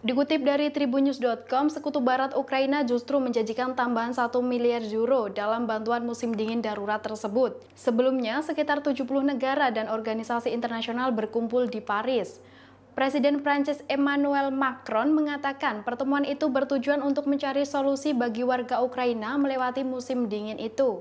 Dikutip dari tribunnews.com, sekutu barat Ukraina justru menjanjikan tambahan 1 miliar euro dalam bantuan musim dingin darurat tersebut. Sebelumnya, sekitar 70 negara dan organisasi internasional berkumpul di Paris. Presiden Prancis Emmanuel Macron mengatakan pertemuan itu bertujuan untuk mencari solusi bagi warga Ukraina melewati musim dingin itu.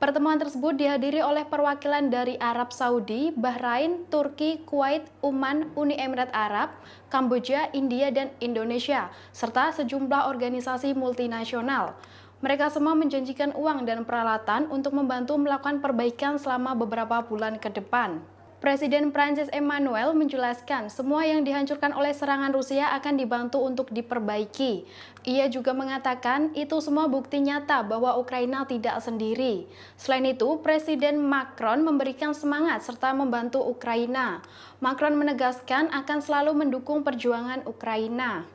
Pertemuan tersebut dihadiri oleh perwakilan dari Arab Saudi, Bahrain, Turki, Kuwait, Uman, Uni Emirat Arab, Kamboja, India, dan Indonesia, serta sejumlah organisasi multinasional. Mereka semua menjanjikan uang dan peralatan untuk membantu melakukan perbaikan selama beberapa bulan ke depan. Presiden Prancis Emmanuel menjelaskan semua yang dihancurkan oleh serangan Rusia akan dibantu untuk diperbaiki. Ia juga mengatakan itu semua bukti nyata bahwa Ukraina tidak sendiri. Selain itu, Presiden Macron memberikan semangat serta membantu Ukraina. Macron menegaskan akan selalu mendukung perjuangan Ukraina.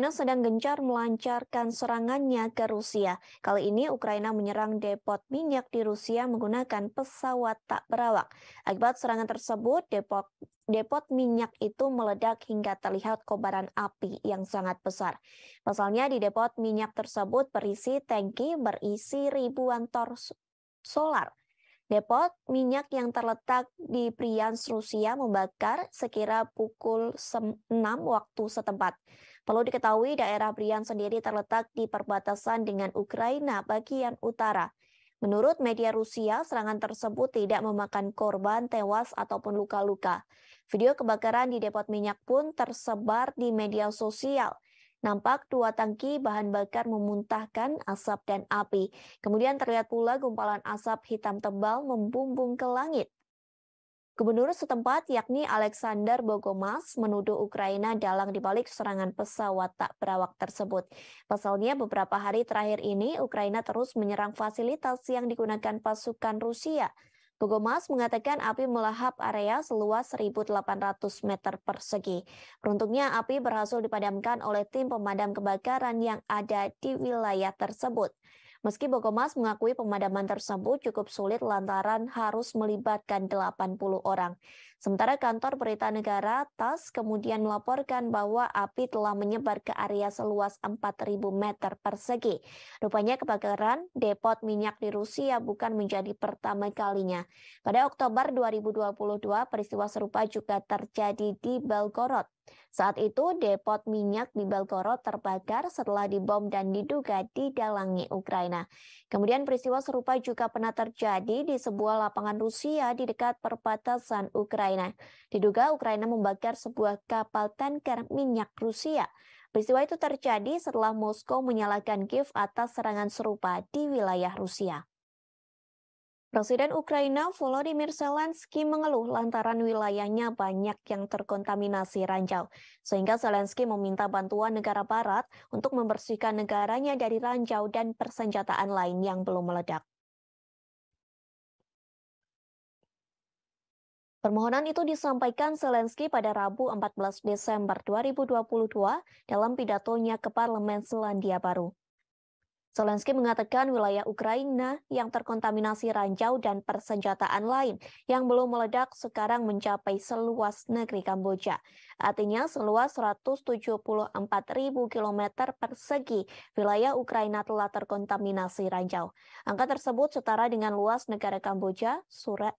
Ukraina sedang gencar melancarkan serangannya ke Rusia. Kali ini Ukraina menyerang depot minyak di Rusia menggunakan pesawat tak berawak. Akibat serangan tersebut, depot depot minyak itu meledak hingga terlihat kobaran api yang sangat besar. Pasalnya di depot minyak tersebut berisi tangki berisi ribuan tor solar. Depot minyak yang terletak di Priyans, Rusia membakar sekira pukul 6 waktu setempat. Perlu diketahui daerah Brian sendiri terletak di perbatasan dengan Ukraina bagian utara. Menurut media Rusia, serangan tersebut tidak memakan korban tewas ataupun luka-luka. Video kebakaran di depot minyak pun tersebar di media sosial. Nampak dua tangki bahan bakar memuntahkan asap dan api. Kemudian terlihat pula gumpalan asap hitam tebal membumbung ke langit. Gubernur setempat yakni Alexander Bogomas menuduh Ukraina dalang dibalik serangan pesawat tak berawak tersebut. Pasalnya beberapa hari terakhir ini Ukraina terus menyerang fasilitas yang digunakan pasukan Rusia. Bogomas mengatakan api melahap area seluas 1.800 meter persegi. Beruntungnya api berhasil dipadamkan oleh tim pemadam kebakaran yang ada di wilayah tersebut. Meski Bogomas mengakui pemadaman tersebut cukup sulit lantaran harus melibatkan 80 orang. Sementara kantor berita negara TAS kemudian melaporkan bahwa api telah menyebar ke area seluas 4.000 meter persegi. Rupanya kebakaran depot minyak di Rusia bukan menjadi pertama kalinya. Pada Oktober 2022, peristiwa serupa juga terjadi di Belgorod, saat itu, depot minyak di Belgorod terbakar setelah dibom dan diduga didalangi Ukraina. Kemudian peristiwa serupa juga pernah terjadi di sebuah lapangan Rusia di dekat perbatasan Ukraina. Diduga Ukraina membakar sebuah kapal tanker minyak Rusia. Peristiwa itu terjadi setelah Moskow menyalahkan Kiev atas serangan serupa di wilayah Rusia. Presiden Ukraina Volodymyr Zelensky mengeluh lantaran wilayahnya banyak yang terkontaminasi ranjau, sehingga Zelensky meminta bantuan negara barat untuk membersihkan negaranya dari ranjau dan persenjataan lain yang belum meledak. Permohonan itu disampaikan Zelensky pada Rabu 14 Desember 2022 dalam pidatonya ke Parlemen Selandia Baru. Zelensky mengatakan wilayah Ukraina yang terkontaminasi ranjau dan persenjataan lain yang belum meledak sekarang mencapai seluas negeri Kamboja. Artinya seluas 174.000 km persegi wilayah Ukraina telah terkontaminasi ranjau. Angka tersebut setara dengan luas negara Kamboja,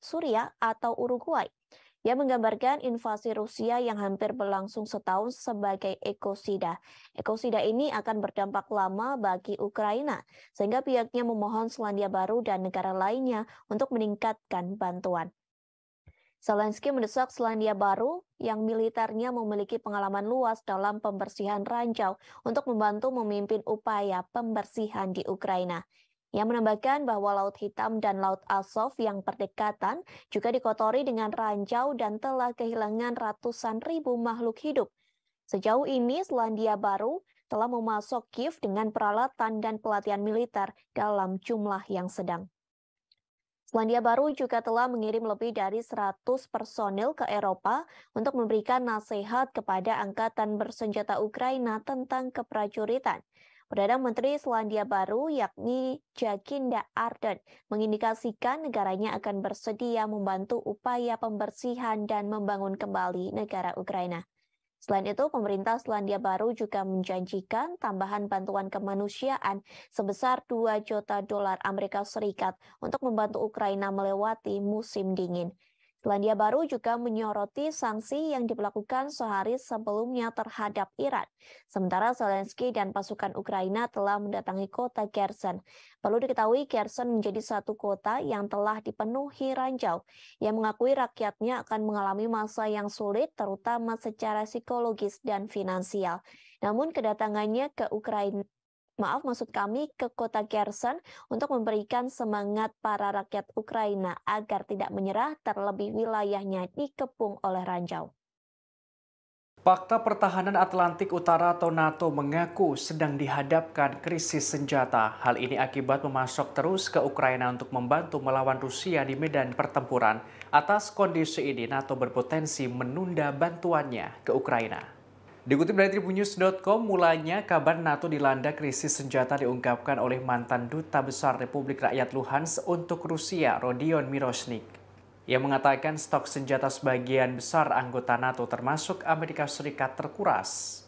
Suria, atau Uruguay. Ia menggambarkan invasi Rusia yang hampir berlangsung setahun sebagai ekosida. Ekosida ini akan berdampak lama bagi Ukraina, sehingga pihaknya memohon Selandia Baru dan negara lainnya untuk meningkatkan bantuan. Zelensky mendesak Selandia Baru yang militernya memiliki pengalaman luas dalam pembersihan ranjau untuk membantu memimpin upaya pembersihan di Ukraina. Ia menambahkan bahwa Laut Hitam dan Laut Azov yang berdekatan juga dikotori dengan ranjau dan telah kehilangan ratusan ribu makhluk hidup. Sejauh ini, Selandia Baru telah memasok Kiev dengan peralatan dan pelatihan militer dalam jumlah yang sedang. Selandia Baru juga telah mengirim lebih dari 100 personil ke Eropa untuk memberikan nasihat kepada angkatan bersenjata Ukraina tentang keprajuritan. Perdana Menteri Selandia Baru yakni Jacinda Ardern mengindikasikan negaranya akan bersedia membantu upaya pembersihan dan membangun kembali negara Ukraina. Selain itu, pemerintah Selandia Baru juga menjanjikan tambahan bantuan kemanusiaan sebesar 2 juta dolar Amerika Serikat untuk membantu Ukraina melewati musim dingin. Selandia Baru juga menyoroti sanksi yang diberlakukan sehari sebelumnya terhadap Iran. Sementara Zelensky dan pasukan Ukraina telah mendatangi kota Kherson. Perlu diketahui Kherson menjadi satu kota yang telah dipenuhi ranjau. yang mengakui rakyatnya akan mengalami masa yang sulit terutama secara psikologis dan finansial. Namun kedatangannya ke Ukraina maaf maksud kami ke kota Kherson untuk memberikan semangat para rakyat Ukraina agar tidak menyerah terlebih wilayahnya dikepung oleh ranjau.
Fakta Pertahanan Atlantik Utara atau NATO mengaku sedang dihadapkan krisis senjata. Hal ini akibat memasok terus ke Ukraina untuk membantu melawan Rusia di medan pertempuran. Atas kondisi ini, NATO berpotensi menunda bantuannya ke Ukraina. Dikutip dari Tribunnews.com, mulanya kabar NATO dilanda krisis senjata diungkapkan oleh mantan Duta Besar Republik Rakyat Luhansk untuk Rusia, Rodion Miroshnik. Ia mengatakan stok senjata sebagian besar anggota NATO termasuk Amerika Serikat terkuras.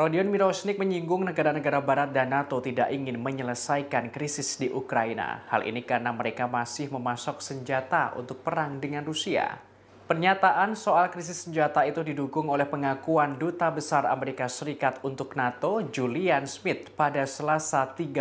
Rodion Miroshnik menyinggung negara-negara barat dan NATO tidak ingin menyelesaikan krisis di Ukraina. Hal ini karena mereka masih memasok senjata untuk perang dengan Rusia. Pernyataan soal krisis senjata itu didukung oleh pengakuan Duta Besar Amerika Serikat untuk NATO, Julian Smith, pada Selasa 13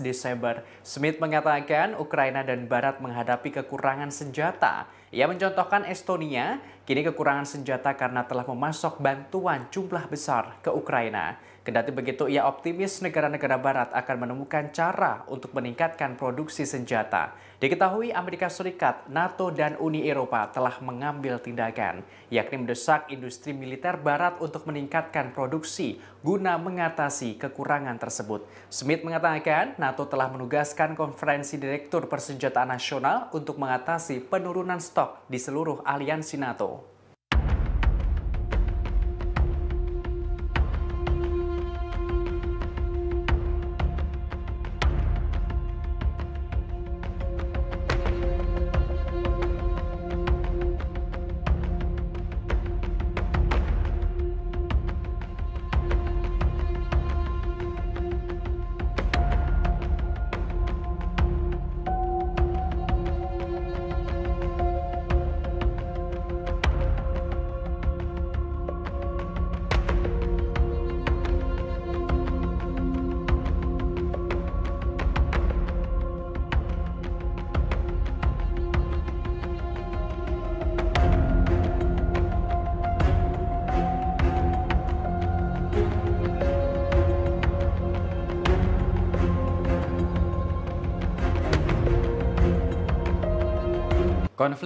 Desember. Smith mengatakan Ukraina dan Barat menghadapi kekurangan senjata. Ia mencontohkan Estonia, kini kekurangan senjata karena telah memasok bantuan jumlah besar ke Ukraina. Kendati begitu, ia optimis negara-negara barat akan menemukan cara untuk meningkatkan produksi senjata. Diketahui Amerika Serikat, NATO, dan Uni Eropa telah mengambil tindakan, yakni mendesak industri militer barat untuk meningkatkan produksi guna mengatasi kekurangan tersebut. Smith mengatakan, NATO telah menugaskan konferensi direktur persenjataan nasional untuk mengatasi penurunan stok di seluruh aliansi NATO.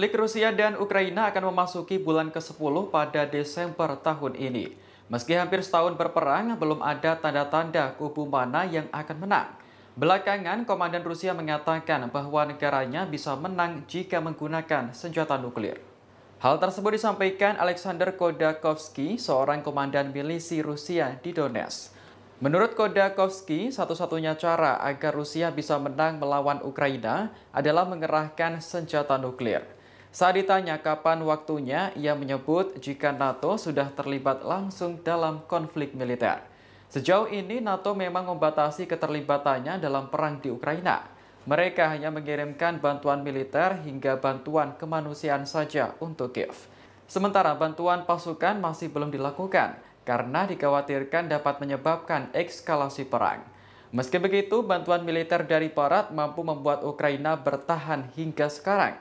Konflik Rusia dan Ukraina akan memasuki bulan ke-10 pada Desember tahun ini. Meski hampir setahun berperang, belum ada tanda-tanda kubu mana yang akan menang. Belakangan, Komandan Rusia mengatakan bahwa negaranya bisa menang jika menggunakan senjata nuklir. Hal tersebut disampaikan Alexander Kodakovsky, seorang komandan milisi Rusia di Donetsk. Menurut Kodakovsky, satu-satunya cara agar Rusia bisa menang melawan Ukraina adalah mengerahkan senjata nuklir. Saat ditanya kapan waktunya, ia menyebut jika NATO sudah terlibat langsung dalam konflik militer. Sejauh ini NATO memang membatasi keterlibatannya dalam perang di Ukraina. Mereka hanya mengirimkan bantuan militer hingga bantuan kemanusiaan saja untuk Kiev. Sementara bantuan pasukan masih belum dilakukan karena dikhawatirkan dapat menyebabkan ekskalasi perang. Meski begitu, bantuan militer dari Barat mampu membuat Ukraina bertahan hingga sekarang.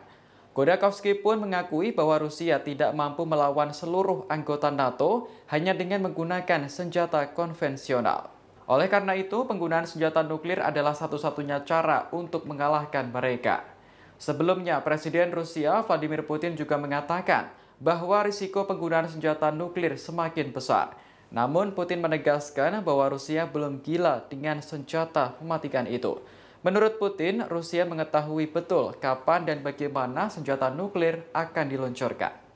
Khodorkovsky pun mengakui bahwa Rusia tidak mampu melawan seluruh anggota NATO hanya dengan menggunakan senjata konvensional. Oleh karena itu, penggunaan senjata nuklir adalah satu-satunya cara untuk mengalahkan mereka. Sebelumnya, Presiden Rusia Vladimir Putin juga mengatakan bahwa risiko penggunaan senjata nuklir semakin besar. Namun, Putin menegaskan bahwa Rusia belum gila dengan senjata mematikan itu. Menurut Putin, Rusia mengetahui betul kapan dan bagaimana senjata nuklir akan diluncurkan.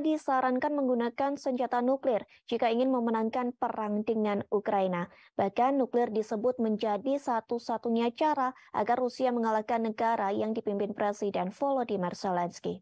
disarankan menggunakan senjata nuklir jika ingin memenangkan perang dengan Ukraina. Bahkan nuklir disebut menjadi satu-satunya cara agar Rusia mengalahkan negara yang dipimpin Presiden Volodymyr Zelensky.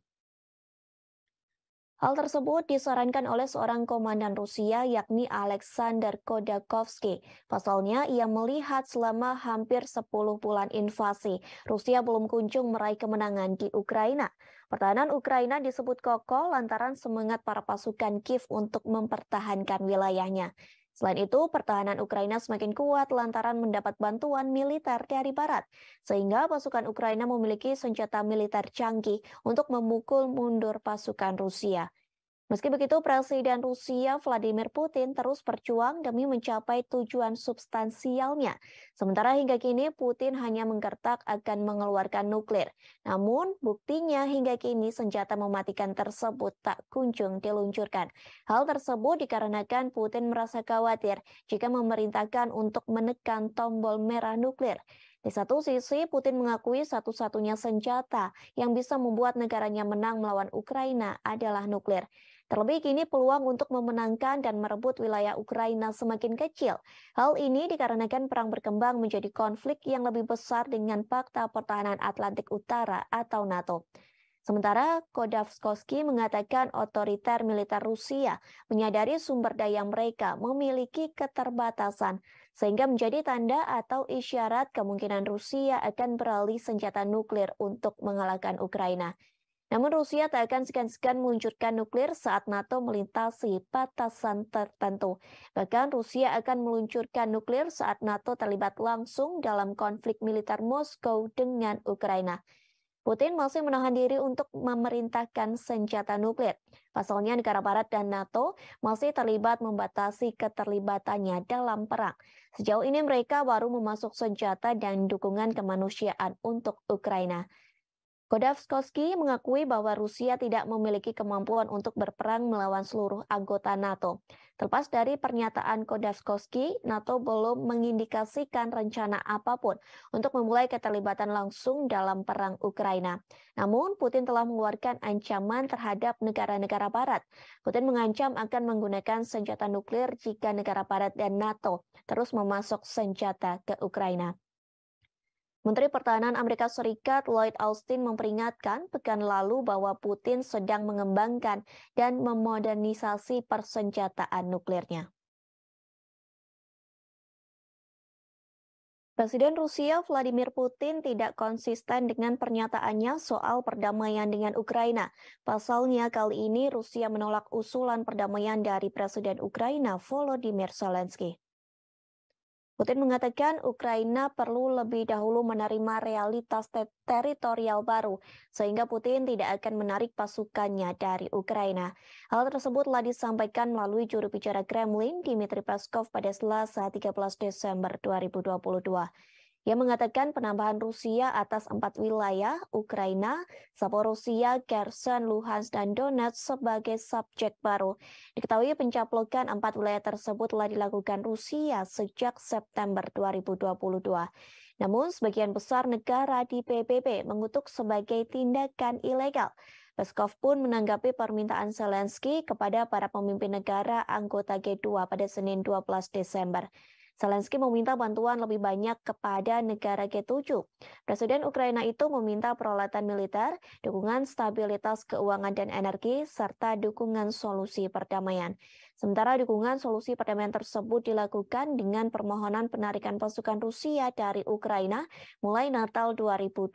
Hal tersebut disarankan oleh seorang komandan Rusia yakni Alexander Kodakovsky. Pasalnya, ia melihat selama hampir 10 bulan invasi, Rusia belum kunjung meraih kemenangan di Ukraina. Pertahanan Ukraina disebut kokoh lantaran semangat para pasukan Kiev untuk mempertahankan wilayahnya. Selain itu, pertahanan Ukraina semakin kuat lantaran mendapat bantuan militer dari Barat, sehingga pasukan Ukraina memiliki senjata militer canggih untuk memukul mundur pasukan Rusia. Meski begitu, Presiden Rusia Vladimir Putin terus berjuang demi mencapai tujuan substansialnya. Sementara hingga kini Putin hanya menggertak akan mengeluarkan nuklir. Namun, buktinya hingga kini senjata mematikan tersebut tak kunjung diluncurkan. Hal tersebut dikarenakan Putin merasa khawatir jika memerintahkan untuk menekan tombol merah nuklir. Di satu sisi, Putin mengakui satu-satunya senjata yang bisa membuat negaranya menang melawan Ukraina adalah nuklir. Terlebih kini peluang untuk memenangkan dan merebut wilayah Ukraina semakin kecil. Hal ini dikarenakan perang berkembang menjadi konflik yang lebih besar dengan Fakta Pertahanan Atlantik Utara atau NATO. Sementara Kodavskoski mengatakan otoriter militer Rusia menyadari sumber daya mereka memiliki keterbatasan sehingga menjadi tanda atau isyarat kemungkinan Rusia akan beralih senjata nuklir untuk mengalahkan Ukraina. Namun Rusia tak akan segan-segan meluncurkan nuklir saat NATO melintasi batasan tertentu. Bahkan Rusia akan meluncurkan nuklir saat NATO terlibat langsung dalam konflik militer Moskow dengan Ukraina. Putin masih menahan diri untuk memerintahkan senjata nuklir. Pasalnya negara barat dan NATO masih terlibat membatasi keterlibatannya dalam perang. Sejauh ini mereka baru memasuk senjata dan dukungan kemanusiaan untuk Ukraina. Godavskoski mengakui bahwa Rusia tidak memiliki kemampuan untuk berperang melawan seluruh anggota NATO. Terlepas dari pernyataan Kodavskowski, NATO belum mengindikasikan rencana apapun untuk memulai keterlibatan langsung dalam perang Ukraina. Namun, Putin telah mengeluarkan ancaman terhadap negara-negara barat. Putin mengancam akan menggunakan senjata nuklir jika negara barat dan NATO terus memasok senjata ke Ukraina. Menteri Pertahanan Amerika Serikat Lloyd Austin memperingatkan pekan lalu bahwa Putin sedang mengembangkan dan memodernisasi persenjataan nuklirnya.
Presiden Rusia
Vladimir Putin tidak konsisten dengan pernyataannya soal perdamaian dengan Ukraina. Pasalnya kali ini Rusia menolak usulan perdamaian dari Presiden Ukraina Volodymyr Zelensky. Putin mengatakan Ukraina perlu lebih dahulu menerima realitas ter teritorial baru, sehingga Putin tidak akan menarik pasukannya dari Ukraina. Hal tersebut telah disampaikan melalui juru bicara Kremlin, Dmitry Peskov, pada Selasa 13 Desember 2022. Ia mengatakan penambahan Rusia atas empat wilayah, Ukraina, Zaporosia, Kherson, Luhansk, dan Donetsk sebagai subjek baru. Diketahui pencaplokan empat wilayah tersebut telah dilakukan Rusia sejak September 2022. Namun, sebagian besar negara di PBB mengutuk sebagai tindakan ilegal. Peskov pun menanggapi permintaan Zelensky kepada para pemimpin negara anggota G2 pada Senin 12 Desember. Zelensky meminta bantuan lebih banyak kepada negara G7. Presiden Ukraina itu meminta peralatan militer, dukungan stabilitas keuangan dan energi, serta dukungan solusi perdamaian. Sementara dukungan solusi perdamaian tersebut dilakukan dengan permohonan penarikan pasukan Rusia dari Ukraina mulai Natal 2022.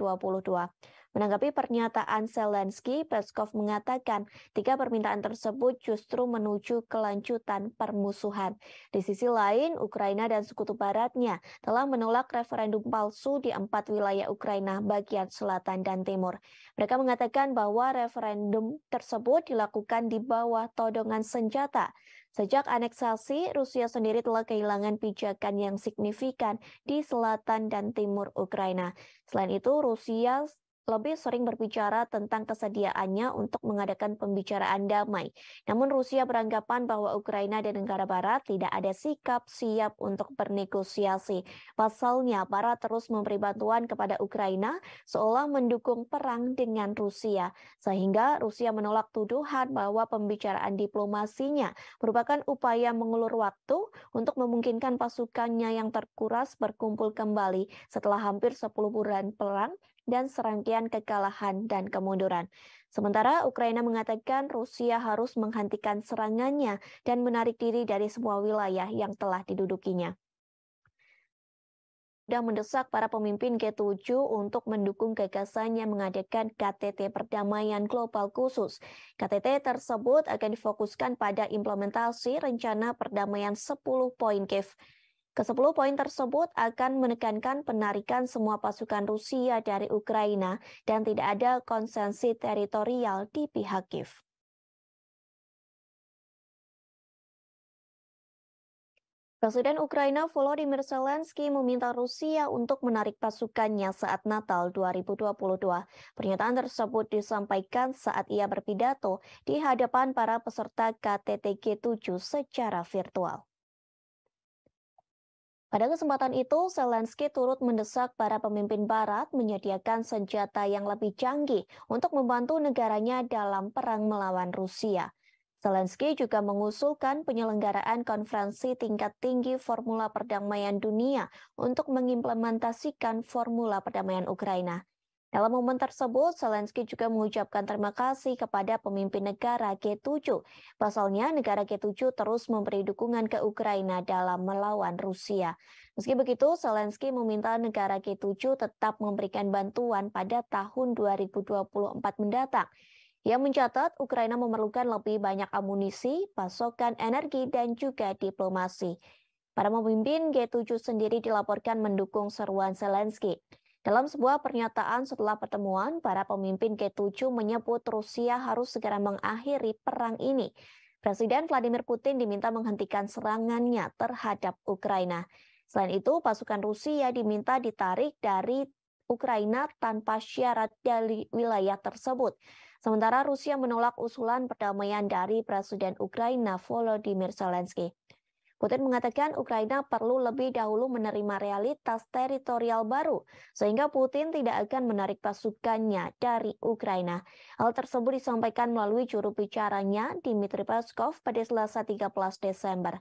Menanggapi pernyataan Zelensky, Peskov mengatakan tiga permintaan tersebut justru menuju kelanjutan permusuhan. Di sisi lain, Ukraina dan sekutu baratnya telah menolak referendum palsu di empat wilayah Ukraina bagian selatan dan timur. Mereka mengatakan bahwa referendum tersebut dilakukan di bawah todongan senjata. Sejak aneksasi, Rusia sendiri telah kehilangan pijakan yang signifikan di selatan dan timur Ukraina. Selain itu, Rusia lebih sering berbicara tentang kesediaannya untuk mengadakan pembicaraan damai. Namun Rusia beranggapan bahwa Ukraina dan negara barat tidak ada sikap siap untuk bernegosiasi. Pasalnya, barat terus memberi bantuan kepada Ukraina seolah mendukung perang dengan Rusia. Sehingga Rusia menolak tuduhan bahwa pembicaraan diplomasinya merupakan upaya mengulur waktu untuk memungkinkan pasukannya yang terkuras berkumpul kembali setelah hampir 10 bulan perang dan serangkaian kekalahan dan kemunduran. Sementara Ukraina mengatakan Rusia harus menghentikan serangannya dan menarik diri dari semua wilayah yang telah didudukinya Sudah mendesak para pemimpin G7 untuk mendukung gagasannya mengadakan KTT perdamaian global khusus. KTT tersebut akan difokuskan pada implementasi rencana perdamaian 10 poin Kiev. Kesepuluh poin tersebut akan menekankan penarikan semua pasukan Rusia dari Ukraina dan tidak ada konsensi teritorial
di pihak Kiev.
Presiden Ukraina Volodymyr Zelensky meminta Rusia untuk menarik pasukannya saat Natal 2022. Pernyataan tersebut disampaikan saat ia berpidato di hadapan para peserta kttg 7 secara virtual. Pada kesempatan itu, Zelensky turut mendesak para pemimpin Barat menyediakan senjata yang lebih canggih untuk membantu negaranya dalam perang melawan Rusia. Zelensky juga mengusulkan penyelenggaraan konferensi tingkat tinggi Formula Perdamaian Dunia untuk mengimplementasikan formula perdamaian Ukraina. Dalam momen tersebut, Zelensky juga mengucapkan terima kasih kepada pemimpin negara G7. Pasalnya, negara G7 terus memberi dukungan ke Ukraina dalam melawan Rusia. Meski begitu, Zelensky meminta negara G7 tetap memberikan bantuan pada tahun 2024 mendatang. Ia mencatat Ukraina memerlukan lebih banyak amunisi, pasokan energi, dan juga diplomasi. Para pemimpin G7 sendiri dilaporkan mendukung seruan Zelensky. Dalam sebuah pernyataan setelah pertemuan, para pemimpin G7 menyebut Rusia harus segera mengakhiri perang ini. Presiden Vladimir Putin diminta menghentikan serangannya terhadap Ukraina. Selain itu, pasukan Rusia diminta ditarik dari Ukraina tanpa syarat dari wilayah tersebut. Sementara Rusia menolak usulan perdamaian dari Presiden Ukraina Volodymyr Zelensky. Putin mengatakan Ukraina perlu lebih dahulu menerima realitas teritorial baru, sehingga Putin tidak akan menarik pasukannya dari Ukraina. Hal tersebut disampaikan melalui juru bicaranya Dmitry Peskov pada Selasa 13 Desember.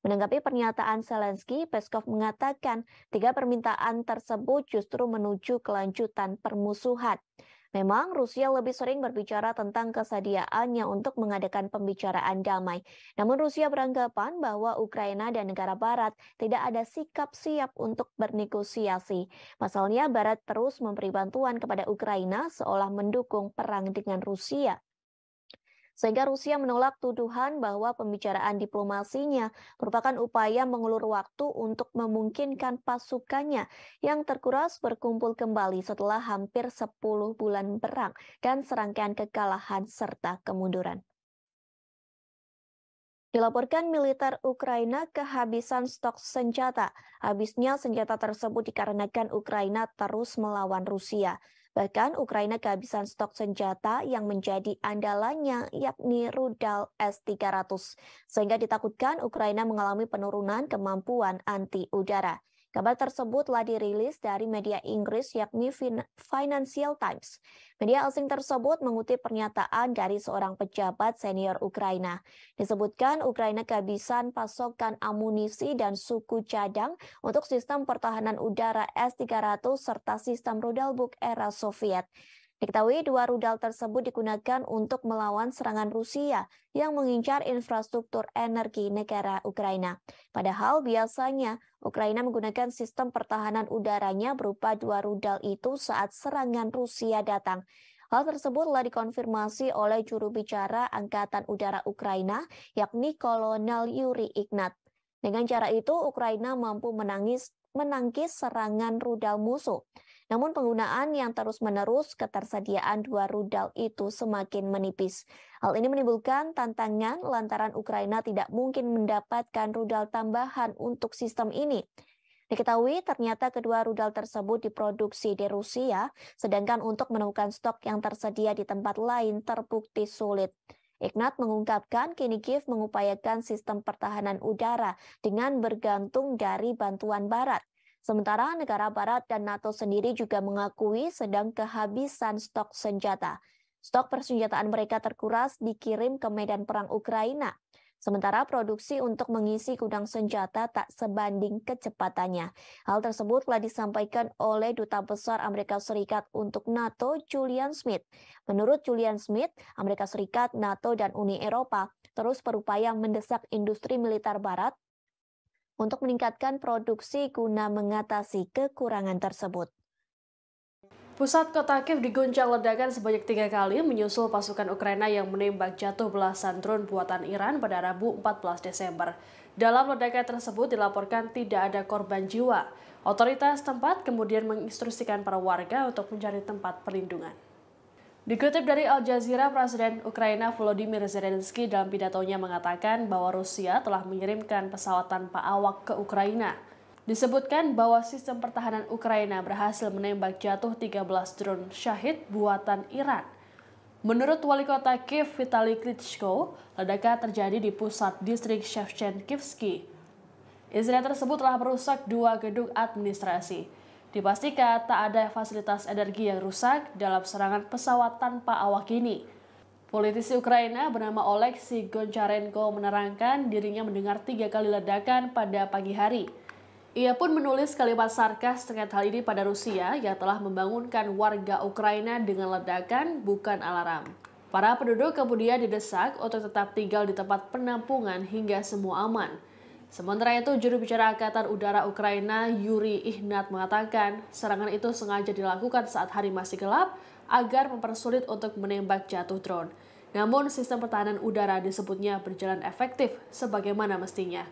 Menanggapi pernyataan Zelensky, Peskov mengatakan tiga permintaan tersebut justru menuju kelanjutan permusuhan. Memang Rusia lebih sering berbicara tentang kesediaannya untuk mengadakan pembicaraan damai. Namun Rusia beranggapan bahwa Ukraina dan negara barat tidak ada sikap siap untuk bernegosiasi. Pasalnya barat terus memberi bantuan kepada Ukraina seolah mendukung perang dengan Rusia sehingga Rusia menolak tuduhan bahwa pembicaraan diplomasinya merupakan upaya mengulur waktu untuk memungkinkan pasukannya yang terkuras berkumpul kembali setelah hampir 10 bulan perang dan serangkaian kekalahan serta kemunduran. Dilaporkan militer Ukraina kehabisan stok senjata. Habisnya senjata tersebut dikarenakan Ukraina terus melawan Rusia. Bahkan Ukraina kehabisan stok senjata yang menjadi andalannya yakni rudal S-300, sehingga ditakutkan Ukraina mengalami penurunan kemampuan anti udara. Kabar tersebut telah dirilis dari media Inggris yakni Financial Times. Media asing tersebut mengutip pernyataan dari seorang pejabat senior Ukraina. Disebutkan Ukraina kehabisan pasokan amunisi dan suku cadang untuk sistem pertahanan udara S-300 serta sistem rudal buk era Soviet. Diketahui dua rudal tersebut digunakan untuk melawan serangan Rusia yang mengincar infrastruktur energi negara Ukraina. Padahal biasanya Ukraina menggunakan sistem pertahanan udaranya berupa dua rudal itu saat serangan Rusia datang. Hal tersebut telah dikonfirmasi oleh juru bicara Angkatan Udara Ukraina, yakni Kolonel Yuri Ignat. Dengan cara itu, Ukraina mampu menangis, menangkis serangan rudal musuh. Namun penggunaan yang terus-menerus ketersediaan dua rudal itu semakin menipis. Hal ini menimbulkan tantangan lantaran Ukraina tidak mungkin mendapatkan rudal tambahan untuk sistem ini. Diketahui ternyata kedua rudal tersebut diproduksi di Rusia, sedangkan untuk menemukan stok yang tersedia di tempat lain terbukti sulit. Ignat mengungkapkan kini Kiev mengupayakan sistem pertahanan udara dengan bergantung dari bantuan barat. Sementara negara barat dan NATO sendiri juga mengakui sedang kehabisan stok senjata. Stok persenjataan mereka terkuras dikirim ke medan perang Ukraina. Sementara produksi untuk mengisi gudang senjata tak sebanding kecepatannya. Hal tersebut telah disampaikan oleh Duta Besar Amerika Serikat untuk NATO, Julian Smith. Menurut Julian Smith, Amerika Serikat, NATO, dan Uni Eropa terus berupaya mendesak industri militer barat untuk meningkatkan produksi guna mengatasi kekurangan tersebut. Pusat kota Kiev diguncang ledakan sebanyak tiga kali menyusul pasukan
Ukraina yang menembak jatuh belasan drone buatan Iran pada Rabu 14 Desember. Dalam ledakan tersebut dilaporkan tidak ada korban jiwa. Otoritas tempat kemudian menginstruksikan para warga untuk mencari tempat perlindungan. Dikutip dari Al Jazeera, Presiden Ukraina Volodymyr Zelensky dalam pidatonya mengatakan bahwa Rusia telah mengirimkan pesawat tanpa awak ke Ukraina. Disebutkan bahwa sistem pertahanan Ukraina berhasil menembak jatuh 13 drone Syahid buatan Iran. Menurut wali kota Kiev Vitaly Klitschko, ledakan terjadi di pusat distrik Shevchenkivsky. Israel tersebut telah merusak dua gedung administrasi, Dipastikan tak ada fasilitas energi yang rusak dalam serangan pesawat tanpa awak ini. Politisi Ukraina bernama Oleksiy Goncharenko menerangkan dirinya mendengar tiga kali ledakan pada pagi hari. Ia pun menulis kalimat sarkas terkait hal ini pada Rusia yang telah membangunkan warga Ukraina dengan ledakan bukan alarm. Para penduduk kemudian didesak untuk tetap tinggal di tempat penampungan hingga semua aman. Sementara itu, juru bicara Angkatan Udara Ukraina Yuri Ihnat mengatakan serangan itu sengaja dilakukan saat hari masih gelap agar mempersulit untuk menembak jatuh drone. Namun, sistem pertahanan udara disebutnya berjalan efektif sebagaimana mestinya.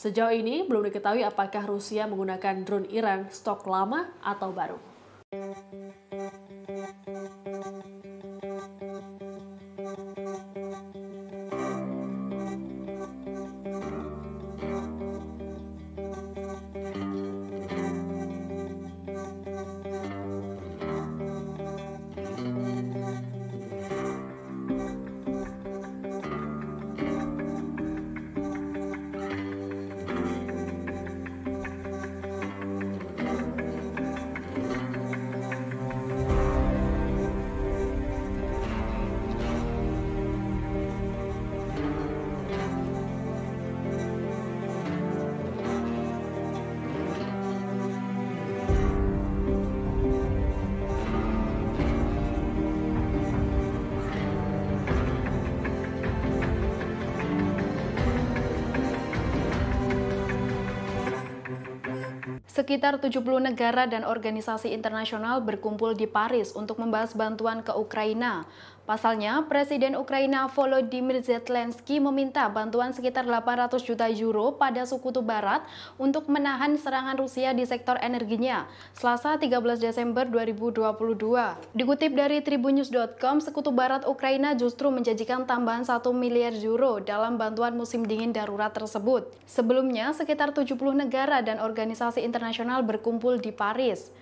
Sejauh ini, belum diketahui apakah Rusia menggunakan drone Iran stok lama atau baru.
Sekitar 70 negara dan organisasi internasional berkumpul di Paris untuk membahas bantuan ke Ukraina. Pasalnya, Presiden Ukraina Volodymyr Zelensky meminta bantuan sekitar 800 juta euro pada sekutu barat untuk menahan serangan Rusia di sektor energinya, Selasa 13 Desember 2022. Dikutip dari tribunews.com, sekutu barat Ukraina justru menjanjikan tambahan 1 miliar euro dalam bantuan musim dingin darurat tersebut. Sebelumnya, sekitar 70 negara dan organisasi internasional berkumpul di Paris.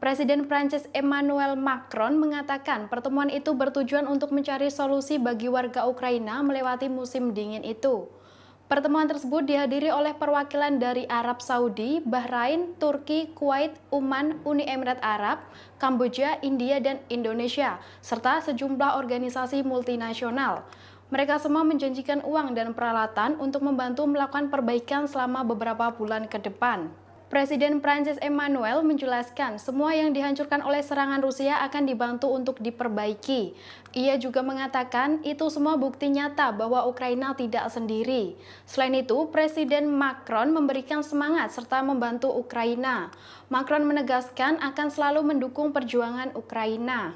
Presiden Prancis Emmanuel Macron mengatakan pertemuan itu bertujuan untuk mencari solusi bagi warga Ukraina melewati musim dingin itu. Pertemuan tersebut dihadiri oleh perwakilan dari Arab Saudi, Bahrain, Turki, Kuwait, Uman, Uni Emirat Arab, Kamboja, India, dan Indonesia, serta sejumlah organisasi multinasional. Mereka semua menjanjikan uang dan peralatan untuk membantu melakukan perbaikan selama beberapa bulan ke depan. Presiden Prancis Emmanuel menjelaskan semua yang dihancurkan oleh serangan Rusia akan dibantu untuk diperbaiki. Ia juga mengatakan itu semua bukti nyata bahwa Ukraina tidak sendiri. Selain itu, Presiden Macron memberikan semangat serta membantu Ukraina. Macron menegaskan akan selalu mendukung perjuangan Ukraina.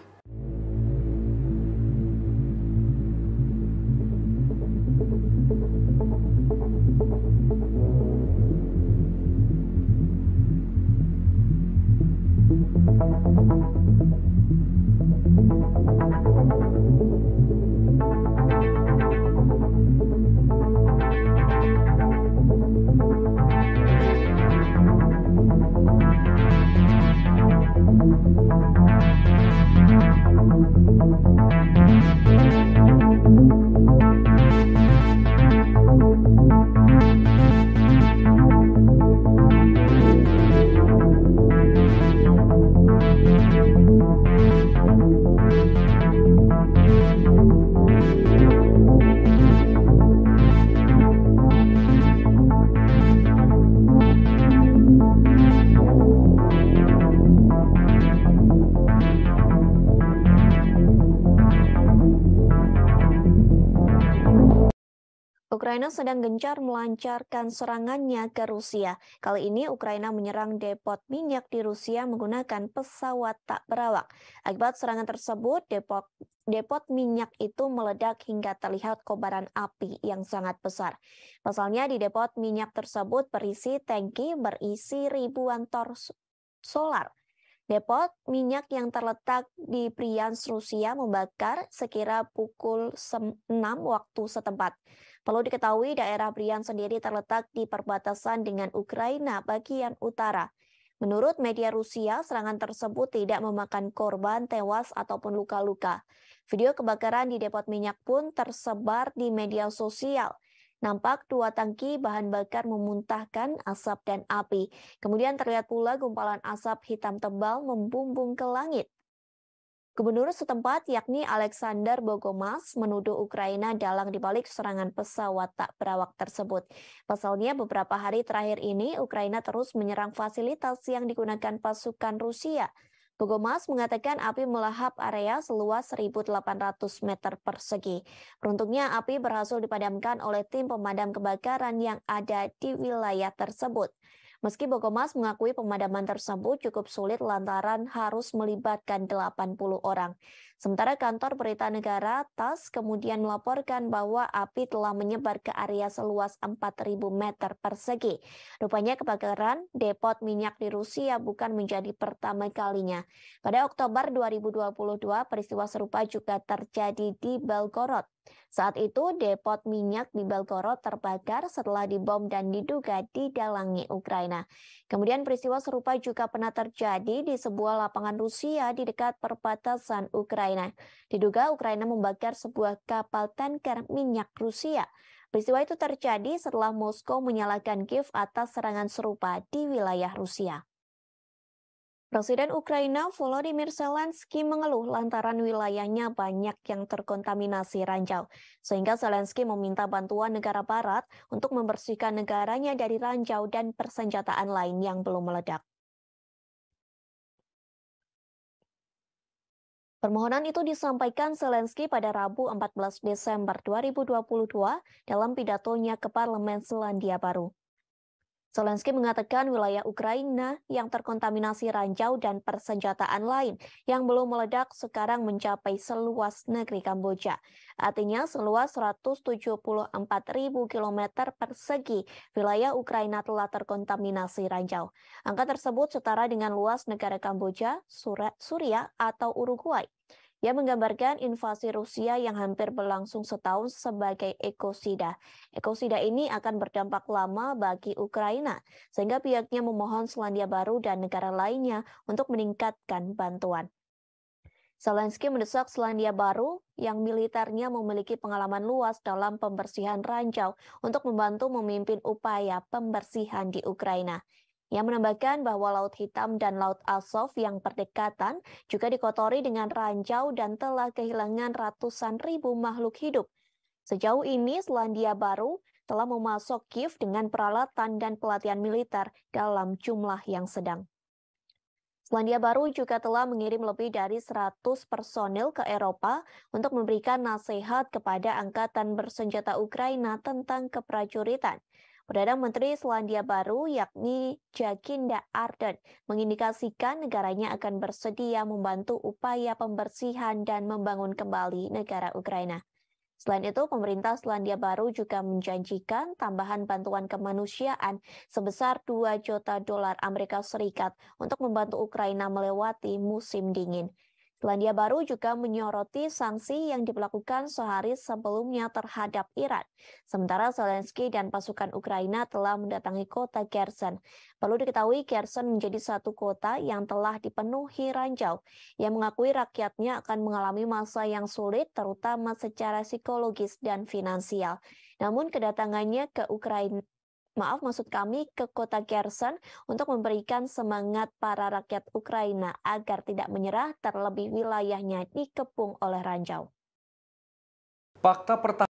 Ukraina sedang gencar melancarkan serangannya ke Rusia. Kali ini Ukraina menyerang depot minyak di Rusia menggunakan pesawat tak berawak. Akibat serangan tersebut, depot depot minyak itu meledak hingga terlihat kobaran api yang sangat besar. Pasalnya di depot minyak tersebut berisi tangki berisi ribuan tor solar. Depot minyak yang terletak di Priyans, Rusia membakar sekira pukul 6 waktu setempat. Perlu diketahui daerah Brian sendiri terletak di perbatasan dengan Ukraina bagian utara. Menurut media Rusia, serangan tersebut tidak memakan korban tewas ataupun luka-luka. Video kebakaran di depot minyak pun tersebar di media sosial. Nampak dua tangki bahan bakar memuntahkan asap dan api. Kemudian terlihat pula gumpalan asap hitam tebal membumbung ke langit. Gubernur setempat yakni Alexander Bogomas menuduh Ukraina dalang dibalik serangan pesawat tak berawak tersebut. Pasalnya beberapa hari terakhir ini Ukraina terus menyerang fasilitas yang digunakan pasukan Rusia. Bogomas mengatakan api melahap area seluas 1.800 meter persegi. Beruntungnya api berhasil dipadamkan oleh tim pemadam kebakaran yang ada di wilayah tersebut. Meski Bokomas mengakui pemadaman tersebut cukup sulit lantaran harus melibatkan 80 orang. Sementara kantor berita negara TAS kemudian melaporkan bahwa api telah menyebar ke area seluas 4.000 meter persegi. Rupanya kebakaran depot minyak di Rusia bukan menjadi pertama kalinya. Pada Oktober 2022, peristiwa serupa juga terjadi di Belgorod. Saat itu, depot minyak di Belgorod terbakar setelah dibom dan diduga didalangi Ukraina. Kemudian peristiwa serupa juga pernah terjadi di sebuah lapangan Rusia di dekat perbatasan Ukraina. Ukraina. Diduga Ukraina membakar sebuah kapal tanker minyak Rusia. Peristiwa itu terjadi setelah Moskow menyalahkan Kiev atas serangan serupa di wilayah Rusia. Presiden Ukraina Volodymyr Zelensky mengeluh lantaran wilayahnya banyak yang terkontaminasi ranjau, sehingga Zelensky meminta bantuan negara barat untuk membersihkan negaranya dari ranjau dan persenjataan lain yang belum meledak. Permohonan itu disampaikan Zelensky pada Rabu 14 Desember 2022 dalam pidatonya ke Parlemen Selandia Baru. Zelensky mengatakan wilayah Ukraina yang terkontaminasi ranjau dan persenjataan lain yang belum meledak sekarang mencapai seluas negeri Kamboja. Artinya seluas 174 ribu kilometer persegi wilayah Ukraina telah terkontaminasi ranjau. Angka tersebut setara dengan luas negara Kamboja, Suria, atau Uruguay. Ia menggambarkan invasi Rusia yang hampir berlangsung setahun sebagai ekosida. Ekosida ini akan berdampak lama bagi Ukraina, sehingga pihaknya memohon Selandia Baru dan negara lainnya untuk meningkatkan bantuan. Zelensky mendesak Selandia Baru yang militernya memiliki pengalaman luas dalam pembersihan ranjau untuk membantu memimpin upaya pembersihan di Ukraina yang menambahkan bahwa Laut Hitam dan Laut Azov yang berdekatan juga dikotori dengan ranjau dan telah kehilangan ratusan ribu makhluk hidup. Sejauh ini, Selandia Baru telah memasok Kiev dengan peralatan dan pelatihan militer dalam jumlah yang sedang. Selandia Baru juga telah mengirim lebih dari 100 personil ke Eropa untuk memberikan nasihat kepada angkatan bersenjata Ukraina tentang keprajuritan. Perdana Menteri Selandia Baru yakni Jacinda Ardern mengindikasikan negaranya akan bersedia membantu upaya pembersihan dan membangun kembali negara Ukraina. Selain itu, pemerintah Selandia Baru juga menjanjikan tambahan bantuan kemanusiaan sebesar 2 juta dolar Amerika Serikat untuk membantu Ukraina melewati musim dingin. Selandia Baru juga menyoroti sanksi yang diberlakukan sehari sebelumnya terhadap Iran. Sementara Zelensky dan pasukan Ukraina telah mendatangi kota Kherson. Perlu diketahui Kherson menjadi satu kota yang telah dipenuhi ranjau. yang mengakui rakyatnya akan mengalami masa yang sulit terutama secara psikologis dan finansial. Namun kedatangannya ke Ukraina maaf maksud kami ke kota Kherson untuk memberikan semangat para rakyat Ukraina agar tidak menyerah terlebih wilayahnya dikepung oleh ranjau.
Fakta pertama